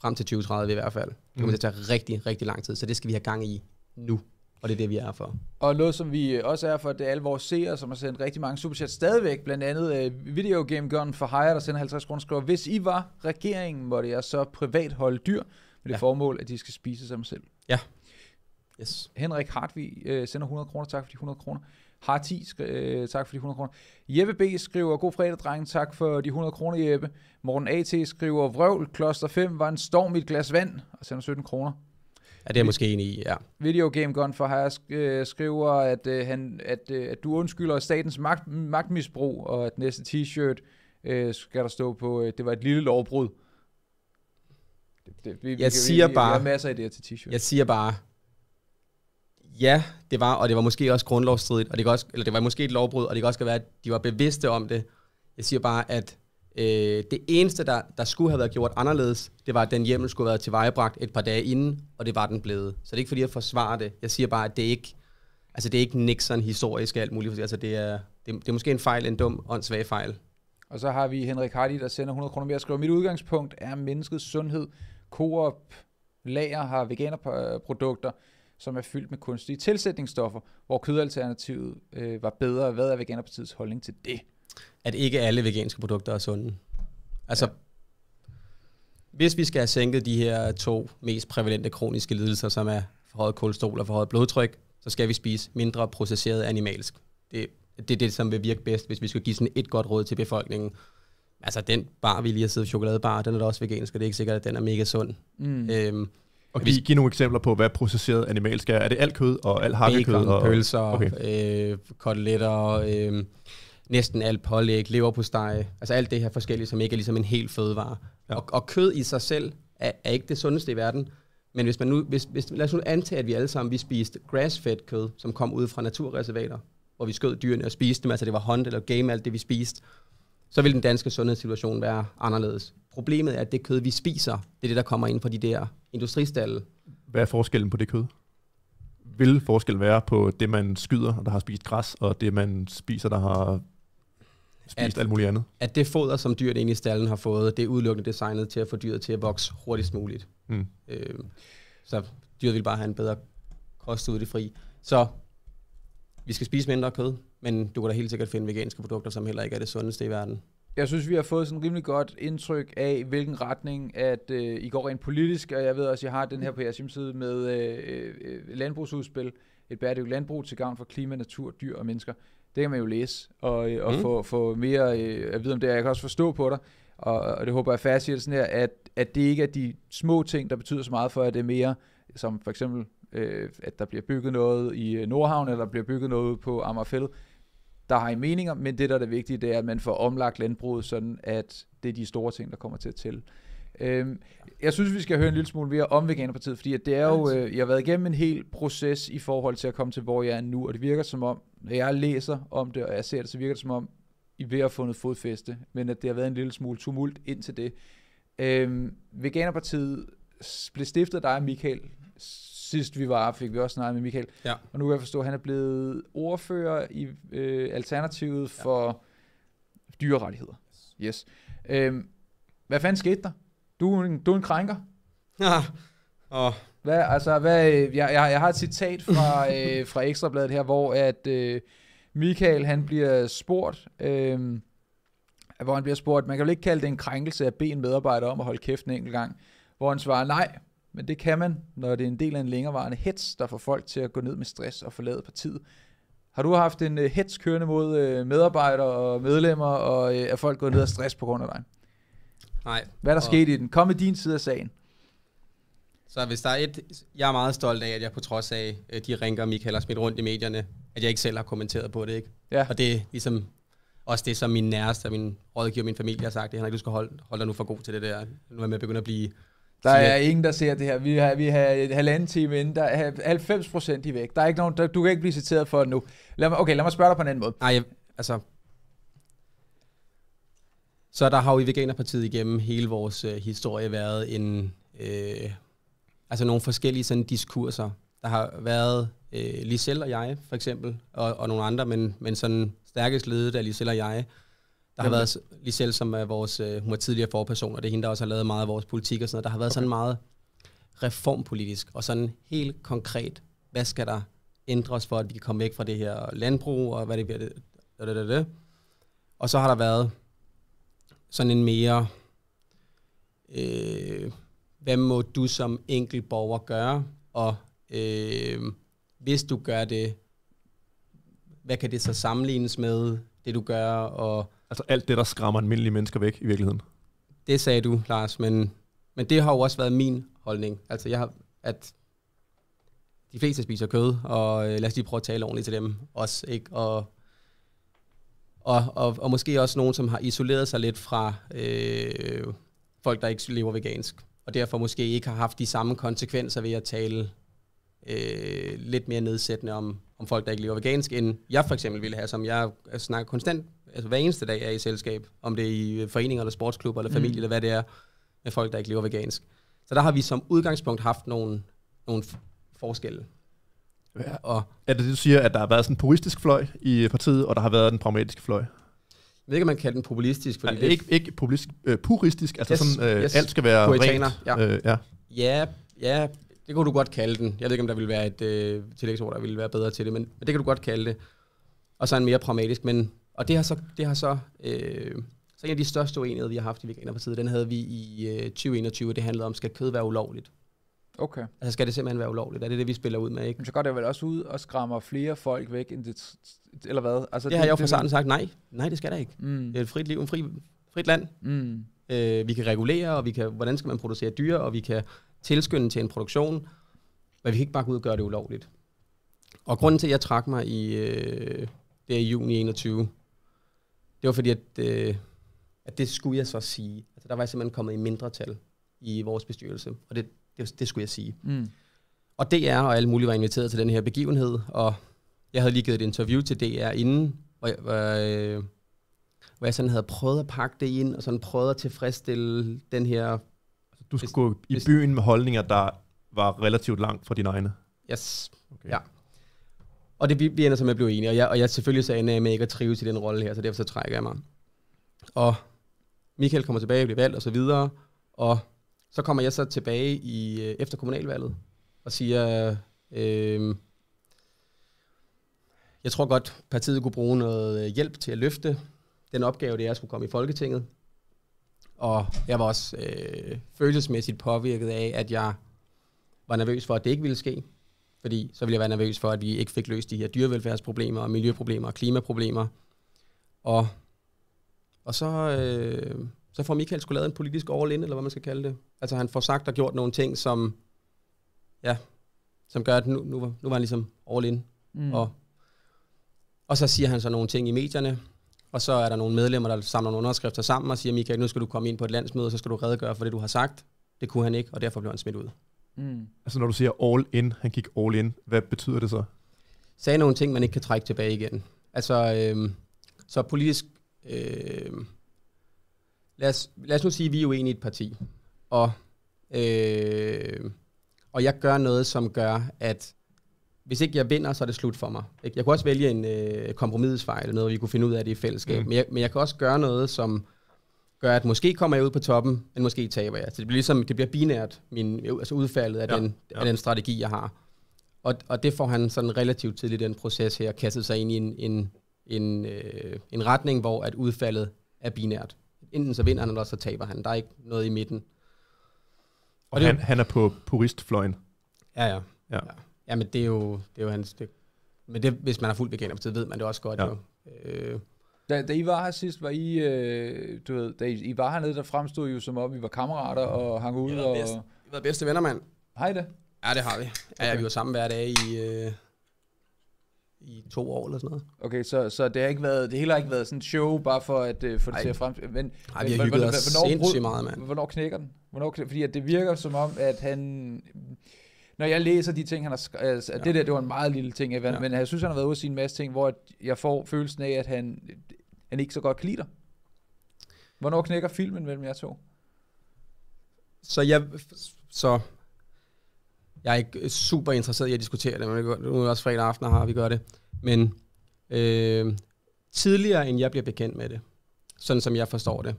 frem til 2030 i hvert fald. Det kommer mm. til at tage rigtig, rigtig lang tid, så det skal vi have gang i nu. Og det er det, vi er for. Og noget, som vi også er for, det er alle vores seere, som har sendt rigtig mange superchats stadigvæk. Blandt andet uh, øh, Video Game Gun for Hire, der sender 50 kroner skriver, hvis I var regeringen, måtte jeg så privat holde dyr med det ja. formål, at de skal spise sig selv. Ja. Yes. Henrik Hartvig uh, sender 100 kroner. Tak for de 100 kroner. Har 10, øh, tak for de 100 kroner. Jeppe B. skriver, god fredag, drenge, tak for de 100 kroner, Jeppe. Morten A.T. skriver, vrøvl, kloster 5 var en storm i et glas vand, og sender 17 kroner. Ja, det er jeg måske enig i, ja. Video Game Gun for her øh, skriver, at, øh, han, at, øh, at du undskylder statens magt, magtmisbrug, og at næste t-shirt øh, skal der stå på, øh, det var et lille lovbrud. Det, det, vi, jeg vi, siger vi, vi, bare... Vi har masser af idéer til t-shirt. Jeg siger bare, Ja, det var, og det var måske også grundlovsstridigt, og det, kan også, eller det var måske et lovbrud, og det kan også være, at de var bevidste om det. Jeg siger bare, at øh, det eneste, der, der skulle have været gjort anderledes, det var, at den hjemmel skulle have været tilvejebragt et par dage inden, og det var den blevet. Så det er ikke fordi, jeg forsvarer det. Jeg siger bare, at det er ikke, altså det er ikke Nixon historisk alt muligt. Altså det er, det, det er måske en fejl, en dum og en svag fejl. Og så har vi Henrik Hardy, der sender 100 kroner mere og skriver, mit udgangspunkt er menneskets sundhed. Coop lager har veganerprodukter som er fyldt med kunstige tilsætningsstoffer, hvor kødalternativet øh, var bedre. Hvad er Veganerpartiets holdning til det? At ikke alle veganske produkter er sunde. Altså, ja. hvis vi skal have sænket de her to mest prævalente kroniske lidelser, som er forhøjet kolesterol og forhøjet blodtryk, så skal vi spise mindre processeret animalsk. Det, det er det, som vil virke bedst, hvis vi skal give sådan et godt råd til befolkningen. Altså den bar, vi lige har siddet chokoladebar, den er da også vegansk, og det er ikke sikkert, at den er mega sund. Mm. Øhm, og vi... giv nogle eksempler på, hvad processeret animalsk er. Er det alt kød og alt hakkekød? Bacon, og... pølser, okay. øh, koteletter, øh, næsten alt pålæg, leverpostej. Altså alt det her forskellige, som ikke er ligesom en helt fødevare. Ja. Og, og kød i sig selv er, er ikke det sundeste i verden. Men hvis man nu, hvis, hvis, lad os nu antage, at vi alle sammen vi spiste grass-fed kød, som kom ud fra naturreservater, hvor vi skød dyrene og spiste dem, altså det var hånd eller game, alt det vi spiste, så vil den danske sundhedssituation være anderledes. Problemet er, at det kød, vi spiser, det er det, der kommer ind fra de der industristalle. Hvad er forskellen på det kød? Vil forskellen være på det, man skyder, der har spist græs, og det, man spiser, der har spist at, alt muligt andet? At det foder, som dyret ind i stallen har fået, det er udelukkende designet til at få dyret til at vokse hurtigst muligt. Mm. Øh, så dyret vil bare have en bedre kost ud i det fri. Så vi skal spise mindre kød, men du kan da helt sikkert finde veganske produkter, som heller ikke er det sundeste i verden. Jeg synes, vi har fået sådan rimelig godt indtryk af, hvilken retning, at øh, I går rent politisk, og jeg ved også, at jeg har den her på jeres hjemmeside med øh, øh, landbrugsudspil, et bæredygtigt landbrug til gavn for klima, natur, dyr og mennesker. Det kan man jo læse, og, øh, og mm. få, få mere øh, at vide om det, jeg kan også forstå på dig, og, og det håber jeg fast siger sådan her, at, at det ikke er de små ting, der betyder så meget for, at det er mere, som for eksempel, øh, at der bliver bygget noget i øh, Nordhavn, eller der bliver bygget noget på Amagerfællet, der har I meninger, men det, der er det vigtige, det er, at man får omlagt landbruget, sådan at det er de store ting, der kommer til at tælle. Øhm, jeg synes, vi skal høre en lille smule mere om Veganerpartiet, fordi at det er jo, øh, jeg har været igennem en hel proces i forhold til at komme til, hvor jeg er nu, og det virker som om, når jeg læser om det, og jeg ser det, så virker det som om, I ved at have fundet fodfæste, men at det har været en lille smule tumult indtil det. Øhm, Veganerpartiet blev stiftet af dig, Michael, sidst vi var, fik vi også snakket med Michael. Ja. Og nu kan jeg forstå, at han er blevet ordfører i øh, Alternativet for ja. dyrerettigheder. Yes. yes. Øhm, hvad fanden skete der? Du du er en krænker. Ja. Og... Hvad, altså, hvad, øh, jeg, jeg, jeg har et citat fra, øh, fra Ekstrabladet her, hvor at øh, Michael han bliver spurgt, øh, hvor han bliver spurgt, man kan vel ikke kalde det en krænkelse at bede en medarbejder om at holde kæft en enkelt gang, hvor han svarer, nej, men det kan man, når det er en del af en længerevarende hets, der får folk til at gå ned med stress og forlade partiet. Har du haft en øh, hets kørende mod øh, medarbejdere og medlemmer, og øh, er folk gået ned af stress på grund af dig? Nej. Hvad er der og... sket i den? Kom med din side af sagen. Så hvis der er et, jeg er meget stolt af, at jeg på trods af, de ringer, Michael har smidt rundt i medierne, at jeg ikke selv har kommenteret på det, ikke? Ja. Og det er ligesom også det, som min næreste, min rådgiver, min familie har sagt, det, Henrik, du skal holde, holde dig nu for god til det der. Nu er jeg med at begynde at blive der er ingen, der ser det her. Vi har, vi har halvanden time inden. Der er 90 procent i væk. Der er ikke nogen, der, du kan ikke blive citeret for det nu. Lad mig, okay, lad mig spørge dig på en anden måde. Nej, altså... Så der har jo i Veganerpartiet igennem hele vores øh, historie været en... Øh, altså nogle forskellige sådan diskurser. Der har været øh, Lisel og jeg, for eksempel, og, og nogle andre, men, men sådan stærkest ledet af Lisel og jeg, der har været, lige selv som er vores, øh, hun var tidligere forperson, og det er hende, der også har lavet meget af vores politik og sådan noget. Der har været okay. sådan meget reformpolitisk, og sådan helt konkret, hvad skal der ændres for, at vi kan komme væk fra det her landbrug, og hvad det bliver. Det, det, det, det. Og så har der været sådan en mere, øh, hvad må du som enkel borger gøre, og øh, hvis du gør det, hvad kan det så sammenlignes med, det du gør, og Altså alt det, der skræmmer almindelige mennesker væk i virkeligheden. Det sagde du, Lars, men, men det har jo også været min holdning. Altså jeg har, at de fleste spiser kød, og øh, lad os lige prøve at tale ordentligt til dem også, ikke? Og, og, og, og måske også nogen, som har isoleret sig lidt fra øh, folk, der ikke lever vegansk, og derfor måske ikke har haft de samme konsekvenser ved at tale øh, lidt mere nedsættende om, om folk, der ikke lever vegansk, end jeg for eksempel ville have, som jeg snakker konstant altså hver eneste dag er i selskab, om det er i øh, foreninger eller sportsklubber eller mm. familie mm. eller hvad det er, med folk, der ikke lever vegansk. Så der har vi som udgangspunkt haft nogle, nogle forskelle. Ja. Og, er det det, du siger, at der har været sådan en puristisk fløj i partiet, og der har været en pragmatiske fløj? Jeg ved ikke, om man kalder den populistisk. Fordi altså, det ikke, ikke populistisk, øh, puristisk, altså yes, sådan, øh, yes. alt skal være rent. Ja. Øh, ja. ja, ja, det kunne du godt kalde den. Jeg ved ikke, om der ville være et øh, tillægsord, der ville være bedre til det, men, men det kan du godt kalde det. Og så en mere pragmatisk, men og det har så, det har så, øh, så en af de største uenigheder, vi har haft i Veganerpartiet, den havde vi i øh, 2021, det handlede om, skal kød være ulovligt? Okay. Altså skal det simpelthen være ulovligt? Er det det, vi spiller ud med, ikke? Men så går det vel også ud og skræmmer flere folk væk, end det, eller hvad? Altså, det, det har jeg jo fra starten sagt, nej, nej, det skal der ikke. Mm. Det er et frit liv, en fri, frit land. Mm. Øh, vi kan regulere, og vi kan, hvordan skal man producere dyr, og vi kan tilskynde til en produktion, men vi kan ikke bare gå ud og gøre det ulovligt. Og grunden til, at jeg trak mig i øh, det i juni 21, det var fordi, at, øh, at det skulle jeg så sige. Altså, der var jeg simpelthen kommet i mindre tal i vores bestyrelse, og det, det, det skulle jeg sige. Mm. Og DR og alle mulige var inviteret til den her begivenhed, og jeg havde lige givet et interview til DR inden, hvor jeg, hvor, øh, hvor jeg sådan havde prøvet at pakke det ind, og sådan prøvet at tilfredsstille den her... Du skulle i byen med holdninger, der var relativt langt fra dine egne? Yes, okay. ja. Og det, vi, vi ender så med at blive enige, og jeg, og jeg selvfølgelig sagde, at jeg med ikke at trives i den rolle her, så derfor så trækker jeg mig. Og Michael kommer tilbage, bliver valgt og så videre, og så kommer jeg så tilbage i, øh, efter kommunalvalget og siger, øh, jeg tror godt, partiet kunne bruge noget øh, hjælp til at løfte den opgave, det er at skulle komme i Folketinget. Og jeg var også øh, følelsesmæssigt påvirket af, at jeg var nervøs for, at det ikke ville ske fordi så ville jeg være nervøs for, at vi ikke fik løst de her dyrevelfærdsproblemer, og miljøproblemer og klimaproblemer. Og, og så, øh, så får Michael skulle lavet en politisk all eller hvad man skal kalde det. Altså han får sagt og gjort nogle ting, som, ja, som gør, at nu, nu, nu var han ligesom all Mm. Og, og så siger han så nogle ting i medierne, og så er der nogle medlemmer, der samler nogle underskrifter sammen og siger, Michael, nu skal du komme ind på et landsmøde, og så skal du redegøre for det, du har sagt. Det kunne han ikke, og derfor blev han smidt ud. Mm. Altså når du siger all in, han gik all in, hvad betyder det så? Sagde nogle ting, man ikke kan trække tilbage igen. Altså, øh, så politisk... øh, lad, os, lad os nu sige, at vi er jo enige i et parti. Og, øh, og jeg gør noget, som gør, at hvis ikke jeg vinder, så er det slut for mig. Jeg kunne også vælge en øh, kompromisfejl, eller noget, vi kunne finde ud af det i fællesskab. Mm. Men, jeg, men jeg kan også gøre noget, som gør, at måske kommer jeg ud på toppen, men måske taber jeg. Så det bliver ligesom, det bliver binært, min, altså udfaldet af, ja, den, ja. af den strategi, jeg har. Og, og det får han sådan relativt tidligt i den proces her, kastet sig ind i en, en, en, øh, en retning, hvor at udfaldet er binært. Enten så vinder han, eller så taber han. Der er ikke noget i midten. Og, og det, han, han er på puristfløjen. Ja, ja. ja. ja. Jamen, men det er jo, det er jo hans... Det, men det, hvis man har fuldt veganer på tid, ved man det også godt. Ja. Jo. Øh, da, da I var her sidst, var I, øh, du ved, da I, I var hernede, der fremstod I jo som om, vi var kammerater og hang ud. og... I var bedste venner, mand. Har I det? Ja, det har vi. Ja, okay. vi var sammen hver dag i, øh, i to år eller sådan noget. Okay, så, så det har ikke været, det hele har ikke været sådan show, bare for at øh, få det Ej. til at frem... Men, Ej, vi har hygget os sindssygt meget, mand. Hvornår knækker den? Hvornår knækker, fordi at det virker som om, at han når jeg læser de ting, han har skrevet, altså, ja. det der, det var en meget lille ting, ja. men jeg synes, han har været ude og sige en masse ting, hvor jeg får følelsen af, at han han ikke så godt kan lide dig. Hvornår knækker filmen mellem jer to? Så jeg... Så... Jeg er ikke super interesseret i at diskutere det, men nu er også fredag aften, har vi gør det. Men øh, tidligere, end jeg bliver bekendt med det, sådan som jeg forstår det.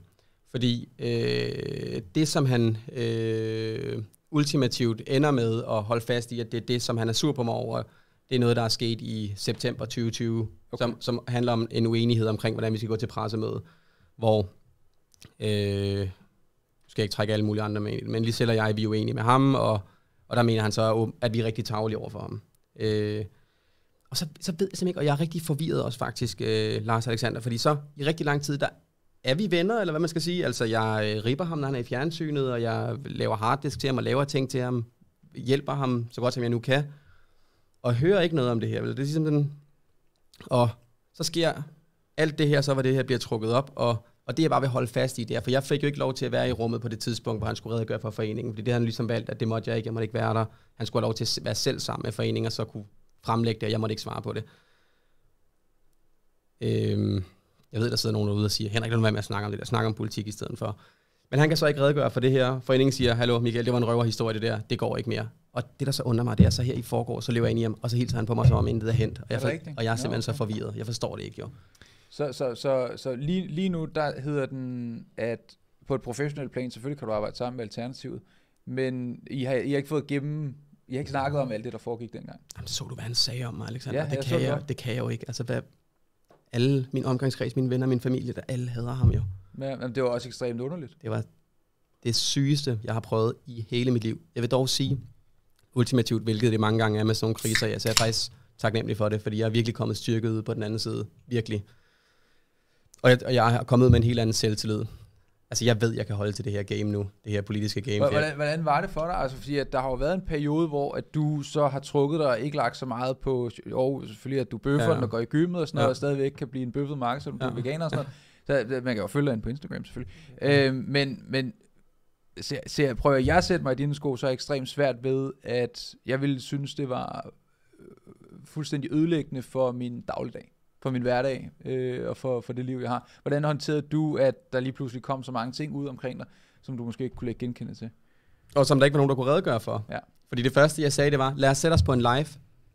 Fordi øh, det, som han øh, ultimativt ender med at holde fast i, at det er det, som han er sur på mig over, det er noget, der er sket i september 2020, okay. som, som handler om en uenighed omkring, hvordan vi skal gå til pressemøde, hvor... Øh, skal jeg ikke trække alle mulige andre med ind, men lige selv og jeg, vi er uenige med ham, og, og der mener han så, at vi er rigtig tavlige over for ham. Øh, og så, så ved jeg simpelthen ikke, og jeg er rigtig forvirret også faktisk, øh, Lars Alexander, fordi så i rigtig lang tid, der er vi venner, eller hvad man skal sige. Altså, jeg øh, ripper ham, når han er i fjernsynet, og jeg laver harddisk til ham, og laver ting til ham, hjælper ham så godt, som jeg nu kan og hører ikke noget om det her. Vel? Det er ligesom den... Og så sker alt det her, så var det her bliver trukket op, og, og det jeg bare vil holde fast i, det er, for jeg fik jo ikke lov til at være i rummet på det tidspunkt, hvor han skulle redegøre for foreningen, fordi det havde han ligesom valgt, at det måtte jeg ikke, jeg måtte ikke være der. Han skulle have lov til at være selv sammen med foreningen, og så kunne fremlægge det, og jeg måtte ikke svare på det. Øhm, jeg ved, der sidder nogen derude og siger, Henrik, lad nu være med at snakke om det der, snakke om politik i stedet for. Men han kan så ikke redegøre for det her. Foreningen siger, hallo Michael, det var en røverhistorie det der, det går ikke mere. Og det, der så undrer mig, det er så her i forgår, så lever jeg ind i ham, og så hilser han på mig, som om intet er hent. Og jeg, for, og jeg er simpelthen no, okay. så forvirret. Jeg forstår det ikke, jo. Så, så, så, så lige, lige nu, der hedder den, at på et professionelt plan, selvfølgelig kan du arbejde sammen med Alternativet, men I har, I har ikke fået gennem jeg har ikke snakket om alt det, der foregik dengang. Jamen, så du, hvad han sagde om mig, Alexander? Ja, det, jeg kan jeg, det, det kan jeg jo ikke. Altså, hvad, alle min omgangskreds, mine venner, min familie, der alle hader ham jo. Ja, men det var også ekstremt underligt. Det var det sygeste, jeg har prøvet i hele mit liv. Jeg vil dog sige, ultimativt, hvilket det mange gange er med sådan nogle kriser, jeg, er faktisk taknemmelig for det, fordi jeg er virkelig kommet styrket ud på den anden side. Virkelig. Og jeg, og jeg er kommet med en helt anden selvtillid. Altså, jeg ved, jeg kan holde til det her game nu, det her politiske game. Hvordan, hvordan var det for dig? Altså, fordi at der har jo været en periode, hvor at du så har trukket dig og ikke lagt så meget på, jo, selvfølgelig, at du bøffer ja. og går i gymmet og sådan noget, ja. og stadigvæk kan blive en bøffet marked, så du ja. bliver veganer og sådan noget. Så, man kan jo følge dig på Instagram selvfølgelig. Okay. Øh, men, men se, se, prøver jeg at sætte mig i dine sko, så er jeg ekstremt svært ved, at jeg ville synes, det var øh, fuldstændig ødelæggende for min dagligdag, for min hverdag øh, og for, for det liv, jeg har. Hvordan håndterede du, at der lige pludselig kom så mange ting ud omkring dig, som du måske ikke kunne lægge genkendelse til? Og som der ikke var nogen, der kunne redegøre for. Ja. Fordi det første, jeg sagde, det var, lad os sætte os på en live,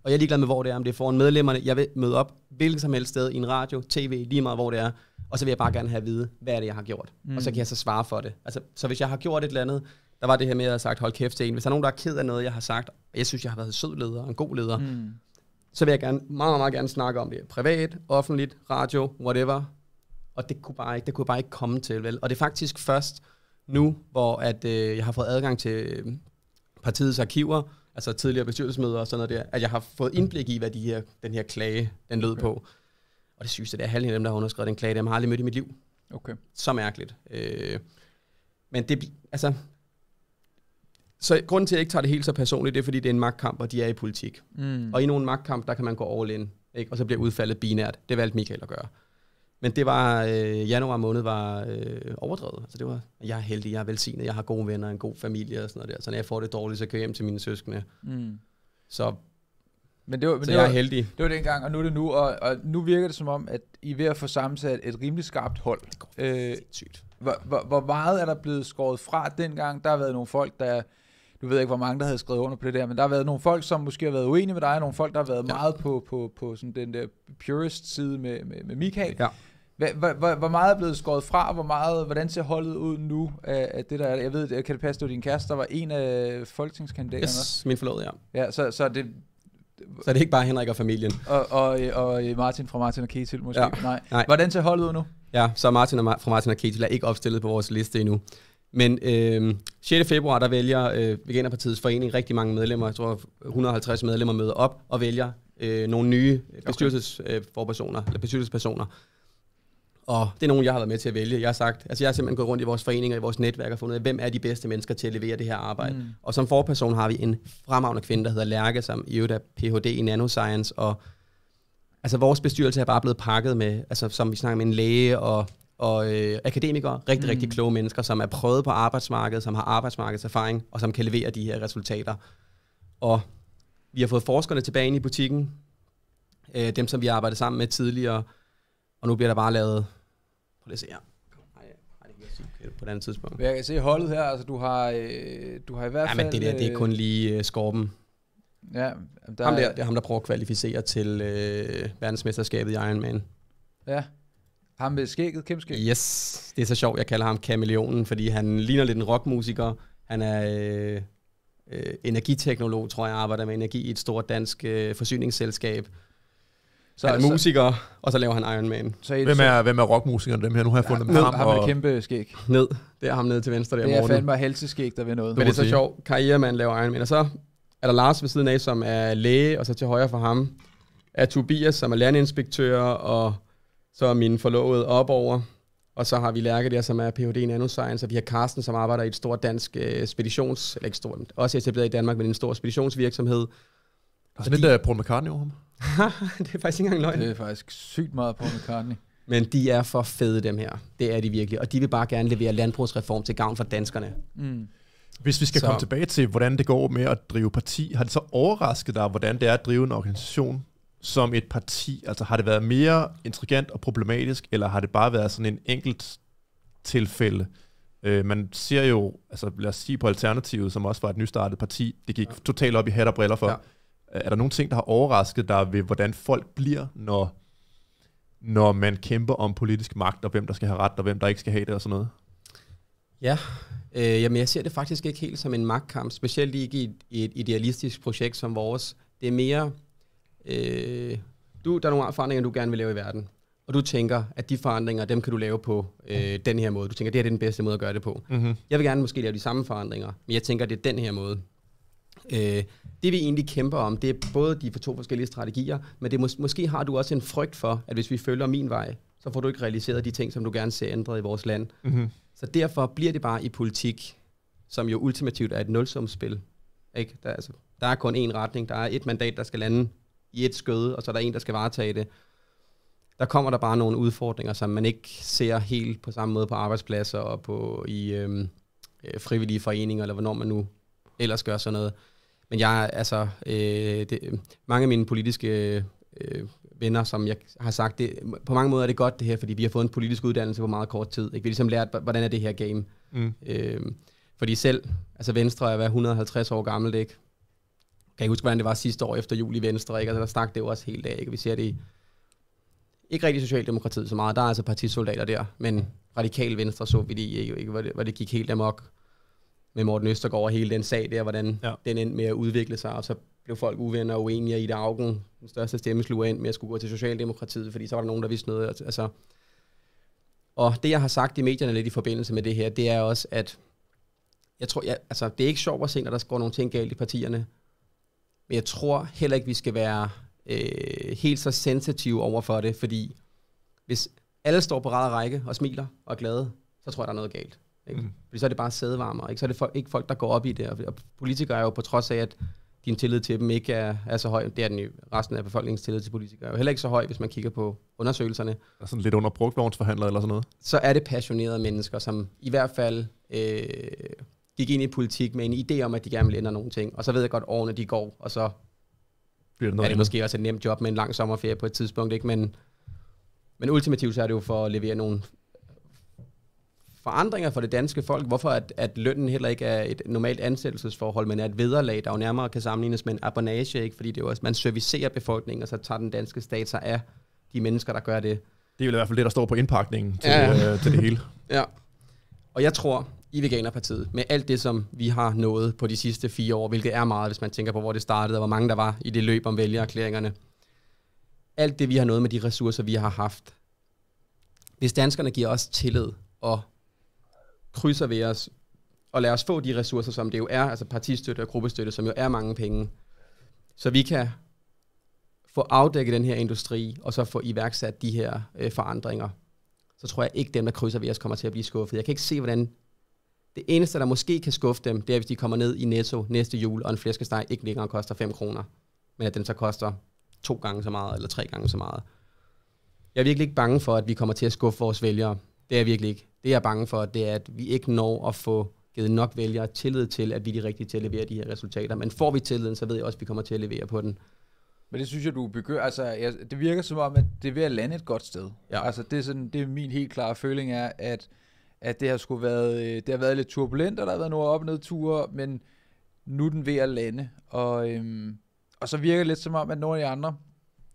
og jeg er ligeglad med, hvor det er, om det er foran medlemmerne. Jeg vil møde op hvilket som helst sted i en radio, tv, lige meget hvor det er. Og så vil jeg bare gerne have at vide, hvad er det, jeg har gjort. Mm. Og så mm. kan jeg så svare for det. Altså, så hvis jeg har gjort et eller andet, der var det her med, at jeg har sagt, hold kæft til en. Hvis der er nogen, der er ked af noget, jeg har sagt, og jeg synes, jeg har været en sød leder, en god leder, mm. så vil jeg gerne, meget, meget gerne snakke om det. Privat, offentligt, radio, whatever. Og det kunne bare ikke, det kunne bare ikke komme til, vel? Og det er faktisk først nu, hvor at, øh, jeg har fået adgang til øh, partiets arkiver, altså tidligere bestyrelsesmøder og sådan noget der, at jeg har fået indblik i, hvad de her, den her klage, den lød okay. på. Og det synes jeg, det er halvdelen af dem, der har underskrevet den klage, dem har jeg aldrig mødt i mit liv. Okay. Så mærkeligt. Øh, men det, altså, så grunden til, at jeg ikke tager det helt så personligt, det er, fordi det er en magtkamp, og de er i politik. Mm. Og i nogle magtkamp, der kan man gå all in, ikke? og så bliver udfaldet binært. Det valgte Michael at gøre. Men det var, øh, januar måned var øh, overdrevet. Altså det var, jeg er heldig, jeg er velsignet, jeg har gode venner, en god familie og sådan noget der. Så når jeg får det dårligt, så kører jeg hjem til mine søskende. Mm. Så, men det var, men så det var, jeg er heldig. Det var dengang, og nu er det nu. Og, og nu virker det som om, at I er ved at få sammensat et rimelig skarpt hold. Det går øh, Hvor, hvor, hvor meget er der blevet skåret fra dengang? Der har været nogle folk, der du ved ikke, hvor mange der havde skrevet under på det der, men der har været nogle folk, som måske har været uenige med dig, og nogle folk, der har været ja. meget på, på, på sådan den der purist side med, med, med Michael. Ja. Hvor, meget er blevet skåret fra? Hvor meget, hvordan ser holdet ud nu af, det, der er? Jeg ved, kan det passe, at din kæreste der var en af folketingskandidaterne? Yes, min forlovede, ja. Ja, så, så det... Så er det ikke bare Henrik og familien. Og, og, og øh, Martin fra Martin og Ketil måske? Ja. Nej. Nej. Hvordan ser holdet ud nu? Ja, så Martin og Ma- fra Martin og Ketil er ikke opstillet på vores liste endnu. Men øh, 6. februar, der vælger øh, Veganerpartiets forening rigtig mange medlemmer. Jeg tror, 150 medlemmer møder op og vælger øh, nogle nye bestyrelsesforpersoner, okay. eller bestyrelsespersoner. Og det er nogen, jeg har været med til at vælge. Jeg har sagt, altså jeg har simpelthen gået rundt i vores foreninger, i vores netværk og fundet ud af, hvem er de bedste mennesker til at levere det her arbejde. Mm. Og som forperson har vi en fremragende kvinde, der hedder Lærke, som i øvrigt er Ph.D. i nanoscience. Og altså vores bestyrelse er bare blevet pakket med, altså som vi snakker med en læge og, og øh, akademikere, rigtig, mm. rigtig kloge mennesker, som er prøvet på arbejdsmarkedet, som har arbejdsmarkedserfaring, og som kan levere de her resultater. Og vi har fået forskerne tilbage ind i butikken, øh, dem som vi har arbejdet sammen med tidligere, og nu bliver der bare lavet... Prøv lige at se her. på et andet tidspunkt. Jeg kan se holdet her, altså du har, øh, du har i hvert ja, fald... Ja, men det der, det er øh, kun lige øh, skorpen. Ja, der ham der, det er ham, der prøver at kvalificere til øh, verdensmesterskabet i Ironman. Ja, ham med skægget, Kim Skæg. Yes, det er så sjovt, jeg kalder ham kameleonen, fordi han ligner lidt en rockmusiker. Han er øh, øh, energiteknolog, tror jeg, arbejder med energi i et stort dansk øh, forsyningsselskab. Så, han er altså, musiker, og så laver han Iron Man. Så er hvem, er, hvem er rockmusikeren dem her? Nu har jeg fundet ned, ham. Ham med og... kæmpe skæg. Ned. Det er ham nede til venstre der, Det er Morten. fandme helseskæg, der ved noget. Men det er så sjovt. Karrieremand laver Iron Man. Og så er der Lars ved siden af, som er læge, og så til højre for ham er Tobias, som er landinspektør, og så er min forlovede opover. Og så har vi Lærke der, som er Ph.D. i nanoscience, og vi har Carsten, som arbejder i et stort dansk øh, speditions... eller ikke stort, også etableret i Danmark, men en stor speditionsvirksomhed. Der er sådan lidt de, øh, Paul McCartney over ham. det er faktisk ikke engang løgn. Det er faktisk sygt meget på McCartney. Men de er for fede, dem her. Det er de virkelig. Og de vil bare gerne levere landbrugsreform til gavn for danskerne. Mm. Hvis vi skal så. komme tilbage til, hvordan det går med at drive parti, har det så overrasket dig, hvordan det er at drive en organisation som et parti? Altså har det været mere intrigant og problematisk, eller har det bare været sådan en enkelt tilfælde? Øh, man ser jo, altså lad os sige på Alternativet, som også var et nystartet parti, det gik ja. totalt op i hat og briller for. Ja Øh, er der nogle ting, der har overrasket dig ved, hvordan folk bliver, når, når man kæmper om politisk magt, og hvem der skal have ret, og hvem der ikke skal have det, og sådan noget? Ja, øh, jamen jeg ser det faktisk ikke helt som en magtkamp, specielt ikke i et, i et idealistisk projekt som vores. Det er mere, øh, du, der er nogle erfaringer, du gerne vil lave i verden, og du tænker, at de forandringer, dem kan du lave på øh, den her måde. Du tænker, det her er den bedste måde at gøre det på. Mm-hmm. Jeg vil gerne måske lave de samme forandringer, men jeg tænker, det er den her måde. Øh, det vi egentlig kæmper om, det er både de for to forskellige strategier, men det mås- måske har du også en frygt for, at hvis vi følger min vej, så får du ikke realiseret de ting, som du gerne ser ændret i vores land. Mm-hmm. Så derfor bliver det bare i politik, som jo ultimativt er et nulsumspil. Ikke? Der, altså, der er kun én retning, der er et mandat, der skal lande i et skøde, og så er der en, der skal varetage det. Der kommer der bare nogle udfordringer, som man ikke ser helt på samme måde på arbejdspladser og på i øhm, øh, frivillige foreninger, eller hvornår man nu ellers gør sådan noget. Men jeg, altså, øh, det, mange af mine politiske øh, venner, som jeg har sagt, det, på mange måder er det godt det her, fordi vi har fået en politisk uddannelse på meget kort tid. Ikke? Vi har ligesom lært, hvordan er det her game. Mm. Øh, fordi selv, altså Venstre er hver 150 år gammelt, ikke? Kan jeg huske, hvordan det var sidste år efter jul i Venstre, ikke? Altså, der stak det jo også helt af, ikke? Vi ser det i, ikke rigtig Socialdemokratiet så meget, der er altså partisoldater der, men radikal Venstre så vi det ikke, ikke? Hvor, det, hvor det gik helt amok med Morten Østergaard og hele den sag der, hvordan ja. den endte med at udvikle sig, og så blev folk uvenner og uenige, i dagen, Augen, den største stemme, slog ind med at skulle gå til Socialdemokratiet, fordi så var der nogen, der vidste noget. Altså. altså. Og det, jeg har sagt i medierne lidt i forbindelse med det her, det er også, at jeg tror, jeg, altså, det er ikke sjovt at se, når der går nogle ting galt i partierne, men jeg tror heller ikke, vi skal være øh, helt så sensitive over for det, fordi hvis alle står på række og smiler og er glade, så tror jeg, der er noget galt. Ikke? Mm. Fordi så er det bare sædevarmer, ikke? så er det for, ikke folk, der går op i det. Og, og politikere er jo på trods af, at din tillid til dem ikke er, er så høj. Det er den jo. Resten af befolkningens tillid til politikere er jo heller ikke så høj, hvis man kigger på undersøgelserne. er sådan lidt under brugtvognsforhandler eller sådan noget? Så er det passionerede mennesker, som i hvert fald øh, gik ind i politik med en idé om, at de gerne vil ændre nogle ting. Og så ved jeg godt, årene de går, og så bliver det noget er det måske også et nemt job med en lang sommerferie på et tidspunkt. Ikke? Men, men ultimativt så er det jo for at levere nogle forandringer for det danske folk, hvorfor at, at lønnen heller ikke er et normalt ansættelsesforhold, men er et vederlag, der jo nærmere kan sammenlignes med en abonage, ikke? fordi det er jo også, man servicerer befolkningen, og så tager den danske stat sig af de mennesker, der gør det. Det er jo i hvert fald det, der står på indpakningen til, ja. øh, til det hele. Ja, og jeg tror i Veganerpartiet, med alt det, som vi har nået på de sidste fire år, hvilket er meget, hvis man tænker på, hvor det startede, og hvor mange der var i det løb om vælgererklæringerne, alt det, vi har nået med de ressourcer, vi har haft, hvis danskerne giver os tillid og krydser ved os, og lad os få de ressourcer, som det jo er, altså partistøtte og gruppestøtte, som jo er mange penge, så vi kan få afdækket den her industri, og så få iværksat de her øh, forandringer, så tror jeg ikke, dem, der krydser ved os, kommer til at blive skuffet. Jeg kan ikke se, hvordan det eneste, der måske kan skuffe dem, det er, hvis de kommer ned i Netto næste jul, og en flæskesteg ikke længere koster 5 kroner, men at den så koster to gange så meget, eller tre gange så meget. Jeg er virkelig ikke bange for, at vi kommer til at skuffe vores vælgere. Det er jeg virkelig ikke. Det jeg er bange for, det er, at vi ikke når at få givet nok vælgere tillid til, at vi er de rigtige til at levere de her resultater. Men får vi tilliden, så ved jeg også, at vi kommer til at levere på den. Men det synes jeg, du begynder, altså jeg, det virker som om, at det er ved at lande et godt sted. Ja. Altså det er, sådan, det er min helt klare føling er, at, at det har skulle været, øh, det har været lidt turbulent, og der har været nogle op- og nedture, men nu er den ved at lande. Og, øhm, og så virker det lidt som om, at nogle af de andre,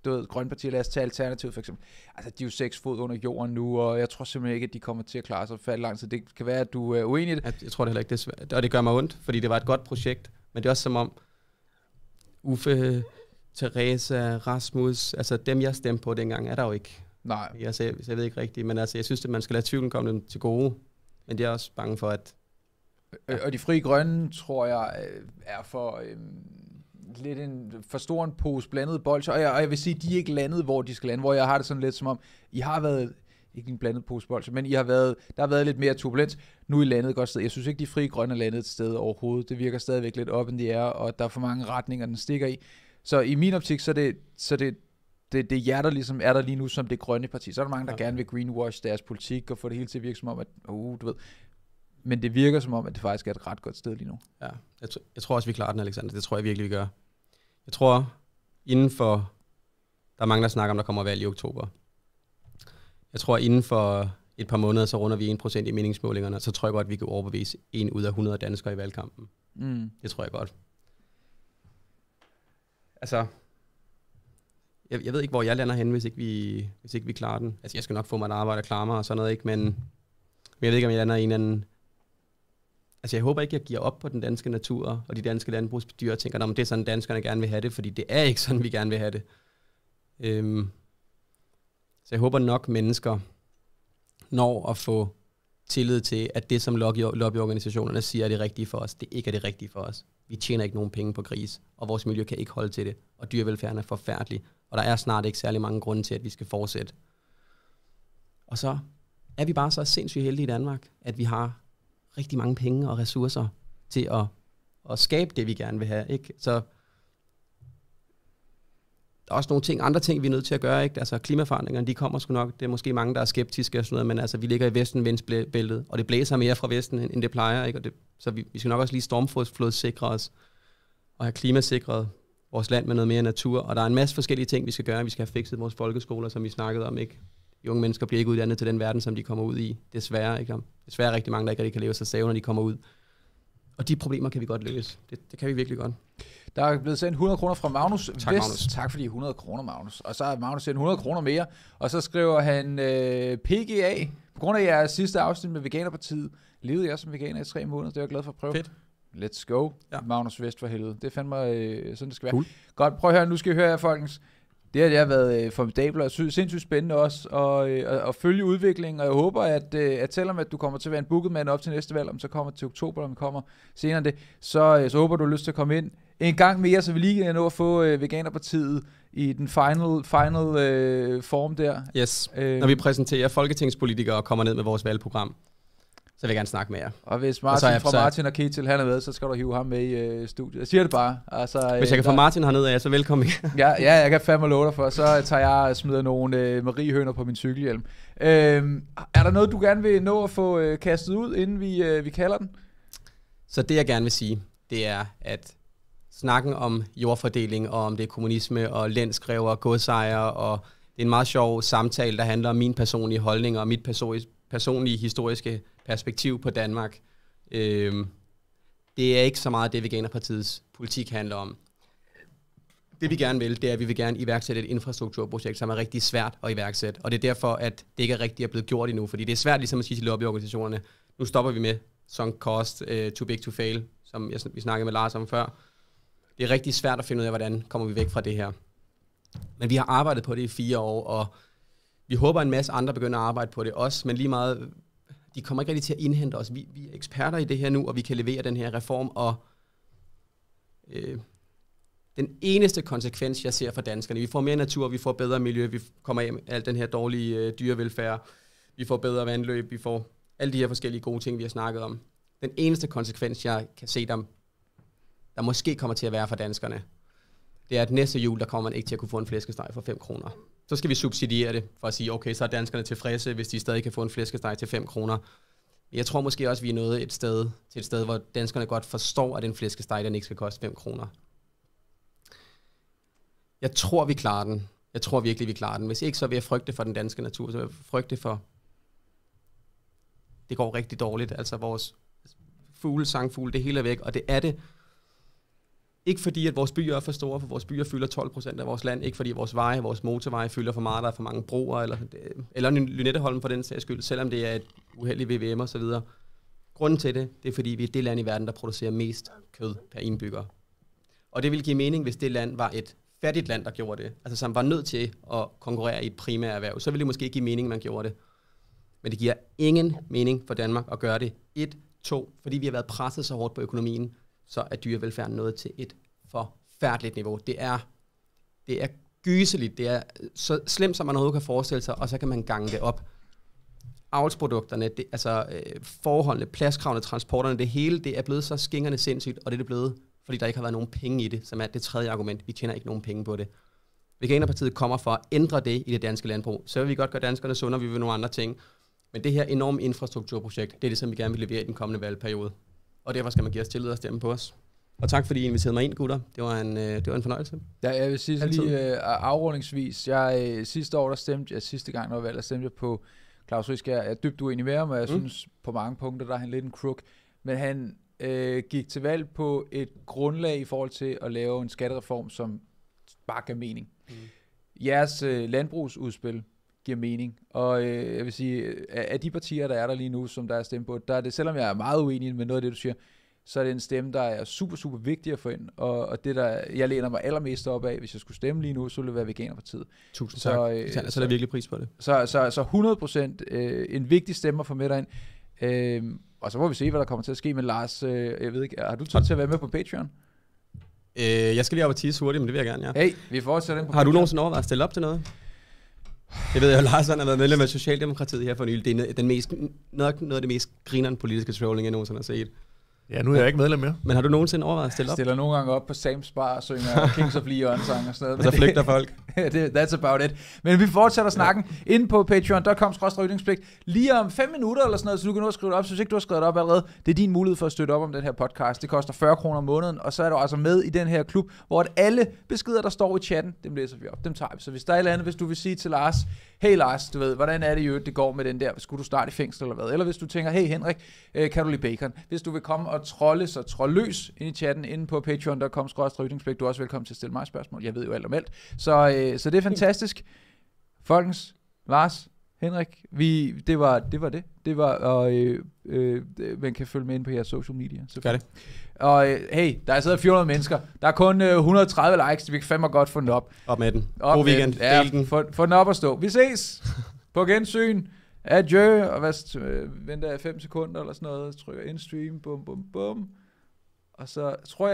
du ved, grønne partier, lad os tage Alternativ for eksempel. Altså, de er jo seks fod under jorden nu, og jeg tror simpelthen ikke, at de kommer til at klare sig fat langt, så Det kan være, at du er uenig i det. Jeg tror det heller ikke, det er svært. Og det gør mig ondt, fordi det var et godt projekt. Men det er også som om, Uffe, Teresa, Rasmus, altså dem, jeg stemte på dengang, er der jo ikke. Nej. Jeg, så jeg, så jeg ved ikke rigtigt, men altså, jeg synes, at man skal lade tvivlen komme dem til gode. Men det er også bange for, at... Ja. Og de frie grønne, tror jeg, øh, er for... Øhm lidt en for stor en pose blandet bolcher, og jeg, og jeg vil sige, de er ikke landet, hvor de skal lande, hvor jeg har det sådan lidt som om, I har været, ikke en blandet pose bolcher, men I har været, der har været lidt mere turbulens, nu er I landet et godt sted. Jeg synes ikke, de frie grønne er landet et sted overhovedet. Det virker stadigvæk lidt op, end de er, og der er for mange retninger, den stikker i. Så i min optik, så er det, så det, det, det jer, ligesom er der lige nu som det grønne parti. Så er der mange, der ja. gerne vil greenwash deres politik og få det hele til at virke som om, at, uh, du ved, men det virker som om, at det faktisk er et ret godt sted lige nu. Ja, jeg, jeg tror også, vi klarer den, Alexander. Det tror jeg virkelig, vi gør. Jeg tror, inden for... Der er mange, der snakker om, der kommer valg i oktober. Jeg tror, inden for et par måneder, så runder vi 1% i meningsmålingerne, så tror jeg godt, at vi kan overbevise en ud af 100 danskere i valgkampen. Mm. Det tror jeg godt. Altså, jeg, jeg ved ikke, hvor jeg lander hen, hvis ikke, vi, hvis ikke vi klarer den. Altså, jeg skal nok få mig et arbejde og klare mig og sådan noget, ikke? Men, men jeg ved ikke, om jeg lander i en eller anden altså jeg håber ikke, jeg giver op på den danske natur og de danske landbrugsdyr og tænker, at det er sådan, danskerne gerne vil have det, fordi det er ikke sådan, vi gerne vil have det. Øhm, så jeg håber nok mennesker når at få tillid til, at det, som lobbyorganisationerne siger, er det rigtige for os, det ikke er det rigtige for os. Vi tjener ikke nogen penge på gris, og vores miljø kan ikke holde til det, og dyrevelfærden er forfærdelig, og der er snart ikke særlig mange grunde til, at vi skal fortsætte. Og så er vi bare så sindssygt heldige i Danmark, at vi har rigtig mange penge og ressourcer til at, at skabe det, vi gerne vil have. Ikke? Så der er også nogle ting, andre ting, vi er nødt til at gøre. Ikke? Altså klimaforandringerne, de kommer sgu nok. Det er måske mange, der er skeptiske og sådan noget, men altså, vi ligger i vesten, vindsbæltet, og det blæser mere fra vesten, end det plejer. Ikke? Og det, så vi, vi skal nok også lige stormflodsikre os og have klimasikret vores land med noget mere natur. Og der er en masse forskellige ting, vi skal gøre. Vi skal have fikset vores folkeskoler, som vi snakkede om, ikke? de unge mennesker bliver ikke uddannet til den verden, som de kommer ud i. Desværre, ikke? Desværre rigtig mange, der ikke rigtig kan leve sig save, når de kommer ud. Og de problemer kan vi godt løse. Det, det kan vi virkelig godt. Der er blevet sendt 100 kroner fra Magnus. Tak, Vest. Magnus. Tak for de 100 kroner, Magnus. Og så har Magnus sendt 100 kroner mere. Og så skriver han, øh, PGA, på grund af jeres sidste afsnit med Veganerpartiet, levede jeg som veganer i tre måneder. Det er jeg glad for at prøve. Fedt. Let's go, ja. Magnus Vest for helvede. Det fandt mig, øh, sådan det skal være. Cool. Godt, prøv at høre, nu skal I høre her, folkens. Det har, det har været øh, formidabelt og sindssygt spændende også og, øh, at, følge udviklingen, og jeg håber, at, øh, at selvom at du kommer til at være en booket mand op til næste valg, om så kommer til oktober, om kommer senere det, så, øh, så håber du har lyst til at komme ind en gang mere, så vi lige kan nå at få øh, Veganerpartiet i den final, final øh, form der. Yes, øh, når vi præsenterer folketingspolitikere og kommer ned med vores valgprogram vil jeg gerne snakke med jer. Og hvis Martin og så fra Martin og Ketil han er med, så skal du hive ham med i øh, studiet. Jeg siger det bare. Altså, øh, hvis jeg øh, kan der... få Martin hernede jeg så velkommen. ja, ja, jeg kan fandme love dig for. Så øh, tager jeg og smider nogle øh, mariehøner på min cykelhjelm. Øh, er der noget, du gerne vil nå at få øh, kastet ud, inden vi, øh, vi kalder den? Så det, jeg gerne vil sige, det er, at snakken om jordfordeling, og om det er kommunisme, og lænskræver, og godsejer, og det er en meget sjov samtale, der handler om min personlige holdning, og mit personlige historiske perspektiv på Danmark. Øhm, det er ikke så meget det, Veganerpartiets politik handler om. Det vi gerne vil, det er, at vi vil gerne iværksætte et infrastrukturprojekt, som er rigtig svært at iværksætte. Og det er derfor, at det ikke er rigtig er blevet gjort endnu, fordi det er svært ligesom at sige til lobbyorganisationerne, nu stopper vi med sunk cost, uh, too big to fail, som jeg, vi snakkede med Lars om før. Det er rigtig svært at finde ud af, hvordan kommer vi væk fra det her. Men vi har arbejdet på det i fire år, og vi håber, at en masse andre begynder at arbejde på det også, men lige meget de kommer ikke rigtig til at indhente os. Vi, vi er eksperter i det her nu, og vi kan levere den her reform. Og øh, den eneste konsekvens, jeg ser for danskerne, vi får mere natur, vi får bedre miljø, vi kommer af med al den her dårlige øh, dyrevelfærd, vi får bedre vandløb, vi får alle de her forskellige gode ting, vi har snakket om. Den eneste konsekvens, jeg kan se dem, der måske kommer til at være for danskerne, det er, at næste jul, der kommer man ikke til at kunne få en flæskesteg for 5 kroner så skal vi subsidiere det, for at sige, okay, så er danskerne tilfredse, hvis de stadig kan få en flæskesteg til 5 kroner. Jeg tror måske også, vi er nået et sted, til et sted, hvor danskerne godt forstår, at en flæskesteg, den ikke skal koste 5 kroner. Jeg tror, vi klarer den. Jeg tror virkelig, vi klarer den. Hvis ikke, så vil jeg frygte for den danske natur, så vil jeg frygte for, det går rigtig dårligt. Altså vores fugle, sangfugle, det hele er væk, og det er det ikke fordi, at vores byer er for store, for vores byer fylder 12 procent af vores land. Ikke fordi vores veje, vores motorveje fylder for meget, der er for mange broer, eller, øh, eller Lynetteholm for den sags skyld, selvom det er et uheldigt VVM og så videre. Grunden til det, det er fordi, vi er det land i verden, der producerer mest kød per indbygger. Og det ville give mening, hvis det land var et fattigt land, der gjorde det, altså som var nødt til at konkurrere i et primært erhverv, så ville det måske give mening, at man gjorde det. Men det giver ingen mening for Danmark at gøre det. Et, to, fordi vi har været presset så hårdt på økonomien, så er dyrevelfærden nået til et forfærdeligt niveau. Det er, det er gyseligt, det er så slemt, som man overhovedet kan forestille sig, og så kan man gange det op. Avlsprodukterne, det, altså øh, forholdene, pladskravene, transporterne, det hele, det er blevet så skingerne sindssygt, og det er det blevet, fordi der ikke har været nogen penge i det, som er det tredje argument. Vi tjener ikke nogen penge på det. Veganerpartiet kommer for at ændre det i det danske landbrug. Så vil vi godt gøre danskerne sundere, vi vil nogle andre ting. Men det her enorme infrastrukturprojekt, det er det, som vi gerne vil levere i den kommende valgperiode og derfor skal man give os tillid og stemme på os. Og tak fordi I inviterede mig ind, gutter. Det var en, øh, det var en fornøjelse. Ja, jeg vil sige Altid. lige øh, afrundingsvis. Jeg, øh, sidste år, der stemte jeg, sidste gang, der var valg, der stemte jeg på Claus Riskær. Jeg er dybt uenig med ham, og jeg mm. synes på mange punkter, der er han lidt en crook. Men han øh, gik til valg på et grundlag i forhold til at lave en skattereform, som bare gav mening. Mm. Jeres øh, landbrugsudspil, giver mening. Og øh, jeg vil sige, af de partier, der er der lige nu, som der er stemme på, der er det, selvom jeg er meget uenig med noget af det, du siger, så er det en stemme, der er super, super vigtig at få ind. Og, og det, der jeg læner mig allermest op af, hvis jeg skulle stemme lige nu, så ville det være Veganerpartiet. Tusind så, tak. Øh, så, så, er der virkelig pris på det. Så, så, så, så 100% øh, en vigtig stemme at få med ind. Øh, og så må vi se, hvad der kommer til at ske. med Lars, øh, jeg ved ikke, har du tid til at være med på Patreon? Øh, jeg skal lige op og tisse hurtigt, men det vil jeg gerne, ja. Hey, vi fortsætter den på Har du nogensinde overvejet at stille op til noget? Jeg ved jo, Lars han har været medlem af Socialdemokratiet her for nylig. Det er den mest, nok noget af det mest grinerende politiske trolling, jeg nogensinde har set. Ja, nu er jeg ikke medlem mere. Men har du nogensinde overvejet at stille op? Jeg stiller nogle gange op på Sam's Bar og synger Kings of Leon sang og sådan noget. Og så flygter folk. That's about it. Men vi fortsætter snakken ja. inde på patreon.com yndlingspligt. Lige om 5 minutter eller sådan noget, så du kan nå at skrive det op. Så hvis ikke du har skrevet det op allerede, det er din mulighed for at støtte op om den her podcast. Det koster 40 kroner om måneden, og så er du altså med i den her klub, hvor at alle beskeder, der står i chatten, dem læser vi op. Dem tager vi. Så hvis der er et eller andet, hvis du vil sige til Lars, hey Lars, du ved, hvordan er det jo, det går med den der, skulle du starte i fængsel eller hvad? Eller hvis du tænker, hey Henrik, øh, kan du lide bacon? Hvis du vil komme og trolle, så trolløs ind i chatten inde på patreon.com du er også velkommen til at stille mig spørgsmål. Jeg ved jo alt om alt. Så øh, øh, så det er fantastisk. Folkens, Lars, Henrik, vi, det, var, det var det. Det var, og øh, øh, man kan følge med ind på jeres social media. Gør det. Og øh, hey, der er siddet 400 mennesker. Der er kun øh, 130 likes, vi kan fandme godt få den op. Op med den. Op God med weekend. Den. Ja, Del den. Få, få den op og stå. Vi ses på gensyn. Adjø. Og hvad, øh, venter jeg 5 sekunder eller sådan noget. Trykker indstream. Bum, bum, bum. Og så tror jeg,